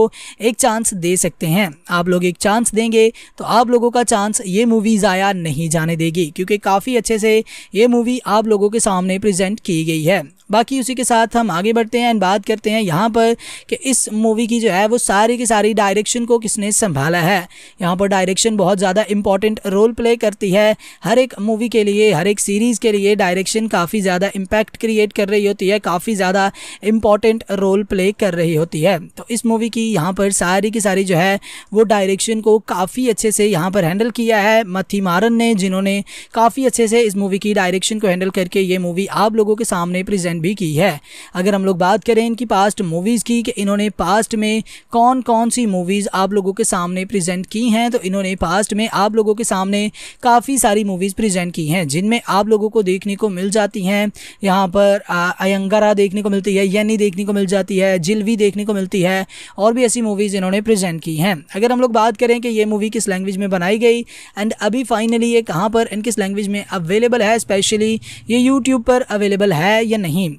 एक चांस दे सकते हैं आप लोग एक चांस देंगे तो आप लोगों का चांस ये मूवी ज़ाया नहीं जाने दे देगी क्योंकि काफ़ी अच्छे से ये मूवी आप लोगों के सामने प्रेजेंट की गई है बाकी उसी के साथ हम आगे बढ़ते हैं एंड बात करते हैं यहाँ पर कि इस मूवी की जो है वो सारी की सारी डायरेक्शन को किसने संभाला है यहाँ पर डायरेक्शन बहुत ज़्यादा इंपॉर्टेंट रोल प्ले करती है हर एक मूवी के लिए हर एक सीरीज़ के लिए डायरेक्शन काफ़ी ज़्यादा इम्पैक्ट क्रिएट कर रही होती है काफ़ी ज़्यादा इम्पॉर्टेंट रोल प्ले कर रही होती है तो इस मूवी की यहाँ पर सारी की सारी जो है वो डायरेक्शन को काफ़ी अच्छे से यहाँ पर हैंडल किया है मथी मारन ने जिन्होंने काफ़ी अच्छे से इस मूवी की डायरेक्शन को हैंडल करके ये मूवी आप लोगों के सामने प्रेजेंट भी की है अगर हम लोग बात करें इनकी पास्ट मूवीज़ की कि इन्होंने पास्ट में कौन कौन सी मूवीज़ आप लोगों के सामने प्रेजेंट की हैं तो इन्होंने पास्ट में आप लोगों के सामने काफ़ी सारी मूवीज़ प्रेजेंट की हैं जिनमें आप लोगों को देखने को मिल जाती हैं यहाँ पर अयंगारा देखने को मिलती है यनी देखने को मिल जाती है जिलवी देखने को मिलती है और भी ऐसी मूवीज़ इन्होंने प्रेजेंट की हैं अगर हम लोग बात करें कि ये मूवी किस लैंग्वेज में बनाई गई एंड अभी फाइनली ये कहाँ पर इन किस लैंग्वेज में अवेलेबल है स्पेशली ये यूट्यूब पर अवेलेबल है या नहीं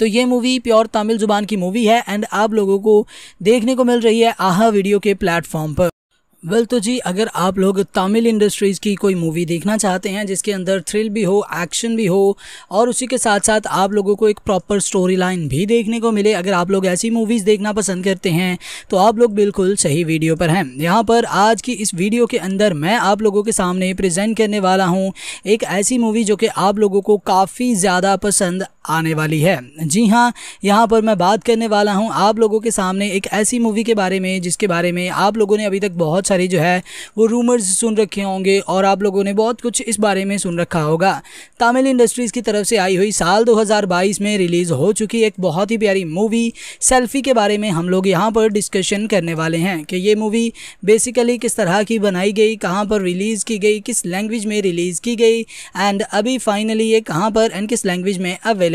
तो ये मूवी प्योर तमिल ज़ुबान की मूवी है एंड आप लोगों को देखने को मिल रही है आहा वीडियो के प्लेटफॉर्म पर वेल तो जी अगर आप लोग तमिल इंडस्ट्रीज़ की कोई मूवी देखना चाहते हैं जिसके अंदर थ्रिल भी हो एक्शन भी हो और उसी के साथ साथ आप लोगों को एक प्रॉपर स्टोरी लाइन भी देखने को मिले अगर आप लोग ऐसी मूवीज़ देखना पसंद करते हैं तो आप लोग बिल्कुल सही वीडियो पर हैं यहाँ पर आज की इस वीडियो के अंदर मैं आप लोगों के सामने प्रजेंट करने वाला हूँ एक ऐसी मूवी जो कि आप लोगों को काफ़ी ज़्यादा पसंद आने वाली है जी हाँ यहाँ पर मैं बात करने वाला हूँ आप लोगों के सामने एक ऐसी मूवी के बारे में जिसके बारे में आप लोगों ने अभी तक बहुत सारी जो है वो रूमर्स सुन रखे होंगे और आप लोगों ने बहुत कुछ इस बारे में सुन रखा होगा तमिल इंडस्ट्रीज़ की तरफ से आई हुई साल 2022 में रिलीज़ हो चुकी एक बहुत ही प्यारी मूवी सेल्फी के बारे में हम लोग यहाँ पर डिस्कशन करने वाले हैं कि ये मूवी बेसिकली किस तरह की बनाई गई कहाँ पर रिलीज़ की गई किस लैंग्वेज में रिलीज़ की गई एंड अभी फाइनली ये कहाँ पर एंड किस लैंग्वेज में अवेलेबल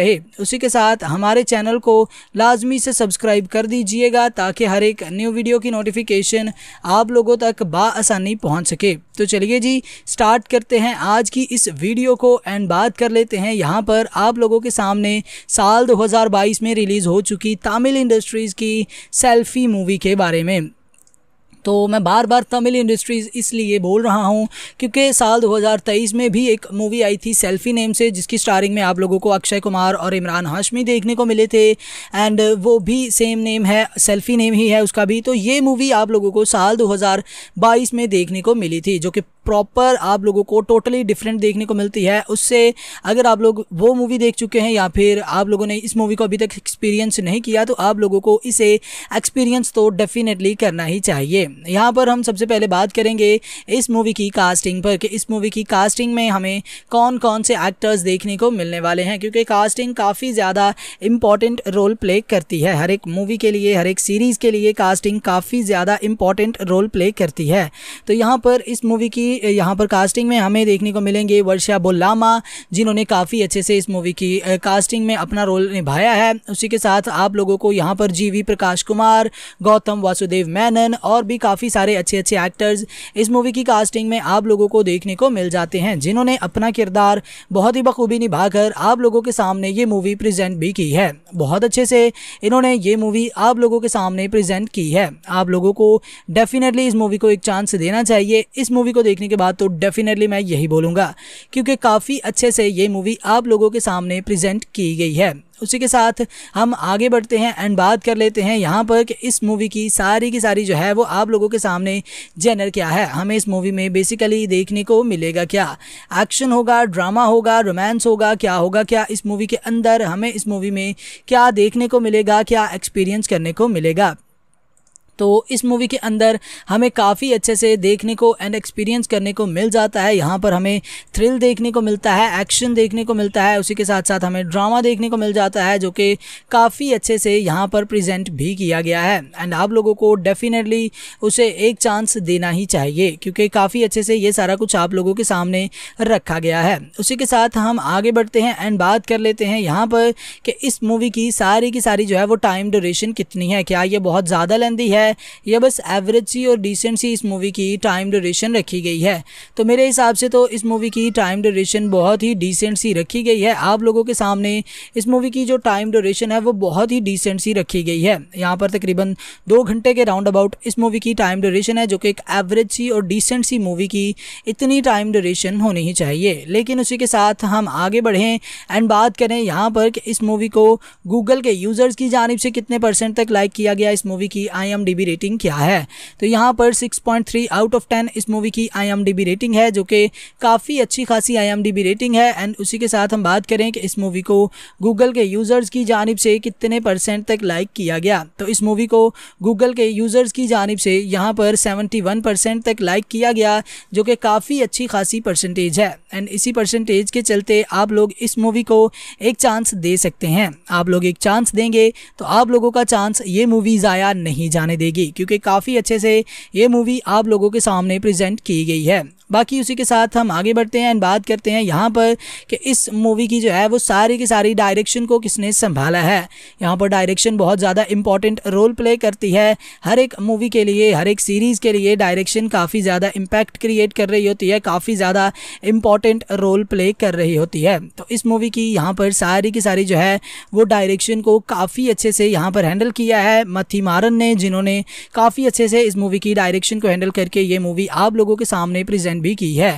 रहे उसी के साथ हमारे चैनल को लाजमी से सब्सक्राइब कर दीजिएगा ताकि हर एक न्यू वीडियो की नोटिफिकेशन आप लोगों तक बासानी पहुँच सके तो चलिए जी स्टार्ट करते हैं आज की इस वीडियो को एंड बात कर लेते हैं यहाँ पर आप लोगों के सामने साल 2022 में रिलीज़ हो चुकी तमिल इंडस्ट्रीज़ की सेल्फ़ी मूवी के बारे में तो मैं बार बार तमिल इंडस्ट्रीज़ इसलिए बोल रहा हूँ क्योंकि साल 2023 में भी एक मूवी आई थी सेल्फी नेम से जिसकी स्टारिंग में आप लोगों को अक्षय कुमार और इमरान हाशमी देखने को मिले थे एंड वो भी सेम नेम है सेल्फी नेम ही है उसका भी तो ये मूवी आप लोगों को साल 2022 में देखने को मिली थी जो कि प्रॉपर आप लोगों को टोटली डिफरेंट देखने को मिलती है उससे अगर आप लोग वो मूवी देख चुके हैं या फिर आप लोगों ने इस मूवी को अभी तक एक्सपीरियंस नहीं किया तो आप लोगों को इसे एक्सपीरियंस तो डेफिनेटली करना ही चाहिए यहाँ पर हम सबसे पहले बात करेंगे इस मूवी की कास्टिंग पर कि इस मूवी की कास्टिंग में हमें कौन कौन से एक्टर्स देखने को मिलने वाले हैं क्योंकि कास्टिंग काफ़ी ज़्यादा इम्पॉर्टेंट रोल प्ले करती है हर एक मूवी के लिए हर एक सीरीज़ के लिए कास्टिंग काफ़ी ज़्यादा इम्पॉर्टेंट रोल प्ले करती है तो यहाँ पर इस मूवी की यहाँ पर कास्टिंग में हमें देखने को मिलेंगे वर्षा बोलामा जिन्होंने काफ़ी अच्छे से इस मूवी की कास्टिंग में अपना रोल निभाया है उसी के साथ आप लोगों को यहाँ पर जीवी प्रकाश कुमार गौतम वासुदेव मैनन और भी काफ़ी सारे अच्छे अच्छे एक्टर्स इस मूवी की कास्टिंग में आप लोगों को देखने को मिल जाते हैं जिन्होंने अपना किरदार बहुत ही बखूबी निभाकर आप लोगों के सामने ये मूवी प्रजेंट भी की है बहुत अच्छे से इन्होंने ये मूवी आप लोगों के सामने प्रजेंट की है आप लोगों को डेफिनेटली इस मूवी को एक चांस देना चाहिए इस मूवी को देख देखने के बाद तो डेफिनेटली मैं यही बोलूँगा क्योंकि काफ़ी अच्छे से ये मूवी आप लोगों के सामने प्रेजेंट की गई है उसी के साथ हम आगे बढ़ते हैं एंड बात कर लेते हैं यहाँ पर कि इस मूवी की सारी की सारी जो है वो आप लोगों के सामने जेनर क्या है हमें इस मूवी में बेसिकली देखने को मिलेगा क्या एक्शन होगा ड्रामा होगा रोमांस होगा क्या होगा क्या इस मूवी के अंदर हमें इस मूवी में क्या देखने को मिलेगा क्या एक्सपीरियंस करने को मिलेगा तो इस मूवी के अंदर हमें काफ़ी अच्छे से देखने को एंड एक्सपीरियंस करने को मिल जाता है यहाँ पर हमें थ्रिल देखने को मिलता है एक्शन देखने को मिलता है उसी के साथ साथ हमें ड्रामा देखने को मिल जाता है जो कि काफ़ी अच्छे से यहाँ पर प्रजेंट भी किया गया है एंड आप लोगों को डेफिनेटली उसे एक चांस देना ही चाहिए क्योंकि काफ़ी अच्छे से ये सारा कुछ आप लोगों के सामने रखा गया है उसी के साथ हम आगे बढ़ते हैं एंड बात कर लेते हैं यहाँ पर कि इस मूवी की सारी की सारी जो है वो टाइम ड्यूरेशन कितनी है क्या ये बहुत ज़्यादा लेंदी है है या बस एवरेज सी और डिसेंट सी इस मूवी की टाइम ड्यूरेशन रखी गई है तो मेरे हिसाब से तो इस मूवी की टाइम ड्यूरेशन बहुत ही डिसेंट सी रखी गई है आप लोगों के सामने इस मूवी की जो टाइम ड्यूरेशन है वो बहुत ही डिसेंट सी रखी गई है यहाँ पर तकरीबन दो घंटे के राउंड अबाउट इस मूवी की टाइम ड्यूरेशन है जो कि एक एवरेज सी और डिसेंट सी मूवी की इतनी टाइम ड्यूरेशन होनी ही चाहिए लेकिन उसी के साथ हम आगे बढ़ें एंड बात करें यहाँ पर कि इस मूवी को गूगल के यूज़र्स की जानब से कितने परसेंट तक लाइक किया गया इस मूवी की आई आई रेटिंग क्या है तो यहाँ पर 6.3 आउट ऑफ 10 इस मूवी की आई रेटिंग है जो कि काफ़ी अच्छी खासी आई रेटिंग है एंड उसी के साथ हम बात करें कि इस मूवी को गूगल के यूज़र्स की जानब से कितने परसेंट तक लाइक किया गया तो इस मूवी को गूगल के यूज़र्स की जानब से यहाँ पर 71 परसेंट तक लाइक किया गया जो कि काफ़ी अच्छी खासी परसेंटेज है एंड इसी परसेंटेज के चलते आप लोग इस मूवी को एक चांस दे सकते हैं आप लोग एक चांस देंगे तो आप लोगों का चांस ये मूवी ज़ाया नहीं जाने देगी मिलेगी क्योंकि काफ़ी अच्छे से ये मूवी आप लोगों के सामने प्रेजेंट की गई है बाकी उसी के साथ हम आगे बढ़ते हैं एंड बात करते हैं यहाँ पर कि इस मूवी की जो है वो सारी की सारी डायरेक्शन को किसने संभाला है यहाँ पर डायरेक्शन बहुत ज़्यादा इंपॉर्टेंट रोल प्ले करती है हर एक मूवी के लिए हर एक सीरीज़ के लिए डायरेक्शन काफ़ी ज़्यादा इम्पैक्ट क्रिएट कर रही होती है काफ़ी ज़्यादा इम्पॉर्टेंट रोल प्ले कर रही होती है तो इस मूवी की यहाँ पर सारी की सारी जो है वो डायरेक्शन को काफ़ी अच्छे से यहाँ पर हैंडल किया है मथी मारन ने जिन्होंने काफ़ी अच्छे से इस मूवी की डायरेक्शन को हैंडल करके ये मूवी आप लोगों के सामने प्रेजेंट भी की है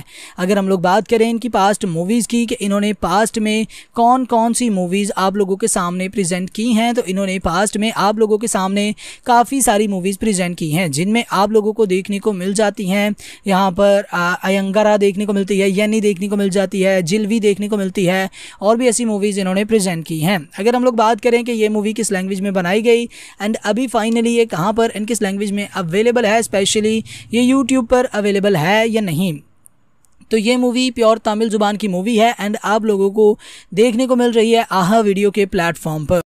अगर हम लोग बात करें इनकी पास्ट मूवीज़ की कि इन्होंने पास्ट में कौन कौन सी मूवीज़ आप लोगों के सामने प्रेजेंट की हैं तो इन्होंने पास्ट में आप लोगों के सामने काफ़ी सारी मूवीज़ प्रेजेंट की हैं जिनमें आप लोगों को देखने को मिल जाती हैं यहाँ पर अयंगरा देखने को मिलती है यनी देखने को मिल जाती है जिलवी देखने को मिलती है और भी ऐसी मूवीज़ इन्होंने प्रेजेंट की हैं अगर हम लोग बात करें कि ये मूवी किस लैंग्वेज में बनाई गई एंड अभी फाइनली ये कहाँ पर इन किस लैंग्वेज में अवेलेबल है स्पेशली ये यूट्यूब पर अवेलेबल है या नहीं तो ये मूवी प्योर तमिल जुबान की मूवी है एंड आप लोगों को देखने को मिल रही है आहा वीडियो के प्लेटफॉर्म पर